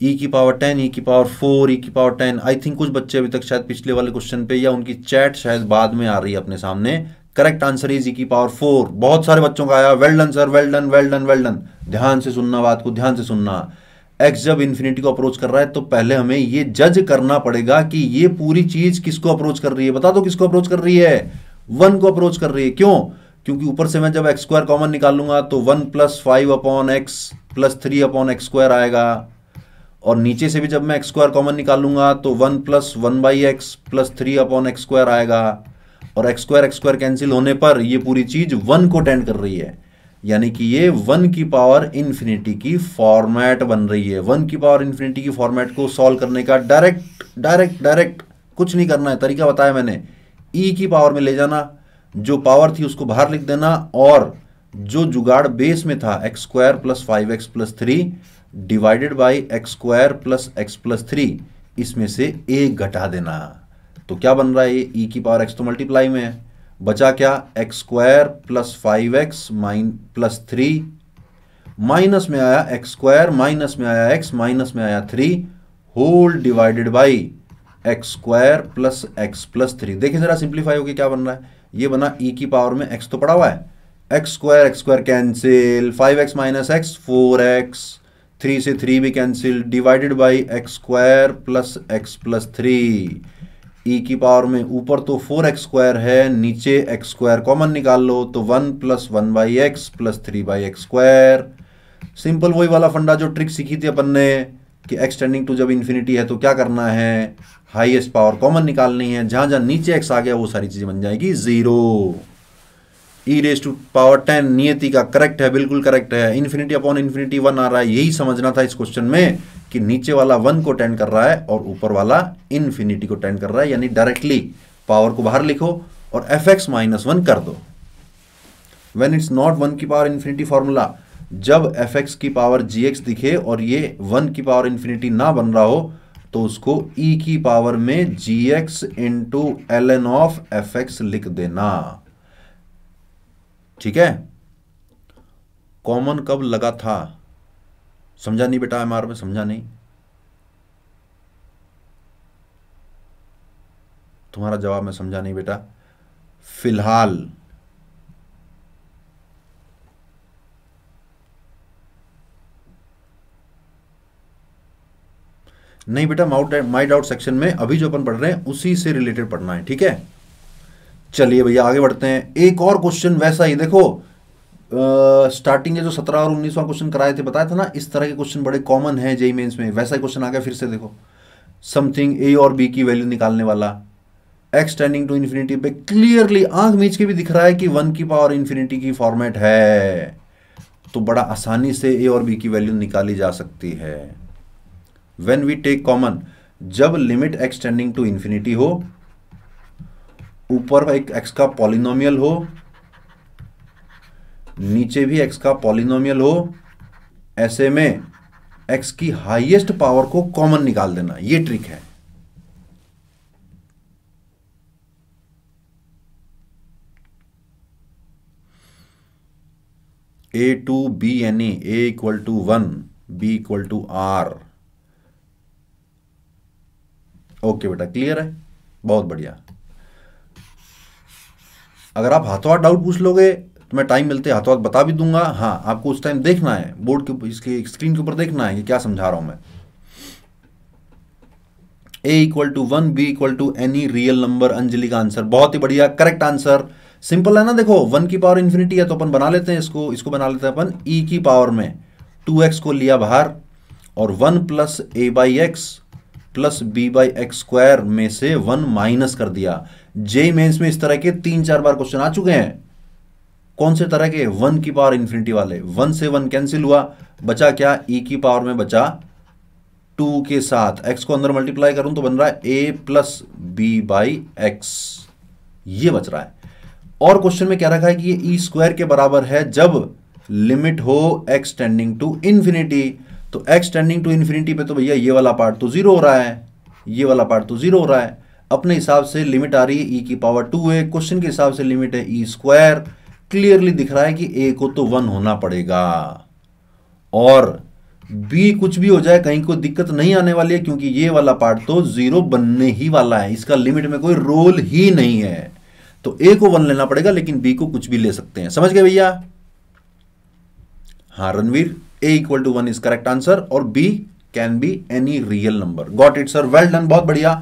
ई e की पावर टेन ई की पावर फोर ई की पावर टेन आई थिंक कुछ बच्चे अभी तक शायद पिछले वाले क्वेश्चन पे या उनकी चैट शायद बाद में आ रही है अपने सामने करेक्ट आंसर इज की पावर फोर बहुत सारे बच्चों का आया well done sir well done well done ध्यान से सुनना बात को ध्यान से सुनना एक्स जब इन्फिनिटी को अप्रोच कर रहा है तो पहले हमें ये जज करना पड़ेगा कि ये पूरी चीज किसको अप्रोच कर रही है बता दो किसको अप्रोच कर रही है वन को अप्रोच कर रही है क्यों क्योंकि ऊपर से मैं जब एक्स स्क्वायर कॉमन निकाल लूंगा तो one plus five upon x plus three upon x square आएगा और नीचे से भी जब मैं एक्स स्क्वायर कॉमन निकालूंगा तो one plus one by x plus three upon x square आएगा और x square x square cancel होने पर ये पूरी चीज वन को टेंड कर रही है यानी कि ये वन की पावर इन्फिनिटी की फॉर्मेट बन रही है वन की पावर इन्फिनिटी की फॉर्मेट को सॉल्व करने का डायरेक्ट डायरेक्ट डायरेक्ट कुछ नहीं करना है तरीका बताया मैंने ई e की पावर में ले जाना जो पावर थी उसको बाहर लिख देना और जो जुगाड़ बेस में था x square plus five x plus three divided by x square plus x plus three इसमें से एक घटा देना तो क्या बन रहा है ये e की पावर एक्स तो मल्टीप्लाई में है बचा क्या x square plus five x mine plus three minus में आया एक्स स्क्वायर माइनस में आया एक्स माइनस में आया three whole divided by x square plus x plus three देखिए जरा सिंप्लीफाई होगी क्या बन रहा है ये बना ई e की पावर में एक्स तो पड़ा हुआ है x square x square cancel five x minus x four x three से थ्री भी cancel divided by x square plus x plus three e e की पावर में ऊपर तो फोर एक्स स्क्वायर है नीचे एक्स स्क्वायर कॉमन निकाल लो तो one plus one by x plus three by x square simple वही वाला फंडा जो ट्रिक सीखी थी अपन ने कि एक्स टेंडिंग टू जब इन्फिनिटी है तो क्या करना है हाईएस्ट पावर कॉमन निकालनी है जहां जहां नीचे एक्स आ गया वो सारी चीज़ें बन जाएगी zero e raise to power ten Niyati का करेक्ट है बिल्कुल करेक्ट है इन्फिनिटी अपॉन इन्फिनिटी वन आ रहा है यही समझना था इस क्वेश्चन में कि नीचे वाला वन को टेंड कर रहा है और ऊपर वाला इन्फिनिटी को टेंड कर रहा है यानी डायरेक्टली पावर को बाहर लिखो और एफ एक्स माइनस वन कर दो वेन इट्स नॉट वन की पावर इन्फिनिटी फॉर्मूला जब एफ एक्स की पावर जी एक्स दिखे और ये वन की पावर इन्फिनिटी ना बन रहा हो तो उसको ई e की पावर में g x into l n of f x लिख देना ठीक है कॉमन कब लगा था समझा नहीं बेटा एमआर में समझा नहीं तुम्हारा जवाब मैं समझा नहीं बेटा फिलहाल नहीं बेटा माउट माई डाउट सेक्शन में अभी जो अपन पढ़ रहे हैं उसी से रिलेटेड पढ़ना है ठीक है चलिए भैया आगे बढ़ते हैं एक और क्वेश्चन वैसा ही देखो स्टार्टिंग के जो सत्रह और उन्नीसवां क्वेश्चन कराए थे बताया था ना इस तरह के क्वेश्चन बड़े कॉमन है जेई मेन्स में वैसा ही क्वेश्चन आ गया फिर से देखो समथिंग ए और बी की वैल्यू निकालने वाला एक्स टेंडिंग टू इन्फिनिटी पे क्लियरली आंख मीच के भी दिख रहा है कि वन की पावर इन्फिनिटी की फॉर्मेट है तो बड़ा आसानी से ए और बी की वैल्यू निकाली जा सकती है वेन वी टेक कॉमन जब लिमिट एक्सटेंडिंग टू इन्फिनिटी हो ऊपर एक एक्स का पॉलिनोमियल हो नीचे भी एक्स का पॉलिनोमियल हो ऐसे में एक्स की हाईएस्ट पावर को कॉमन निकाल देना ये ट्रिक है ए टू बी यानी a equal to one b equal to r okay बेटा क्लियर है बहुत बढ़िया अगर आप हाथों हाथ डाउट पूछ लोगे तो मैं टाइम मिलते हाथों हाथ बता भी दूंगा हाँ आपको उस टाइम देखना है बोर्ड के इसके स्क्रीन के ऊपर देखना है कि क्या समझा रहा हूं मैं a equal to one b equal to any real number Anjali का आंसर बहुत ही बढ़िया करेक्ट आंसर सिंपल है ना देखो वन की पावर इन्फिनिटी है तो अपन बना लेते हैं इसको इसको बना लेते हैं अपन ई e की पावर में टू एक्स को लिया बाहर और one plus a by x plus b by x square में से वन माइनस कर दिया जे मेन्स में इस तरह के तीन चार बार क्वेश्चन आ चुके हैं कौन से तरह के वन की पावर इन्फिनिटी वाले वन से वन कैंसिल हुआ बचा क्या ई e की पावर में बचा टू के साथ एक्स को अंदर मल्टीप्लाई करूं तो बन रहा है a plus b by x ये बच रहा है और क्वेश्चन में क्या रखा है कि ये ई e स्क्वायर के बराबर है जब लिमिट हो एक्स टेंडिंग टू इन्फिनिटी तो एक्स टेंडिंग टू इन्फिनिटी पे तो भैया ये वाला पार्ट तो जीरो हो रहा है ये वाला पार्ट तो जीरो हो रहा है अपने हिसाब से लिमिट आ रही है ई e की पावर टू है क्वेश्चन के हिसाब से लिमिट है ई e स्क्वायर क्लियरली दिख रहा है कि ए को तो वन होना पड़ेगा और बी कुछ भी हो जाए कहीं कोई दिक्कत नहीं आने वाली है क्योंकि ये वाला पार्ट तो जीरो बनने ही वाला है इसका लिमिट में कोई रोल ही नहीं है तो ए को वन लेना पड़ेगा लेकिन बी को कुछ भी ले सकते हैं समझ गए भैया हाँ Ranveer a equal to one is correct answer और b can be any real number got it sir well done बहुत बढ़िया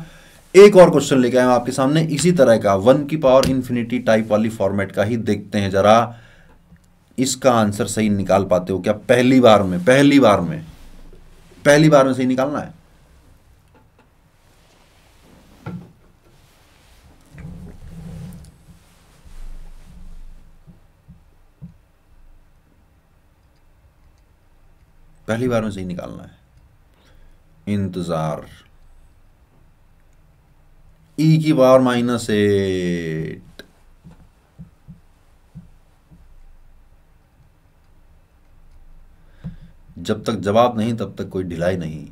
एक और क्वेश्चन लेके आए आपके सामने इसी तरह का वन की पावर इन्फिनिटी टाइप वाली फॉर्मेट का ही देखते हैं जरा इसका आंसर सही निकाल पाते हो क्या पहली बार में पहली बार में पहली बार में सही निकालना है पहली बार में सही निकालना है इंतजार ई e की पावर माइनस एट जब तक जवाब नहीं तब तक कोई ढिलाई नहीं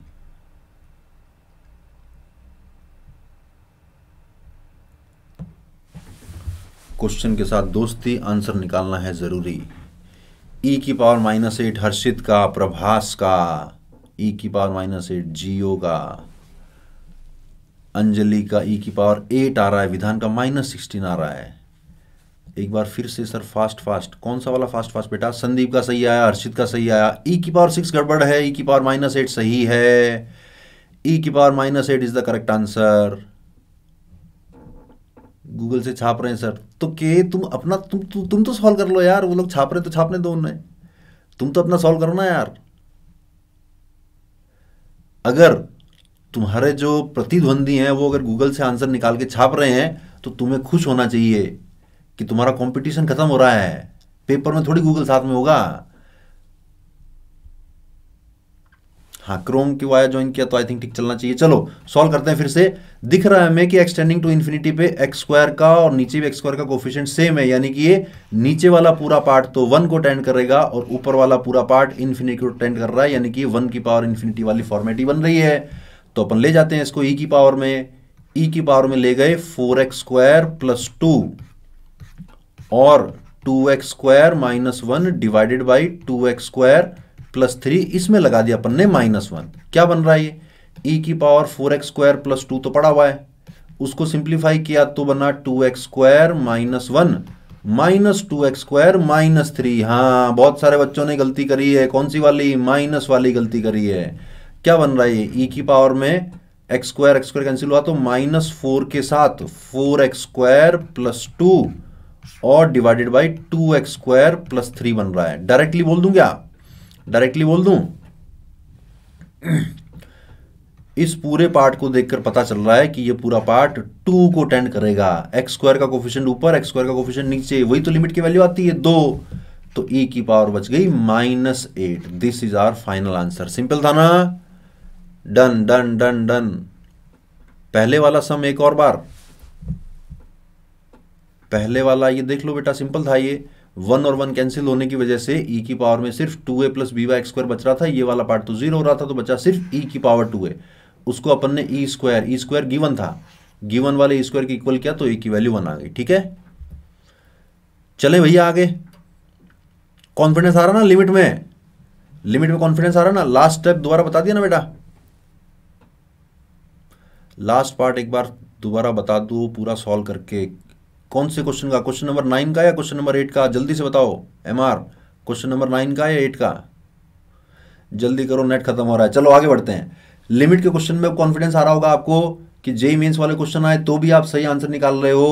क्वेश्चन के साथ दोस्ती आंसर निकालना है ज़रूरी ई e की पावर माइनस एट हर्षित का प्रभास का ई e की पावर माइनस एट जियो का अंजलि का ई e की पावर एट आ रहा है विधान का माइनस सिक्सटीन आ रहा है एक बार फिर से सर फास्ट फास्ट कौन सा वाला फास्ट फास्ट बेटा संदीप का सही आया हर्षित का सही आया ई e की पावर सिक्स गड़बड़ है ई e की पावर माइनस एट सही है ई की power minus eight is the correct answer Google से छाप रहे हैं सर तो के तुम अपना तुम तु, तुम तो सॉल्व कर लो यार वो लोग छाप रहे तो छापने दो उन्हें तुम तो अपना सॉल्व करो ना यार अगर तुम्हारे जो प्रतिद्वंदी हैं वो अगर गूगल से आंसर निकाल के छाप रहे हैं तो तुम्हें खुश होना चाहिए कि तुम्हारा कंपटीशन खत्म हो रहा है पेपर में थोड़ी गूगल साथ में होगा हाँ क्रोम की वायर ज्वाइन किया तो आई थिंक ठीक चलना चाहिए चलो सॉल्व करते हैं फिर से दिख रहा है हमें कि एक्सटेंडिंग टू इन्फिनिटी पे एक्स स्क्वायर का और नीचे भी एक्स स्क्वायर का कोफिशियंट सेम है यानी कि ये नीचे वाला पूरा पार्ट तो वन को टेंड करेगा और ऊपर वाला पूरा पार्ट इन्फिनिटी को टेंड कर रहा है यानी कि वन की पावर इन्फिनिटी वाली फॉर्मेट ही बन रही है तो अपन ले जाते हैं इसको ई e की पावर में ई e की पावर में ले गए four x square plus two और two x square minus one divided by two x square plus three इसमें लगा दिया अपन ने माइनस वन क्या बन रहा है ये ई e की power four x square plus two तो पड़ा हुआ है उसको सिंप्लीफाई किया तो बना two x square minus one minus two x square minus three हाँ बहुत सारे बच्चों ने गलती करी है कौन सी वाली माइनस वाली गलती करी है क्या बन रहा है ये ई e की पावर में x square x square cancel हुआ तो माइनस फोर के साथ four x square plus two और divided by two x square plus three बन रहा है डायरेक्टली बोल दूं क्या डायरेक्टली बोल दूं इस पूरे पार्ट को देखकर पता चल रहा है कि ये पूरा पार्ट टू को टेंड करेगा एक्स स्क्वायर का कोफिशियंट ऊपर एक्स स्क्वायर का कोफिशियंट नीचे वही तो लिमिट की वैल्यू आती है दो तो ई e की पावर बच गई minus eight this is our final answer simple था ना डन डन डन डन पहले वाला सम एक और बार पहले वाला ये देख लो बेटा सिंपल था ये वन और वन कैंसिल होने की वजह से ई e की पावर में सिर्फ two a plus b y square बच रहा था ये वाला पार्ट तो जीरो हो रहा था तो बचा सिर्फ ई e की पावर टू ए उसको अपन ने e square e square given था गिवन वाले ई e स्क्वायर की इक्वल किया तो ए की वैल्यू वन आ गई ठीक है चले भैया आगे कॉन्फिडेंस आ रहा ना लिमिट में लिमिट में कॉन्फिडेंस आ रहा ना लास्ट स्टेप दोबारा बता दिया ना बेटा लास्ट पार्ट एक बार दोबारा बता दो पूरा सॉल्व करके कौन से क्वेश्चन का क्वेश्चन नंबर नाइन का या क्वेश्चन नंबर एट का जल्दी से बताओ एम क्वेश्चन नंबर नाइन का या एट का जल्दी करो नेट खत्म हो रहा है चलो आगे बढ़ते हैं लिमिट के क्वेश्चन में कॉन्फिडेंस आ रहा होगा आपको कि जे मेन्स वाले क्वेश्चन आए तो भी आप सही आंसर निकाल रहे हो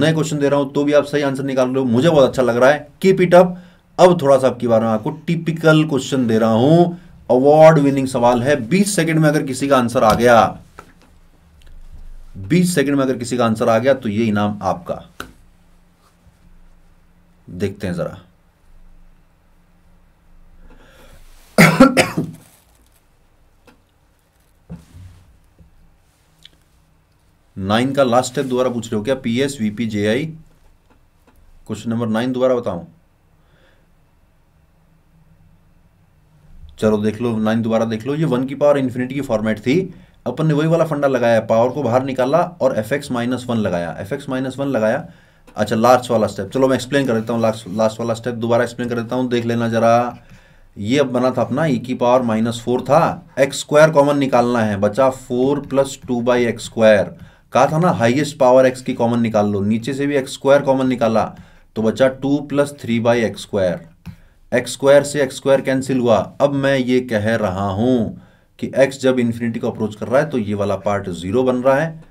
नए क्वेश्चन दे रहा हूं तो भी आप सही आंसर निकाल रहे हो मुझे बहुत अच्छा लग रहा है कीप इट अप अब थोड़ा सा आपकी बार में आपको टिपिकल क्वेश्चन दे रहा हूं अवार्ड विनिंग सवाल है बीस सेकेंड में अगर किसी का आंसर आ गया बीस सेकंड में अगर किसी का आंसर आ गया तो ये इनाम आपका देखते हैं जरा नाइन का लास्ट स्टेप दोबारा पूछ रहे हो क्या PS VP J I question number nine दोबारा बताऊं चलो देख लो नाइन दोबारा देख लो ये वन की पावर इन्फिनिटी की फॉर्मेट थी अपन ने वही वाला फंडा लगाया पावर को बाहर निकाला और एफ एक्स माइनस वन लगाया एफ एक्स माइनस वन लगाया अच्छा लास्ट वाला स्टेप चलो मैं एक्सप्लेन कर देता हूँ लास्ट लास्ट वाला स्टेप दोबारा एक्सप्लेन कर देता हूँ देख लेना जरा ये अब बना था अपना ई e की पावर माइनस फोर था एक्स स्क्वायर कॉमन निकालना है बचा four plus two by x square कहा था ना हाइएस्ट पावर एक्स की कॉमन निकाल लो नीचे से भी एक्स स्क्वायर कॉमन निकाला तो बचा two plus three by x square x square से एक्स स्क्वायर कैंसिल हुआ अब मैं ये कह रहा हूँ कि x जब इन्फिनिटी को अप्रोच कर रहा है तो ये वाला पार्ट जीरो बन रहा है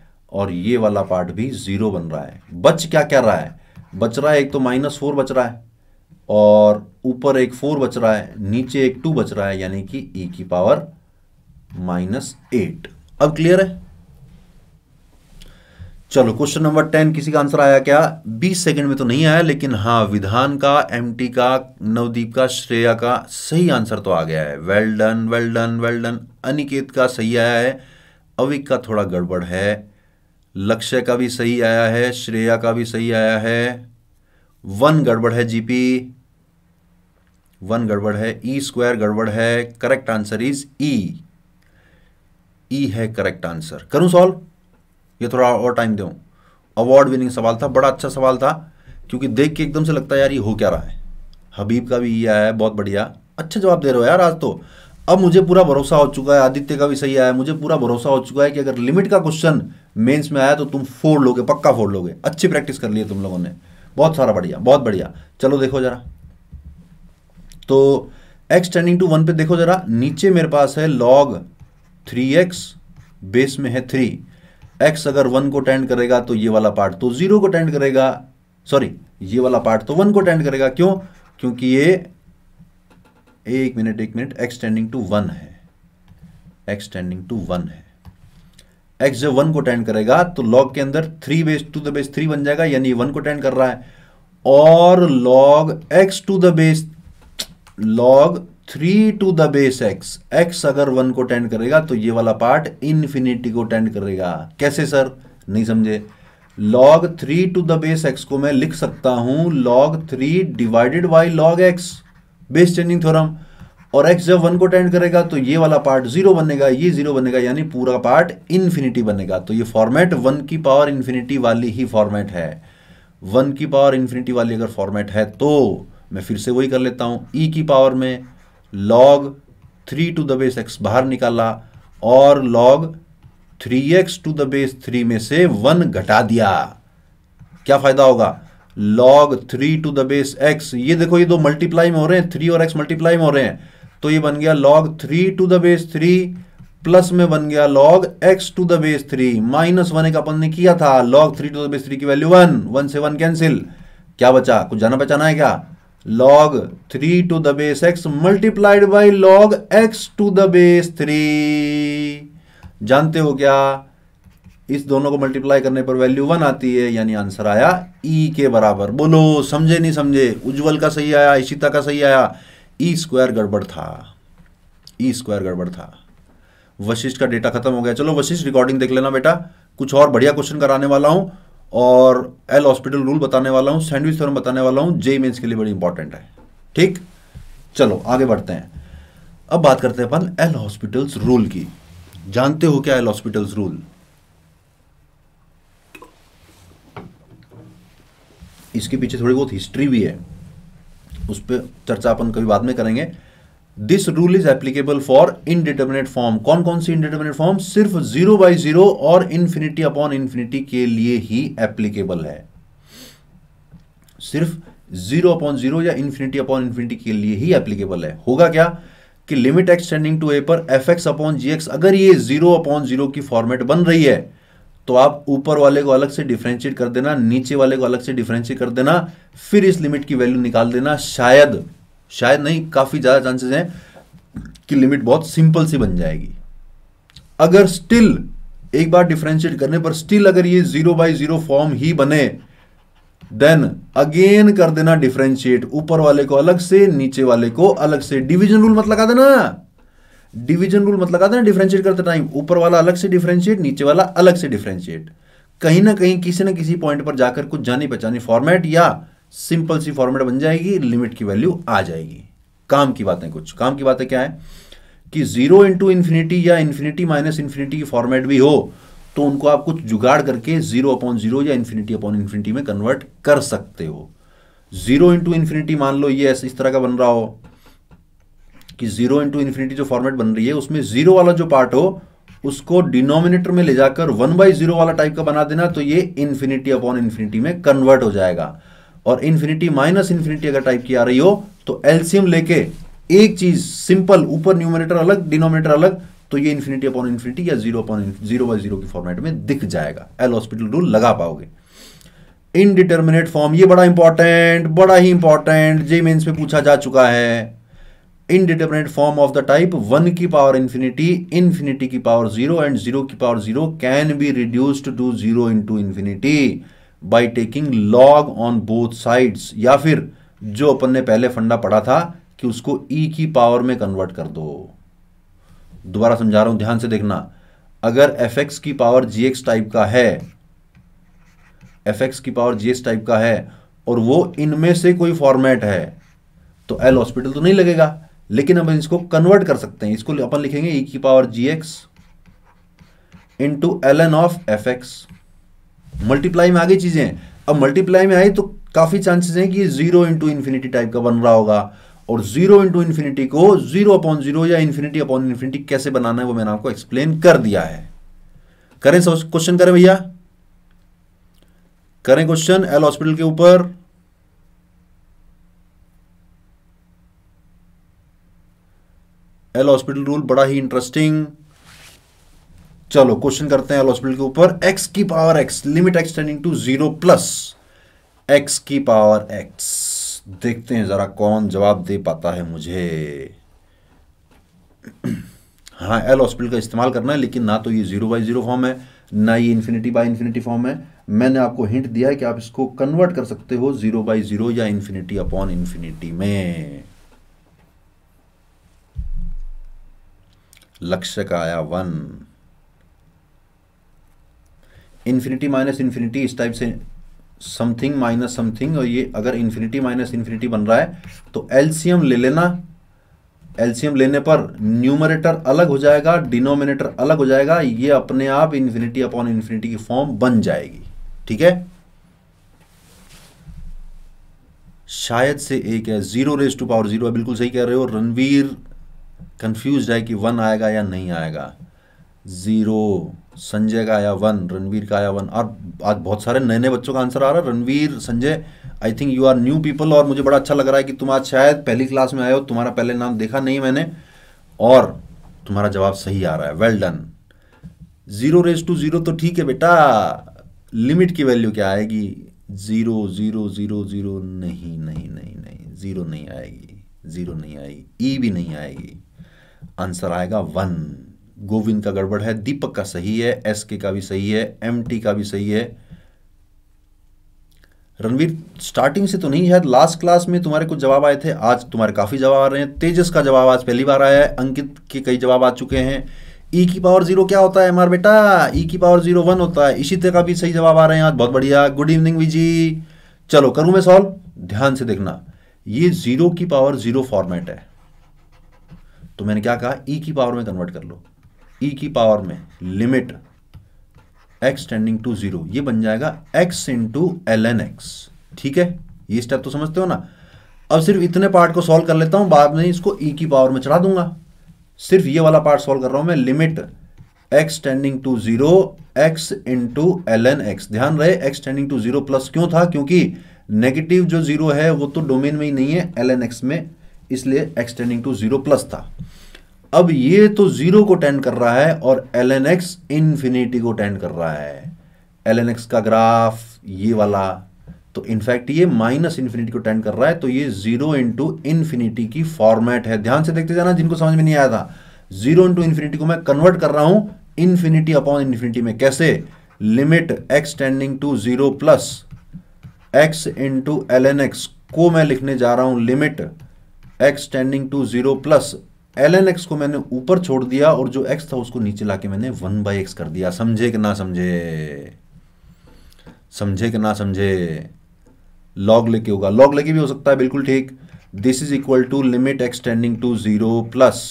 और ये वाला पार्ट भी जीरो बन रहा है बच क्या क्या रहा है बच रहा है एक तो माइनस फोर बच रहा है और ऊपर एक फोर बच रहा है नीचे एक टू बच रहा है यानी कि e की पावर माइनस एट अब क्लियर है चलो क्वेश्चन नंबर टेन किसी का आंसर आया क्या बीस सेकंड में तो नहीं आया लेकिन हाँ विधान का एमटी का नवदीप का श्रेया का सही आंसर तो आ गया है well done well done well done Aniket का सही आया है अविक का थोड़ा गड़बड़ है लक्ष्य का भी सही आया है श्रेया का भी सही आया है वन गड़बड़ है जीपी वन गड़बड़ है ई e स्क्वायर गड़बड़ है correct answer is e e है करेक्ट आंसर करूं सॉल्व ये थोड़ा और टाइम दो अवार्ड विनिंग सवाल था बड़ा अच्छा सवाल था क्योंकि देख के एकदम से लगता है यार ये हो क्या रहा है हबीब का भी ये आया है बहुत बढ़िया अच्छा जवाब दे रहे हो यार आज तो अब मुझे पूरा भरोसा हो चुका है आदित्य का भी सही आया मुझे पूरा भरोसा हो चुका है कि अगर लिमिट का क्वेश्चन मेंस में आया तो तुम फोड़ लोगे पक्का फोड़ लोगे अच्छी प्रैक्टिस कर ली है तुम लोगों ने बहुत सारा बढ़िया बहुत बढ़िया चलो देखो जरा तो एक्स टेंडिंग टू वन पे देखो जरा नीचे मेरे पास है लॉग थ्री एक्स बेस में है थ्री एक्स अगर वन को टेंड करेगा तो ये वाला पार्ट तो जीरो को टेंड करेगा सॉरी ये वाला पार्ट तो वन को टेंड करेगा क्यों क्योंकि ये एक मिनट एक मिनट एक्स टेंडिंग टू वन है एक्स टेंडिंग टू वन है एक्स जब वन को टेंड करेगा तो लॉग के अंदर three base to the base three बन जाएगा यानी वन को टेंड कर रहा है और log x to the base log three to the base x x अगर वन को टेंड करेगा तो ये वाला पार्ट इन्फिनिटी को टेंड करेगा कैसे सर नहीं समझे log three to the base x को मैं लिख सकता हूं log three divided by log x base changing theorem और एक्स जब वन को टेंड करेगा तो ये वाला पार्ट जीरो बनेगा ये जीरो बनेगा यानी पूरा पार्ट इन्फिनिटी बनेगा तो ये फॉर्मेट वन की पावर इन्फिनिटी वाली ही फॉर्मेट है वन की पावर इन्फिनिटी वाली अगर फॉर्मेट है तो मैं फिर से वही कर लेता हूं ई e की पावर में log three to the base x बाहर निकाला और log three x to the base three में से वन घटा दिया क्या फायदा होगा log three to the base x ये देखो ये दो मल्टीप्लाई में हो रहे हैं थ्री और एक्स मल्टीप्लाई में हो रहे हैं तो ये बन गया log three to the base three plus में बन गया log x to the base three minus one एक अपन ने किया था log three to the base three की वैल्यू वन वन से वन कैंसिल क्या बचा कुछ जाना बचाना है क्या log 3 to the base x multiplied by log x to the base 3 जानते हो क्या इस दोनों को मल्टीप्लाई करने पर वैल्यू वन आती है यानी आंसर आया ई e के बराबर बोलो समझे नहीं समझे उज्जवल का सही आया इशिता का सही आया ई e स्क्वायर गड़बड़ था ई e स्क्वायर गड़बड़ था वशिष्ठ का डेटा खत्म हो गया चलो वशिष्ठ रिकॉर्डिंग देख लेना बेटा कुछ और बढ़िया क्वेश्चन कराने वाला हूं और एल हॉस्पिटल रूल बताने वाला हूं सैंडविच थ्योरम बताने वाला हूं जे मेन्स के लिए बड़ी इंपॉर्टेंट है ठीक चलो आगे बढ़ते हैं अब बात करते हैं अपन एल हॉस्पिटल्स रूल की जानते हो क्या एल हॉस्पिटल्स रूल इसके पीछे थोड़ी बहुत हिस्ट्री भी है उस पर चर्चा अपन कभी बाद में करेंगे this rule is applicable for indeterminate form कौन कौन सी इनडिटर्मिनेट फॉर्म सिर्फ जीरो बाई जीरो और इन्फिनिटी अपॉन इन्फिनिटी के लिए ही एप्लीकेबल है सिर्फ जीरो अपॉन जीरो या इन्फिनिटी अपॉन इन्फिनिटी के लिए ही एप्लीकेबल है होगा क्या कि लिमिट एक्सटेंडिंग टू ए पर f x upon g x अगर ये जीरो अपॉन जीरो की फॉर्मेट बन रही है तो आप ऊपर वाले को अलग से डिफ्रेंशिएट कर देना नीचे वाले को अलग से डिफ्रेंशिएट कर देना फिर इस लिमिट की वैल्यू निकाल देना शायद शायद नहीं काफ़ी ज़्यादा चांसेस हैं कि लिमिट बहुत सिंपल सी बन जाएगी अगर स्टिल एक बार डिफ्रेंशिएट करने पर स्टिल अगर ये जीरो बाई जीरो फॉर्म ही बने देन अगेन कर देना डिफ्रेंशिएट ऊपर वाले को अलग से नीचे वाले को अलग से डिवीजन रूल मत लगा देना डिवीजन रूल मत लगा देना डिफ्रेंशिएट करते टाइम ऊपर वाला अलग से डिफ्रेंशिएट नीचे वाला अलग से डिफ्रेंशिएट कहीं ना कहीं किसी ना किसी पॉइंट पर जाकर कुछ जानी पहचानी फॉर्मेट या सिंपल सी फॉर्मेट बन जाएगी लिमिट की वैल्यू आ जाएगी काम की बातें कुछ काम की बातें क्या है कि जीरो इंटू इन्फिनिटी या इन्फिनिटी माइनस इन्फिनिटी की फॉर्मेट भी हो तो उनको आप कुछ जुगाड़ करके जीरो अपॉन जीरो या इन्फिनिटी अपॉन इन्फिनिटी में कन्वर्ट कर सकते हो जीरो इंटू इन्फिनिटी मान लो ये इस तरह का बन रहा हो कि जीरो इंटू इन्फिनिटी जो फॉर्मेट बन रही है उसमें जीरो वाला जो पार्ट हो उसको डिनोमिनेटर में ले जाकर वन बाई जीरो वाला टाइप का बना देना तो ये इन्फिनिटी अपॉन इन्फिनिटी में कन्वर्ट हो जाएगा और इन्फिनिटी माइनस इन्फिनिटी अगर टाइप की आ रही हो तो एल्सियम लेके एक चीज सिंपल ऊपर न्यूमिनेटर अलग डिनोमिनेटर अलग तो ये इन्फिनिटी अपॉन इन्फिनिटी या zero upon zero by zero की फॉर्मेट में दिख जाएगा एल हॉस्पिटल रूल लगा पाओगे इनडिटर्मिनेट फॉर्म ये बड़ा इंपॉर्टेंट बड़ा ही इंपॉर्टेंट जे मेन्स में पूछा जा चुका है indeterminate form of the type one की पावर इन्फिनिटी इन्फिनिटी की पावर जीरो एंड जीरो की power zero can be reduced to zero into infinity by taking log on both sides या फिर जो अपन ने पहले फंडा पढ़ा था कि उसको ई e की पावर में कन्वर्ट कर दो दोबारा समझा रहा हूं ध्यान से देखना अगर एफ एक्स की पावर जी एक्स टाइप का है एफ एक्स की पावर जी एक्स टाइप का है और वो इनमें से कोई फॉर्मेट है तो एल हॉस्पिटल तो नहीं लगेगा लेकिन अब इसको कन्वर्ट कर सकते हैं इसको अपन लिखेंगे ई e की power g x into l n of f x multiply में आगे चीज़ें अब मल्टीप्लाई में आई तो काफ़ी चांसेस हैं कि ये जीरो इंटू इन्फिनिटी टाइप का बन रहा होगा और जीरो इंटू इन्फिनिटी को जीरो अपॉन जीरो या इन्फिनिटी अपॉन इन्फिनिटी कैसे बनाना है वो मैंने आपको एक्सप्लेन कर दिया है करें क्वेश्चन करें भैया करें क्वेश्चन एल हॉस्पिटल के ऊपर एल हॉस्पिटल रूल बड़ा ही इंटरेस्टिंग चलो क्वेश्चन करते हैं हॉस्पिटल के ऊपर एक्स की power x limit x tending to zero plus x की पावर एक्स देखते हैं जरा कौन जवाब दे पाता है मुझे हाँ एल हॉस्पिटल का इस्तेमाल करना है लेकिन ना तो ये जीरो बाई जीरो फॉर्म है ना ये इन्फिनिटी बाई इन्फिनिटी फॉर्म है मैंने आपको हिंट दिया है कि आप इसको कन्वर्ट कर सकते हो जीरो बाई जीरो या इन्फिनिटी अपॉन इन्फिनिटी में लक्ष्य का आया वन इन्फिनिटी माइनस इन्फिनिटी इस टाइप से समथिंग माइनस समथिंग और ये अगर इन्फिनिटी माइनस इन्फिनिटी बन रहा है तो एल्सियम ले लेना एल्सियम लेने पर न्यूमरेटर अलग हो जाएगा डिनोमिनेटर अलग हो जाएगा ये अपने आप इन्फिनिटी अपॉन इन्फिनिटी की फॉर्म बन जाएगी ठीक है शायद से एक है zero raise to power zero बिल्कुल सही कह रहे हो रणवीर कंफ्यूज है कि वन आएगा या नहीं आएगा जीरो संजय का आया वन रणवीर का आया वन और आज बहुत सारे नए नए बच्चों का आंसर आ रहा है Ranveer Sanjay I think you are new people और मुझे बड़ा अच्छा लग रहा है कि तुम आज शायद पहली क्लास में आए हो तुम्हारा पहले नाम देखा नहीं मैंने और तुम्हारा जवाब सही आ रहा है well done zero raise to zero तो ठीक है बेटा लिमिट की वैल्यू क्या आएगी जीरो जीरो जीरो जीरो नहीं नहीं नहीं नहीं जीरो नहीं आएगी जीरो नहीं आएगी ई e भी नहीं आएगी आंसर आएगा वन गोविंद का गड़बड़ है दीपक का सही है एस के का भी सही है एम टी का भी सही है रणवीर स्टार्टिंग से तो नहीं है लास्ट क्लास में तुम्हारे कुछ जवाब आए थे आज तुम्हारे काफ़ी जवाब आ रहे हैं तेजस का जवाब आज पहली बार आया है अंकित के कई जवाब आ चुके हैं ई e की पावर जीरो क्या होता है हमारा बेटा ई e की पावर जीरो वन होता है इसी तरह का भी सही जवाब आ रहे हैं आज बहुत बढ़िया गुड इवनिंग विजी चलो करूं मैं सॉल्व ध्यान से देखना ये जीरो की पावर जीरो फॉर्मेट है तो मैंने क्या कहा ई e की पावर में कन्वर्ट कर लो e की पावर में limit x tending to zero ये बन जाएगा x into l n x ठीक है ये स्टेप तो समझते हो ना अब सिर्फ इतने पार्ट को सॉल्व कर लेता हूं बाद में इसको e की पावर में चढ़ा दूंगा सिर्फ ये वाला पार्ट सॉल्व कर रहा हूं मैं limit x tending to zero x into l n x ध्यान रहे x tending to zero plus क्यों था क्योंकि नेगेटिव जो जीरो है वो तो डोमेन में ही नहीं है एल एन एक्स में इसलिए x tending to zero plus था अब ये तो जीरो को टेंड कर रहा है और एल एन एक्स इनफिनिटी को टेंड कर रहा है एल एन एक्स का ग्राफ ये वाला तो इनफैक्ट ये माइनस इन्फिनिटी को टेंड कर रहा है तो ये जीरो इंटू इन्फिनिटी की फॉर्मेट है ध्यान से देखते जाना जिनको समझ में नहीं आया था जीरो इंटू इन्फिनिटी को मैं कन्वर्ट कर रहा हूं इन्फिनिटी अपॉन इन्फिनिटी में कैसे limit x tending to zero plus x into l n x को मैं लिखने जा रहा हूं limit x tending to zero plus l n x को मैंने ऊपर छोड़ दिया और जो एक्स था उसको नीचे लाके मैंने वन बाई एक्स कर दिया समझे कि ना समझे समझे कि ना समझे लॉग लेके होगा लॉग लेके भी हो सकता है बिल्कुल ठीक this is equal to limit x tending to zero plus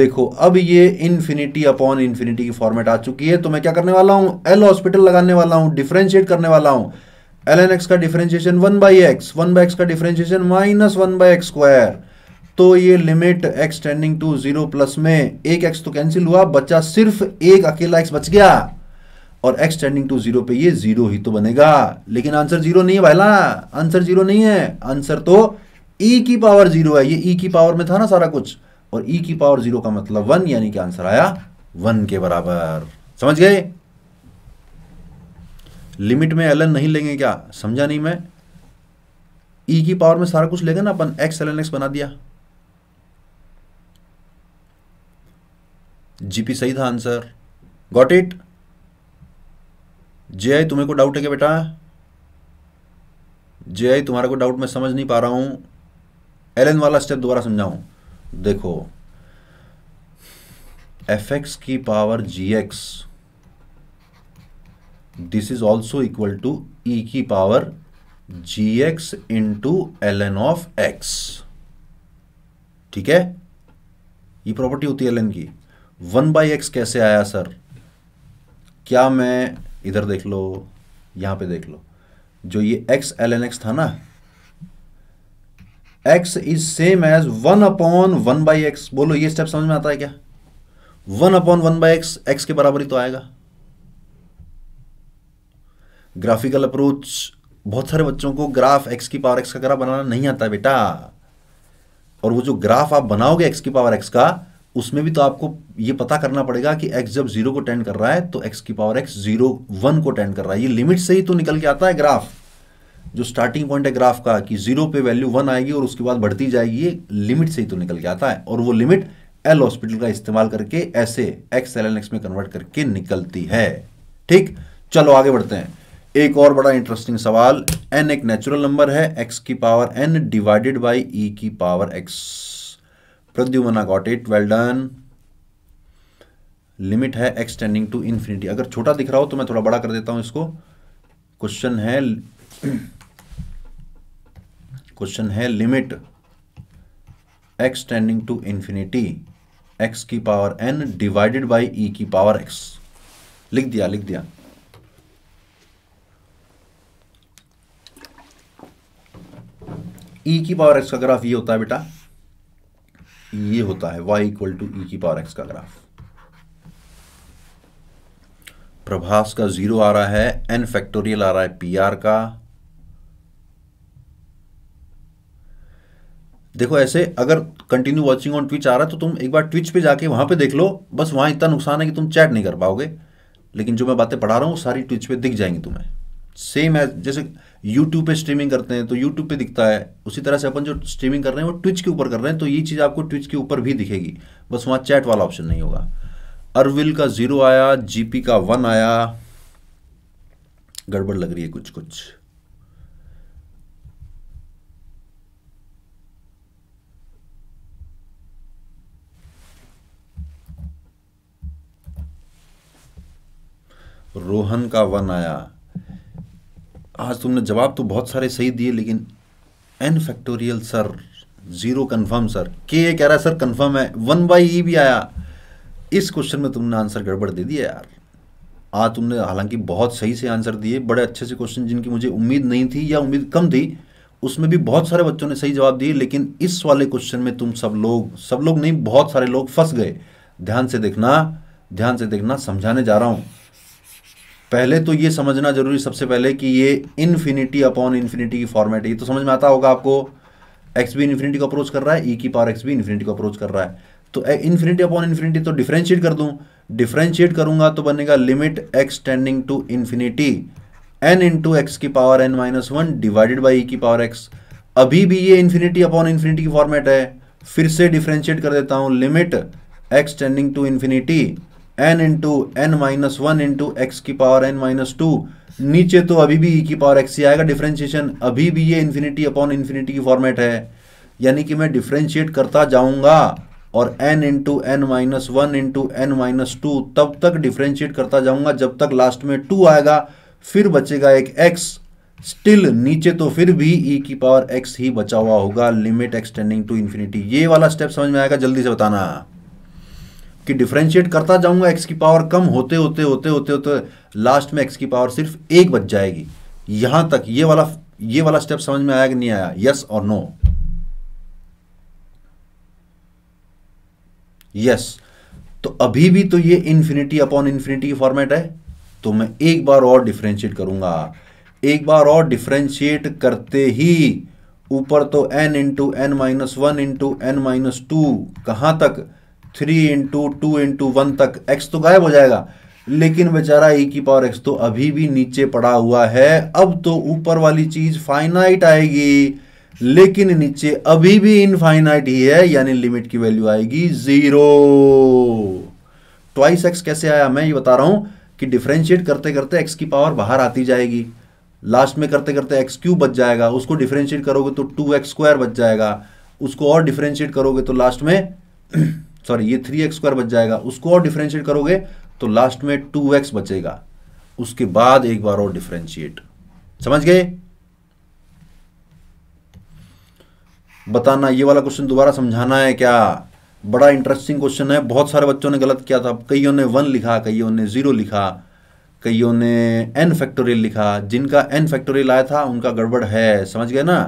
देखो अब ये इन्फिनिटी अपॉन इन्फिनिटी की फॉर्मेट आ चुकी है तो मैं क्या करने वाला हूँ एल हॉस्पिटल लगाने वाला हूँ डिफ्रेंशिएट करने वाला हूँ एल एन एक्स का differentiation one by x one by x का differentiation minus one by x square तो ये limit x tending to zero plus में एक एक्स तो कैंसिल हुआ बच्चा सिर्फ एक अकेला एक्स बच गया और एक्स टेंडिंग टू जीरो पे ये जीरो ही तो बनेगा लेकिन आंसर जीरो नहीं है भाईला आंसर जीरो नहीं है आंसर तो ई e की पावर जीरो है ये ई e की पावर में था ना सारा कुछ और ई e की पावर जीरो का मतलब वन यानी कि आंसर आया वन के बराबर समझ गए लिमिट में एलन नहीं लेंगे क्या समझा नहीं मैं ई e की पावर में सारा कुछ लेगा ना अपन एक्स एल एन एक्स बना दिया जीपी सही था आंसर गॉट इट जे आई तुम्हें को डाउट है क्या बेटा जे आई तुम्हारा को डाउट मैं समझ नहीं पा रहा हूं एल वाला स्टेप दोबारा समझाऊ देखो एफ एक्स की power g x this is also equal to e की power g x into l n of x ठीक है ये प्रॉपर्टी होती है एल एन की वन बाई एक्स कैसे आया सर क्या मैं इधर देख लो यहां पे देख लो जो ये एक्स एल एन एक्स था ना x is same as one upon one by x बोलो ये स्टेप समझ में आता है क्या one upon one by x x के बराबर ही तो आएगा ग्राफिकल अप्रोच बहुत सारे बच्चों को ग्राफ एक्स की पावर एक्स का ग्राफ बनाना नहीं आता बेटा और वो जो ग्राफ आप बनाओगे एक्स की पावर एक्स का उसमें भी तो आपको ये पता करना पड़ेगा कि x जब जीरो को टेंड कर रहा है तो x की पावर x जीरो वन को टेंड कर रहा है ये लिमिट से ही तो निकल के आता है ग्राफ जो स्टार्टिंग पॉइंट है ग्राफ का कि जीरो पे वैल्यू वन आएगी और उसके बाद बढ़ती जाएगी ये लिमिट से ही तो निकल के आता है और वो लिमिट एल हॉस्पिटल का इस्तेमाल करके ऐसे एक्स एल एन एक्स में कन्वर्ट करके निकलती है ठीक चलो आगे बढ़ते हैं एक और बड़ा इंटरेस्टिंग सवाल एन एक नेचुरल नंबर है एक्स की power n divided by e की power x Pradyumna got it well done limit है एक्सटेंडिंग टू इन्फिनिटी अगर छोटा दिख रहा हो तो मैं थोड़ा बड़ा कर देता हूं इसको क्वेश्चन है क्वेश्चन है limit x tending to infinity x की power n divided by e की पावर एक्स लिख दिया लिख दिया ई e की पावर एक्स का ग्राफ ये होता है बेटा ये होता है वाई इक्वल टू ई की पावर एक्स का ग्राफ प्रभास का जीरो आ रहा है एन फैक्टोरियल आ रहा है पी आर का देखो ऐसे अगर कंटिन्यू वॉचिंग ऑन ट्विच आ रहा है तो तुम एक बार ट्विच पे जाके वहां पे देख लो बस वहां इतना नुकसान है कि तुम चैट नहीं कर पाओगे लेकिन जो मैं बातें पढ़ा रहा हूं सारी ट्विच पे दिख जाएंगी तुम्हें सेम है जैसे यूट्यूब पे स्ट्रीमिंग करते हैं तो यूट्यूब पे दिखता है उसी तरह से अपन जो स्ट्रीमिंग कर रहे हैं वो ट्विच के ऊपर कर रहे हैं तो ये चीज़ आपको ट्विच के ऊपर भी दिखेगी बस वहाँ चैट वाला ऑप्शन नहीं होगा अरविल का जीरो आया जीपी का वन आया गड़बड़ लग रही है कुछ कुछ रोहन का वन आया आज तुमने जवाब तो बहुत सारे सही दिए लेकिन n factorial sir zero confirm sir के ये कह रहा है सर कंफर्म है वन बाई ई भी आया इस क्वेश्चन में तुमने आंसर गड़बड़ दे दिया यार आज तुमने हालांकि बहुत सही से आंसर दिए बड़े अच्छे से क्वेश्चन जिनकी मुझे उम्मीद नहीं थी या उम्मीद कम थी उसमें भी बहुत सारे बच्चों ने सही जवाब दिए लेकिन इस वाले क्वेश्चन में तुम सब लोग सब लोग नहीं बहुत सारे लोग फंस गए ध्यान से देखना ध्यान से देखना समझाने जा रहा हूं पहले तो ये समझना जरूरी सबसे पहले कि ये इन्फिनिटी अपॉन इन्फिनिटी की फॉर्मेट है ये तो समझ में आता होगा आपको एक्स बी इन्फिनिटी को अप्रोच कर रहा है ई e की पावर एक्स बी इन्फिनिटी को अप्रोच कर रहा है तो इन्फिनिटी अपॉन इन्फिनिटी तो डिफ्रेंशिएट कर दूं डिफ्रेंशिएट करूंगा तो बनेगा limit x tending to infinity n to x की power n minus one divided by e की पावर एक्स अभी भी ये इन्फिनिटी अपॉन इन्फिनिटी की फॉर्मेट है फिर से डिफ्रेंशिएट कर देता हूँ limit x tending to infinity n into n minus one into x की पावर एन माइनस टू नीचे तो अभी भी ई e की पावर एक्स ही आएगा डिफ्रेंशिएशन अभी भी ये इन्फिनिटी अपॉन इन्फिनिटी की फॉर्मेट है यानी कि मैं डिफ्रेंशिएट करता जाऊंगा और n into n minus one into n minus two तब तक डिफ्रेंशिएट करता जाऊंगा जब तक लास्ट में टू आएगा फिर बचेगा एक एक्स स्टिल नीचे तो फिर भी ई e की पावर एक्स ही बचा हुआ होगा लिमिट एक्सटेंडिंग टू इन्फिनिटी ये वाला स्टेप समझ में आएगा जल्दी से बताना कि डिफ्रेंशिएट करता जाऊंगा एक्स की पावर कम होते होते होते होते होते लास्ट में एक्स की पावर सिर्फ एक बच जाएगी यहां तक ये वाला ये वाला स्टेप समझ में आया कि नहीं आया यस और नो यस तो अभी भी तो ये इन्फिनिटी अपॉन इन्फिनिटी की फॉर्मेट है तो मैं एक बार और डिफ्रेंशिएट करूंगा एक बार और डिफ्रेंशिएट करते ही ऊपर तो n into n minus one into n minus two कहां तक three into two into one तक एक्स तो गायब हो जाएगा लेकिन बेचारा ई की पावर एक्स तो अभी भी नीचे पड़ा हुआ है अब तो ऊपर वाली चीज फाइनाइट आएगी लेकिन नीचे अभी भी इनफाइनाइट ही है यानी लिमिट की वैल्यू आएगी जीरो ट्वाइस एक्स कैसे आया मैं ये बता रहा हूं कि डिफ्रेंशिएट करते करते एक्स की पावर बाहर आती जाएगी लास्ट में करते करते एक्स क्यूब बच जाएगा उसको डिफ्रेंशिएट करोगे तो टू एक्स स्क्वायर बच जाएगा उसको और डिफ्रेंशिएट करोगे तो लास्ट में सॉरी ये थ्री एक्स स्क्वायर बच जाएगा उसको और डिफ्रेंशिएट करोगे तो लास्ट में टू एक्स बचेगा उसके बाद एक बार और डिफ्रेंशिएट समझ गए बताना ये वाला क्वेश्चन दोबारा समझाना है क्या बड़ा इंटरेस्टिंग क्वेश्चन है बहुत सारे बच्चों ने गलत किया था कईयों ने वन लिखा कईयों ने जीरो लिखा कईयों ने एन फैक्टोरियल लिखा जिनका एन फैक्टोरियल आया था उनका गड़बड़ है समझ गए ना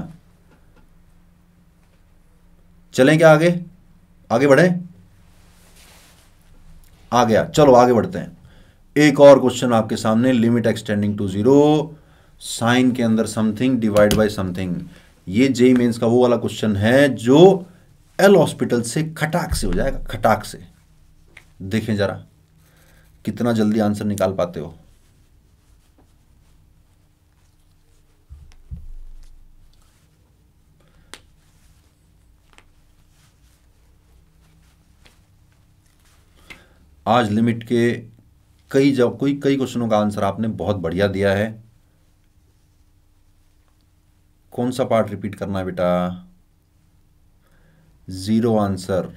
चलें क्या आगे आगे बढ़ें आ गया चलो आगे बढ़ते हैं एक और क्वेश्चन आपके सामने limit x tending to zero sine के अंदर समथिंग डिवाइड बाय समथिंग ये जे मेन्स का वो वाला क्वेश्चन है जो एल हॉस्पिटल से खटाक से हो जाएगा खटाक से देखें जरा कितना जल्दी आंसर निकाल पाते हो आज लिमिट के कई जब कोई कई क्वेश्चनों का आंसर आपने बहुत बढ़िया दिया है कौन सा पार्ट रिपीट करना है बेटा ज़ीरो आंसर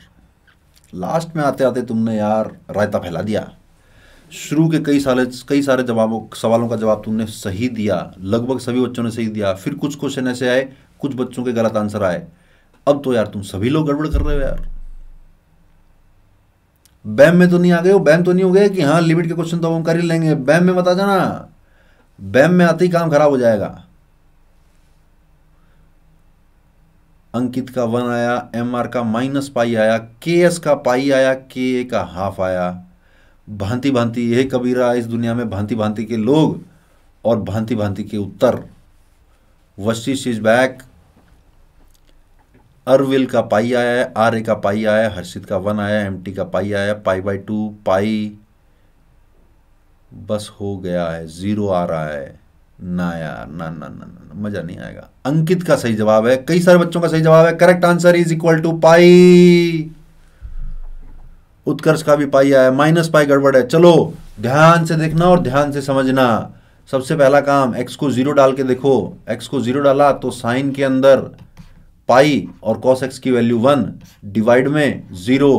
लास्ट में आते आते तुमने यार रायता फैला दिया शुरू के कई सारे कई सारे जवाबों सवालों का जवाब तुमने सही दिया लगभग सभी बच्चों ने सही दिया फिर कुछ क्वेश्चन ऐसे आए कुछ बच्चों के गलत आंसर आए अब तो यार तुम सभी लोग गड़बड़ कर रहे हो यार बैम में तो नहीं आ गए हो बैम तो नहीं हो गए कि हाँ लिमिट के क्वेश्चन तो हम कर ही लेंगे बैम में बता जाना बैम में आते ही काम खराब हो जाएगा अंकित का वन आया एम आर का माइनस पाई आया के एस का पाई आया के ए का हाफ आया भांति भांति यह कबीरा इस दुनिया में भांति भांति के लोग और भांति भांति के उत्तर वशिष इज बैक अरविल का पाई आया है आर ए का पाई आया है हर्षित का वन आया है एम टी का पाई आया है पाई बाई टू पाई बस हो गया है जीरो आ रहा है ना यार ना ना ना ना, ना मज़ा नहीं आएगा अंकित का सही जवाब है कई सारे बच्चों का सही जवाब है correct answer is equal to pi Utkarsh का भी पाई आया माइनस पाई गड़बड़ है चलो ध्यान से देखना और ध्यान से समझना सबसे पहला काम एक्स को जीरो डाल के देखो एक्स को जीरो डाला तो साइन के अंदर पाई और कॉस एक्स की वैल्यू वन डिवाइड में ज़ीरो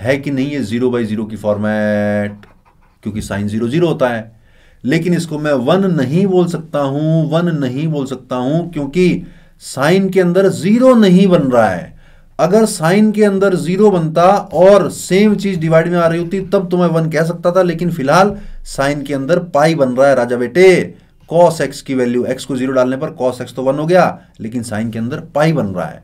है कि नहीं है ज़ीरो बाई ज़ीरो की फॉर्मेट क्योंकि साइन ज़ीरो ज़ीरो होता है लेकिन इसको मैं वन नहीं बोल सकता हूं वन नहीं बोल सकता हूं क्योंकि साइन के अंदर ज़ीरो नहीं बन रहा है अगर साइन के अंदर ज़ीरो बनता और सेम चीज़ डिवाइड में आ रही होती तब तो मैं वन कह सकता था लेकिन फिलहाल साइन के अंदर पाई बन रहा है राजा बेटे कॉस एक्स की वैल्यू एक्स को जीरो डालने पर कॉस एक्स तो वन हो गया लेकिन साइन के अंदर पाई बन रहा है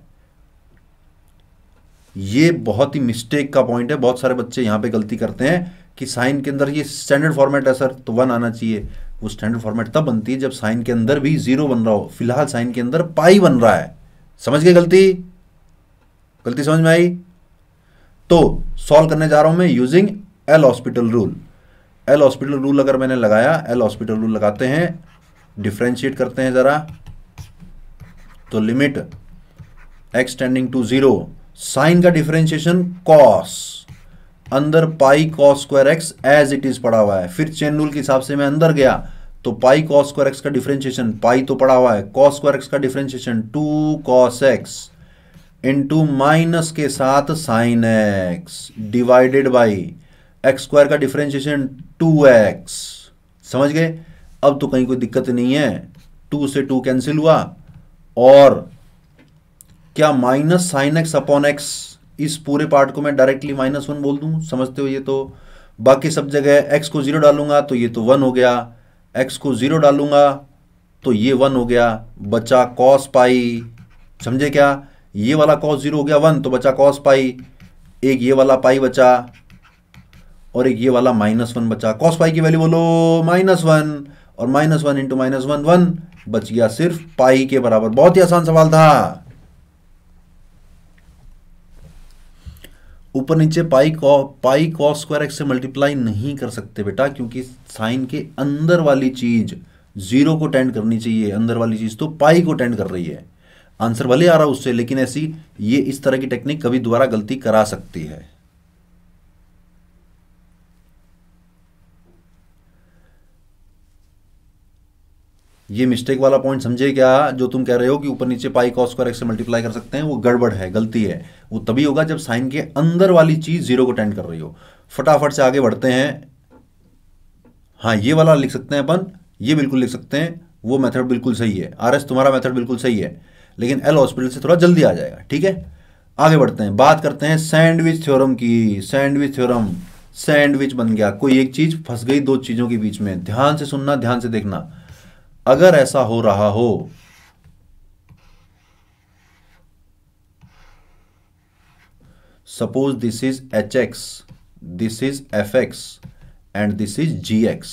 ये बहुत ही मिस्टेक का पॉइंट है बहुत सारे बच्चे यहां पे गलती करते हैं कि साइन के अंदर ये स्टैंडर्ड फॉर्मेट है सर तो वन आना चाहिए वो स्टैंडर्ड फॉर्मेट तब बनती है जब साइन के अंदर भी जीरो बन रहा हो फिलहाल साइन के अंदर पाई बन रहा है समझ गए गलती गलती समझ में आई तो सॉल्व करने जा रहा हूं मैं using L hospital rule L hospital rule अगर मैंने लगाया एल हॉस्पिटल रूल लगाते हैं डिफ्रेंशिएट करते हैं ज़रा तो limit x tending to zero sine का डिफ्रेंशिएशन कॉस अंदर pi cos square x as it is पड़ा हुआ है फिर चेन रूल के हिसाब से मैं अंदर गया तो पाई कॉस स्क्वायर एक्स का डिफ्रेंशिएशन पाई तो पड़ा हुआ है कॉस स्क्वायर एक्स का differentiation two cos x into minus के साथ sine x divided by x square का डिफ्रेंशिएशन टू एक्स समझ गए अब तो कहीं कोई दिक्कत नहीं है टू से टू कैंसिल हुआ और क्या minus sine x upon x इस पूरे पार्ट को मैं डायरेक्टली माइनस वन बोल दूं समझते हो ये तो बाकी सब जगह एक्स को जीरो डालूंगा तो ये तो वन हो गया एक्स को जीरो डालूंगा तो ये वन हो गया बचा कॉस पाई समझे क्या ये वाला कॉस जीरो हो गया वन तो बचा कॉस पाई एक ये वाला पाई बचा और एक ये वाला माइनस वन बचा कॉस पाई की वैल्यू बोलो माइनस वन और minus one into minus one one बच गया सिर्फ पाई के बराबर बहुत ही आसान सवाल था ऊपर नीचे पाई को, पाई कॉ स्क्वायर एक्स से मल्टीप्लाई नहीं कर सकते बेटा क्योंकि साइन के अंदर वाली चीज जीरो को टेंड करनी चाहिए अंदर वाली चीज तो पाई को टेंड कर रही है आंसर भले आ रहा है उससे लेकिन ऐसी ये इस तरह की टेक्निक कभी दोबारा गलती करा सकती है ये मिस्टेक वाला पॉइंट समझे क्या जो तुम कह रहे हो कि ऊपर नीचे पाई कॉस स्क्वायर एक्स से मल्टीप्लाई कर सकते हैं वो गड़बड़ है गलती है वो तभी होगा जब साइन के अंदर वाली चीज जीरो को टेंड कर रही हो फटाफट से आगे बढ़ते हैं हाँ ये वाला लिख सकते हैं अपन ये बिल्कुल लिख सकते हैं वो मेथड बिल्कुल सही है आर एस तुम्हारा मेथड बिल्कुल सही है लेकिन एल हॉस्पिटल से थोड़ा जल्दी आ जाएगा ठीक है आगे बढ़ते हैं बात करते हैं सैंडविच थ्योरम की सैंडविच थ्योरम सैंडविच बन गया कोई एक चीज फंस गई दो चीजों के बीच में ध्यान से सुनना ध्यान से देखना अगर ऐसा हो रहा हो suppose this is h x this is f x and this is g x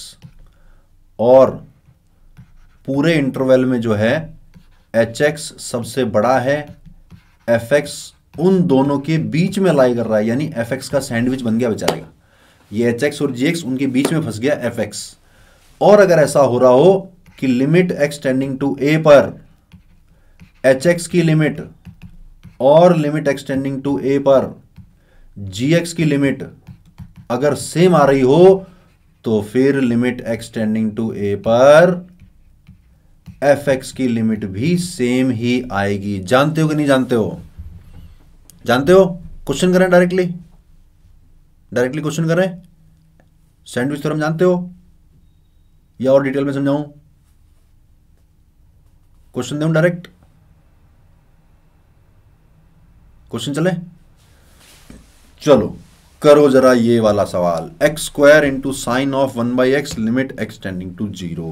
और पूरे इंटरवल में जो है एच एक्स सबसे बड़ा है एफ एक्स उन दोनों के बीच में लाई कर रहा है यानी एफ एक्स का सैंडविच बन गया बेचारे का ये एक्स और जी एक्स उनके बीच में फंस गया एफ एक्स और अगर ऐसा हो रहा हो कि लिमिट एक्सटेंडिंग टू ए पर एच एक्स की लिमिट और लिमिट एक्सटेंडिंग टू ए पर जी एक्स की लिमिट अगर सेम आ रही हो तो फिर लिमिट एक्सटेंडिंग टू ए पर एफ एक्स की लिमिट भी सेम ही आएगी जानते हो कि नहीं जानते हो जानते हो क्वेश्चन करें डायरेक्टली डायरेक्टली क्वेश्चन करें सैंडविच थ्योरम जानते हो या और डिटेल में समझाऊं क्वेश्चन दूँ डायरेक्ट क्वेश्चन चले चलो करो जरा ये वाला सवाल x square into sine of one by x limit x tending to zero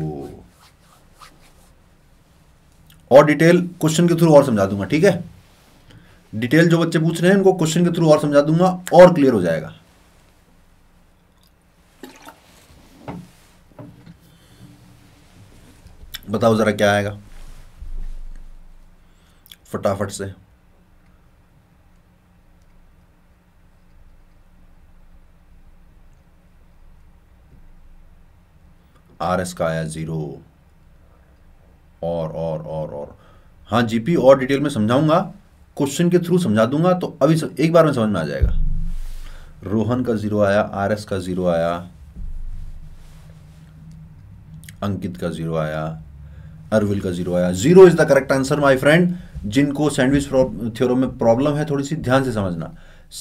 और डिटेल क्वेश्चन के थ्रू और समझा दूंगा ठीक है डिटेल जो बच्चे पूछ रहे हैं उनको क्वेश्चन के थ्रू और समझा दूंगा और क्लियर हो जाएगा बताओ जरा क्या आएगा फटाफट से आर एस का आया ज़ीरो और और और और हाँ जीपी और डिटेल में समझाऊंगा क्वेश्चन के थ्रू समझा दूंगा तो अभी सब, एक बार में समझ में आ जाएगा रोहन का ज़ीरो आया आर एस का ज़ीरो आया अंकित का ज़ीरो आया अरविल का ज़ीरो आया zero is the correct answer my friend जिनको सैंडविच थ्योरम में प्रॉब्लम है थोड़ी सी ध्यान से समझना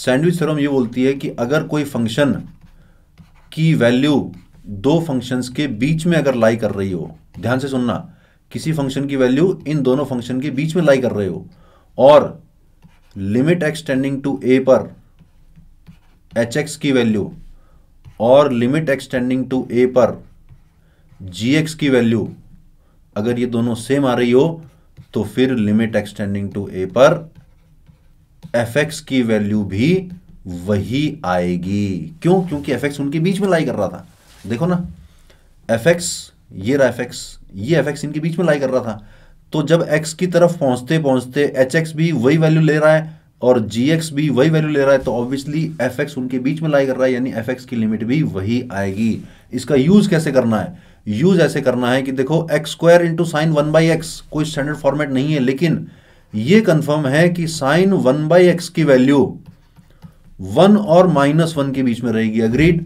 सैंडविच थ्योरम ये बोलती है कि अगर कोई फंक्शन की वैल्यू दो फंक्शंस के बीच में अगर लाई कर रही हो ध्यान से सुनना किसी फंक्शन की वैल्यू इन दोनों फंक्शन के बीच में लाई कर रहे हो और लिमिट एक्सटेंडिंग टू ए पर एच एक्स की वैल्यू और लिमिट एक्सटेंडिंग टू ए पर जी एक्स की वैल्यू अगर ये दोनों सेम आ रही हो तो फिर लिमिट एक्सटेंडिंग टू ए पर एफ एक्स की वैल्यू भी वही आएगी क्यों क्योंकि एफ एक्स उनके बीच में लाई कर रहा था देखो ना एफ एक्स ये रहा एफ एक्स ये एफ एक्स इनके बीच में लाई कर रहा था तो जब एक्स की तरफ पहुंचते पहुंचते एच एक्स भी वही वैल्यू ले रहा है और जी एक्स भी वही वैल्यू ले रहा है तो ऑब्वियसली एफ एक्स उनके बीच में लाई कर रहा है यानी एफ एक्स की लिमिट भी वही आएगी इसका यूज कैसे करना है यूज ऐसे करना है कि देखो x square into sine one by x कोई स्टैंडर्ड फॉर्मेट नहीं है लेकिन ये कंफर्म है कि साइन वन बाई एक्स की वैल्यू वन और माइनस वन के बीच में रहेगी अग्रीड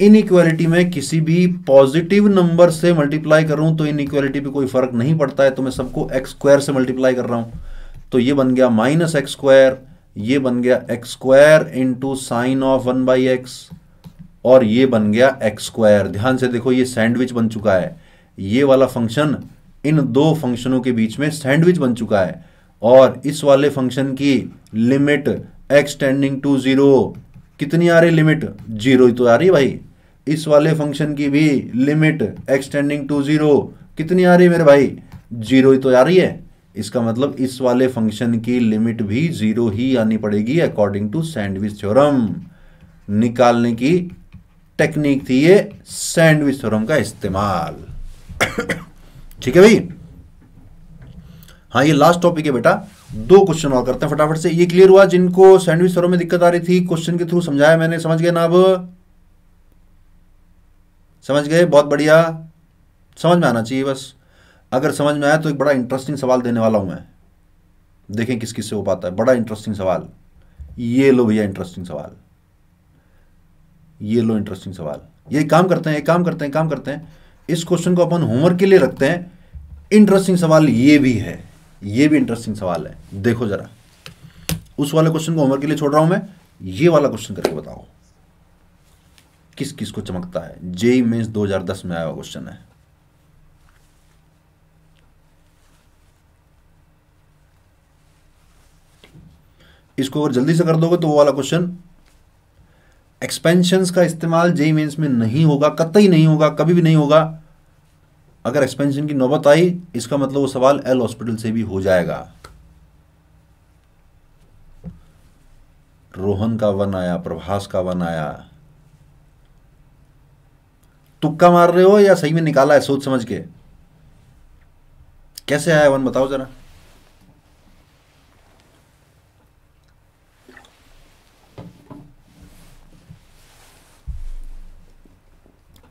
इनइक्वालिटी में किसी भी पॉजिटिव नंबर से मल्टीप्लाई करूं तो इक्वालिटी पे कोई फर्क नहीं पड़ता है तो मैं सबको एक्स स्क्वायर से मल्टीप्लाई कर रहा हूं तो ये बन गया माइनस एक्स स्क्वायर यह बन गया x square into sine of one by x और ये बन गया एक्स स्क्वायर ध्यान से देखो ये सैंडविच बन चुका है ये वाला फंक्शन इन दो फंक्शनों के बीच में सैंडविच बन चुका है और इस वाले फंक्शन की limit x tending to zero कितनी आ रही लिमिट जीरो ही तो आ रही भाई इस वाले फंक्शन की भी limit x tending to zero कितनी आ रही मेरे भाई जीरो ही तो आ रही है इसका मतलब इस वाले फंक्शन की लिमिट भी जीरो ही आनी पड़ेगी अकॉर्डिंग टू सैंडविच थ्योरम निकालने की टेक्निक थी ये सैंडविच थ्योरम का इस्तेमाल ठीक है भाई हाँ ये लास्ट टॉपिक है बेटा दो क्वेश्चन और करते हैं फटाफट से ये क्लियर हुआ जिनको सैंडविच थ्योरम में दिक्कत आ रही थी क्वेश्चन के थ्रू समझाया मैंने समझ गए ना अब समझ गए बहुत बढ़िया समझ में आना चाहिए बस अगर समझ में आया तो एक बड़ा इंटरेस्टिंग सवाल देने वाला हूं मैं देखें किस किस से हो पाता है बड़ा इंटरेस्टिंग सवाल ये लो भैया इंटरेस्टिंग सवाल ये लो इंटरेस्टिंग सवाल ये काम करते हैं ये काम करते हैं काम करते हैं इस क्वेश्चन को अपन होमवर्क के लिए रखते हैं इंटरेस्टिंग सवाल ये भी है ये भी इंटरेस्टिंग सवाल है देखो जरा उस वाले क्वेश्चन को होमवर्क के लिए छोड़ रहा हूं मैं ये वाला क्वेश्चन करके बताओ किस किस को चमकता है जेई मेन्स 2010 में आया हुआ क्वेश्चन है इसको अगर जल्दी से कर दोगे तो वो वाला क्वेश्चन एक्सपेंशंस का इस्तेमाल जेई मेंस में नहीं होगा कतई नहीं होगा कभी भी नहीं होगा अगर एक्सपेंशन की नौबत आई इसका मतलब वो सवाल एल हॉस्पिटल से भी हो जाएगा रोहन का वन आया प्रभास का वन आया तुक्का मार रहे हो या सही में निकाला है सोच समझ के कैसे आया वन बताओ जरा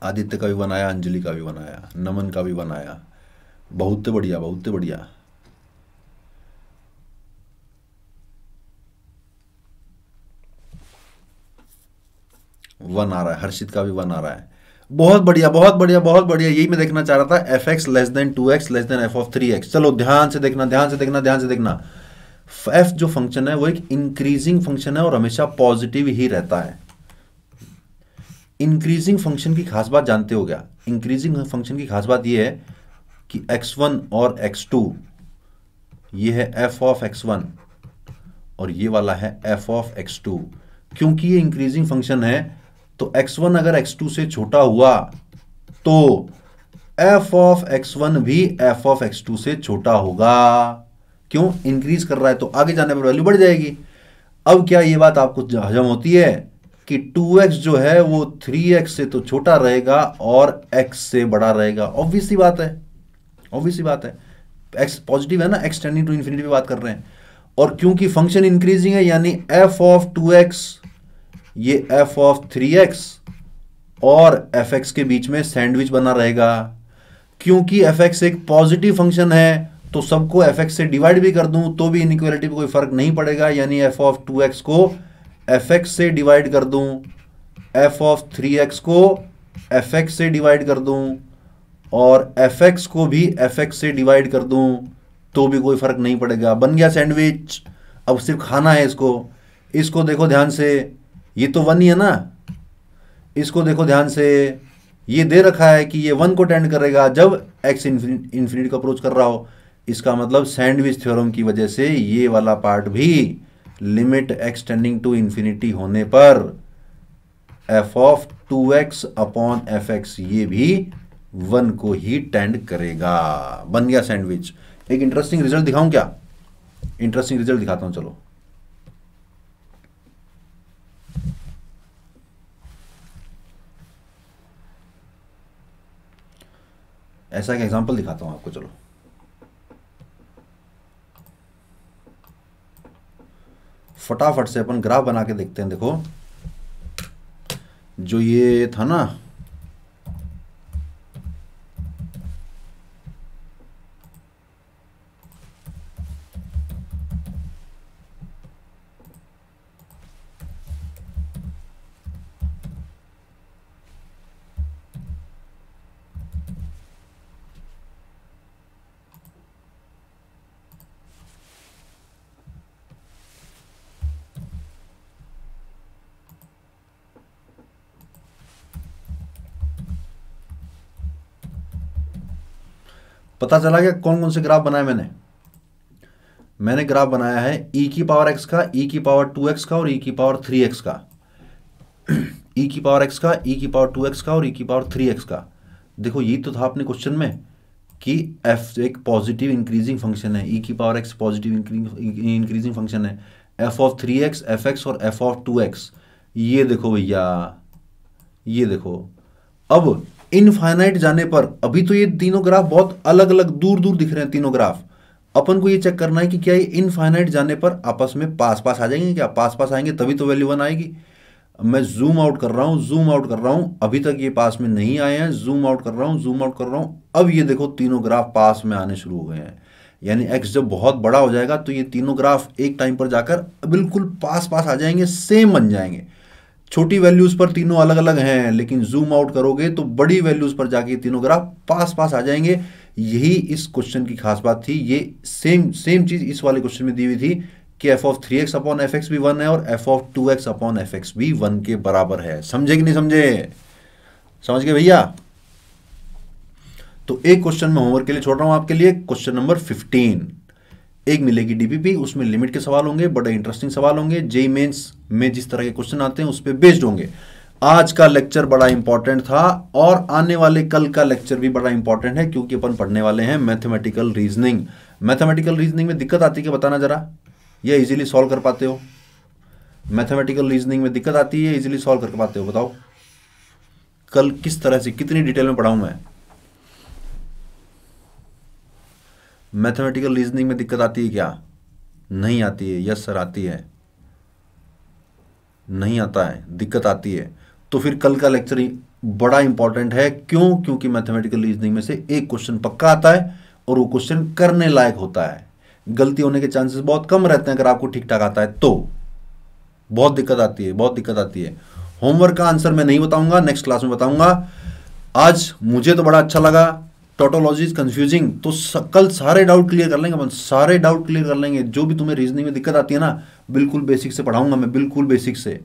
आदित्य का भी बनाया अंजलि का भी बनाया नमन का भी बनाया बहुत बढ़िया बहुत बढ़िया वन आ रहा है हर्षित का भी वन आ रहा है बहुत बढ़िया बहुत बढ़िया बहुत बढ़िया यही मैं देखना चाह रहा था f x less than two x less than f of three x चलो ध्यान से देखना ध्यान से देखना ध्यान से देखना एफ जो फंक्शन है वो एक इंक्रीजिंग फंक्शन है और हमेशा पॉजिटिव ही रहता है इंक्रीजिंग फंक्शन की खास बात जानते हो गया इंक्रीजिंग फंक्शन की खास बात यह है कि x1 और x2 ये है f ऑफ x1 और ये वाला है f ऑफ x2 क्योंकि ये इंक्रीजिंग फंक्शन है तो x1 अगर x2 से छोटा हुआ तो f ऑफ x1 भी f ऑफ x2 से छोटा होगा क्यों इंक्रीज कर रहा है तो आगे जाने पर वैल्यू बढ़ जाएगी अब क्या ये बात आपको हजम होती है कि 2x जो है वो 3x से तो छोटा रहेगा और x से बड़ा रहेगा ऑब्वियस सी बात है ऑब्वियस सी बात है x पॉजिटिव है ना x टेंडिंग टू इन्फिनिटी बात कर रहे हैं और क्योंकि फंक्शन इंक्रीजिंग है यानी f ऑफ 2x ये f ऑफ 3x और fx के बीच में सैंडविच बना रहेगा क्योंकि fx एक पॉजिटिव फंक्शन है तो सबको एफ से डिवाइड भी कर दूं तो भी इनक्वालिटी पर कोई फर्क नहीं पड़ेगा यानी एफ ऑफ टू एक्स को एफ एक्स से डिवाइड कर दूं एफ ऑफ थ्री एक्स को एफ एक्स से डिवाइड कर दूं और एफ एक्स को भी एफ एक्स से डिवाइड कर दूं तो भी कोई फ़र्क नहीं पड़ेगा बन गया सैंडविच अब सिर्फ खाना है इसको इसको देखो ध्यान से ये तो वन ही है ना इसको देखो ध्यान से ये दे रखा है कि ये वन को टेंड करेगा जब एक्स इन्फिनिट को अप्रोच कर रहा हो इसका मतलब सैंडविच थ्योरम की वजह से ये वाला पार्ट भी लिमिट एक्सटेंडिंग टू इंफिनिटी होने पर f of two x upon f x ये भी वन को ही टेंड करेगा बन गया सैंडविच एक इंटरेस्टिंग रिजल्ट दिखाऊं क्या इंटरेस्टिंग रिजल्ट दिखाता हूं चलो ऐसा एक एग्जांपल दिखाता हूं आपको चलो फटाफट से अपन ग्राफ बना के देखते हैं देखो जो ये था ना पता चला गया कौन कौन से ग्राफ बनाए मैंने मैंने ग्राफ बनाया है e की पावर x का e की पावर 2x का और e की पावर 3x का e की पावर x का e की पावर 2x e का और e की पावर 3x का देखो ये तो था अपने क्वेश्चन में कि f एक पॉजिटिव इंक्रीजिंग फंक्शन है e की power x positive increasing function है f ऑफ 3x fx और f ऑफ 2x ये देखो भैया ये देखो अब इनफाइनाइट जाने पर अभी तो ये तीनों ग्राफ बहुत अलग अलग दूर दूर दिख रहे हैं तीनों ग्राफ अपन को ये चेक करना है कि क्या ये इनफाइनाइट जाने पर आपस में पास पास आ जाएंगे क्या पास पास आएंगे तभी तो वैल्यू वन आएगी मैं जूम आउट कर रहा हूँ जूम आउट कर रहा हूँ अभी तक ये पास में नहीं आए हैं जूम आउट कर रहा हूँ जूम आउट कर रहा हूँ अब ये देखो तीनों ग्राफ पास में आने शुरू हो गए हैं यानी एक्स जब बहुत बड़ा हो जाएगा तो ये तीनों ग्राफ एक टाइम पर जाकर बिल्कुल पास पास आ जाएंगे सेम बन जाएंगे छोटी वैल्यूज़ पर तीनों अलग अलग हैं लेकिन जूम आउट करोगे तो बड़ी वैल्यूज़ पर जाके तीनों ग्राफ पास पास आ जाएंगे यही इस क्वेश्चन की खास बात थी ये सेम सेम चीज़ इस वाले क्वेश्चन में दी हुई थी कि f of three x upon f x भी वन है और f of two x upon f x भी वन के बराबर है समझे कि नहीं समझे समझ गए भैया तो एक क्वेश्चन में होमवर्क के लिए छोड़ रहा हूं आपके लिए क्वेश्चन नंबर फिफ्टीन एक मिलेगी डीपीपी उसमें लिमिट के सवाल होंगे बड़े इंटरेस्टिंग सवाल होंगे जेई मेन्स में जिस तरह के क्वेश्चन आते हैं उस पर बेस्ड होंगे आज का लेक्चर बड़ा इंपॉर्टेंट था और आने वाले कल का लेक्चर भी बड़ा इंपॉर्टेंट है क्योंकि अपन पढ़ने वाले हैं मैथमेटिकल रीजनिंग मैथमेटिकल रीजनिंग में दिक्कत आती है बताना जरा यह इजिली सॉल्व कर पाते हो मैथमेटिकल रीजनिंग में दिक्कत आती है इजिली सॉल्व कर पाते हो बताओ कल किस तरह से कितनी डिटेल में पढ़ाऊं मैं मैथमेटिकल रीजनिंग में दिक्कत आती है क्या नहीं आती है यस सर आती है नहीं आता है दिक्कत आती है तो फिर कल का लेक्चर बड़ा इंपॉर्टेंट है क्यों क्योंकि मैथमेटिकल रीजनिंग में से एक क्वेश्चन पक्का आता है और वो क्वेश्चन करने लायक होता है गलती होने के चांसेस बहुत कम रहते हैं अगर आपको ठीक ठाक आता है तो बहुत दिक्कत आती है बहुत दिक्कत आती है होमवर्क का आंसर मैं नहीं बताऊंगा नेक्स्ट क्लास में बताऊंगा आज मुझे तो बड़ा अच्छा लगा टोटोलॉजी इज कंफ्यूजिंग तो कल सारे डाउट क्लियर कर लेंगे अपन सारे डाउट क्लियर कर लेंगे जो भी तुम्हें रीजनिंग में दिक्कत आती है ना बिल्कुल बेसिक से पढ़ाऊंगा मैं बिल्कुल बेसिक से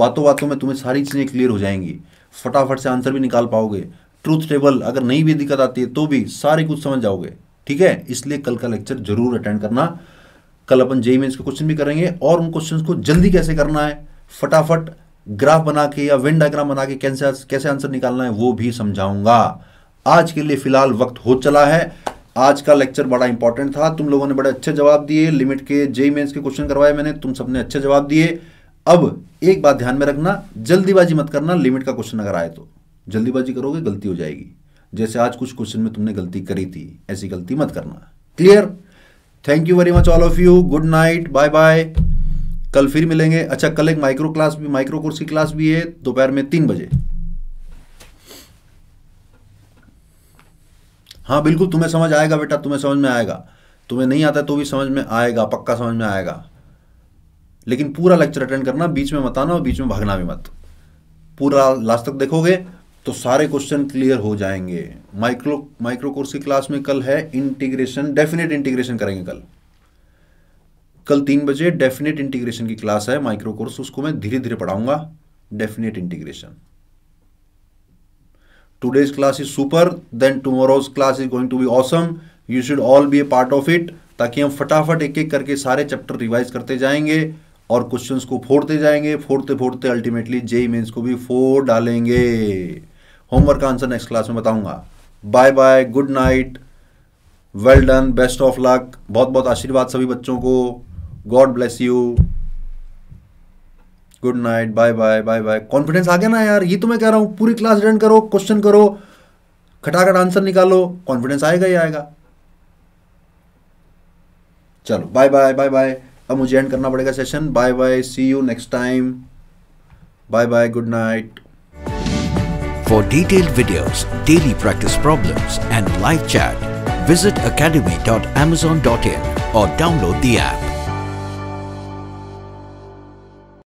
बातों बातों में तुम्हें सारी चीज़ें क्लियर हो जाएंगी फटाफट से आंसर भी निकाल पाओगे ट्रूथ टेबल अगर नहीं भी दिक्कत आती है तो भी सारे कुछ समझ जाओगे ठीक है इसलिए कल का लेक्चर जरूर अटेंड करना कल अपन जेई मेन्स e e के क्वेश्चन भी करेंगे और उन क्वेश्चन को जल्दी कैसे करना है फटाफट ग्राफ बना के या वेन डायग्राम बना के कैसे कैसे आंसर निकालना है वो भी समझाऊंगा आज के लिए फिलहाल वक्त हो चला है आज का लेक्चर बड़ा इंपॉर्टेंट था तुम लोगों ने बड़े अच्छे जवाब दिए लिमिट के जेई मेन्स के क्वेश्चन करवाए मैंने तुम सबने अच्छे जवाब दिए अब एक बात ध्यान में रखना जल्दीबाजी मत करना लिमिट का क्वेश्चन अगर आए तो जल्दीबाजी करोगे गलती हो जाएगी जैसे आज कुछ क्वेश्चन में तुमने गलती करी थी ऐसी गलती मत करना clear thank you very much all of you good night bye bye कल फिर मिलेंगे अच्छा कल एक माइक्रो क्लास भी माइक्रो कोर्स की क्लास भी है दोपहर में तीन बजे हाँ बिल्कुल तुम्हें समझ आएगा बेटा तुम्हें समझ में आएगा तुम्हें नहीं आता तो भी समझ में आएगा पक्का समझ में आएगा लेकिन पूरा लेक्चर अटेंड करना बीच में मत आना और बीच में भागना भी मत पूरा लास्ट तक देखोगे तो सारे क्वेश्चन क्लियर हो जाएंगे माइक्रो माइक्रो कोर्स की क्लास में कल है इंटीग्रेशन डेफिनेट इंटीग्रेशन करेंगे कल कल तीन बजे डेफिनेट इंटीग्रेशन की क्लास है माइक्रो कोर्स उसको मैं धीरे धीरे पढ़ाऊंगा definite integration today's class is super then tomorrow's class is going to be awesome you should all be a part of it ताकि हम फटाफट एक एक करके सारे चैप्टर रिवाइज करते जाएंगे और क्वेश्चंस को फोड़ते जाएंगे फोड़ते फोड़ते अल्टीमेटली जेई मेंस को भी फोड़ डालेंगे होमवर्क का आंसर नेक्स्ट क्लास में बताऊंगा bye bye good night well done best of luck बहुत बहुत आशीर्वाद सभी बच्चों को God bless you good night bye bye bye bye confidence आ गया ना यार ये तो मैं कह रहा हूँ पूरी क्लास अटेंड करो क्वेश्चन करो खटाखट आंसर निकालो कॉन्फिडेंस आएगा ही आएगा चलो बाय बाय बाय बाय अब मुझे एंड करना पड़ेगा session bye bye see you next time bye bye good night for daily practice problem and live chat visit academy dot Amazon dot in और download दी app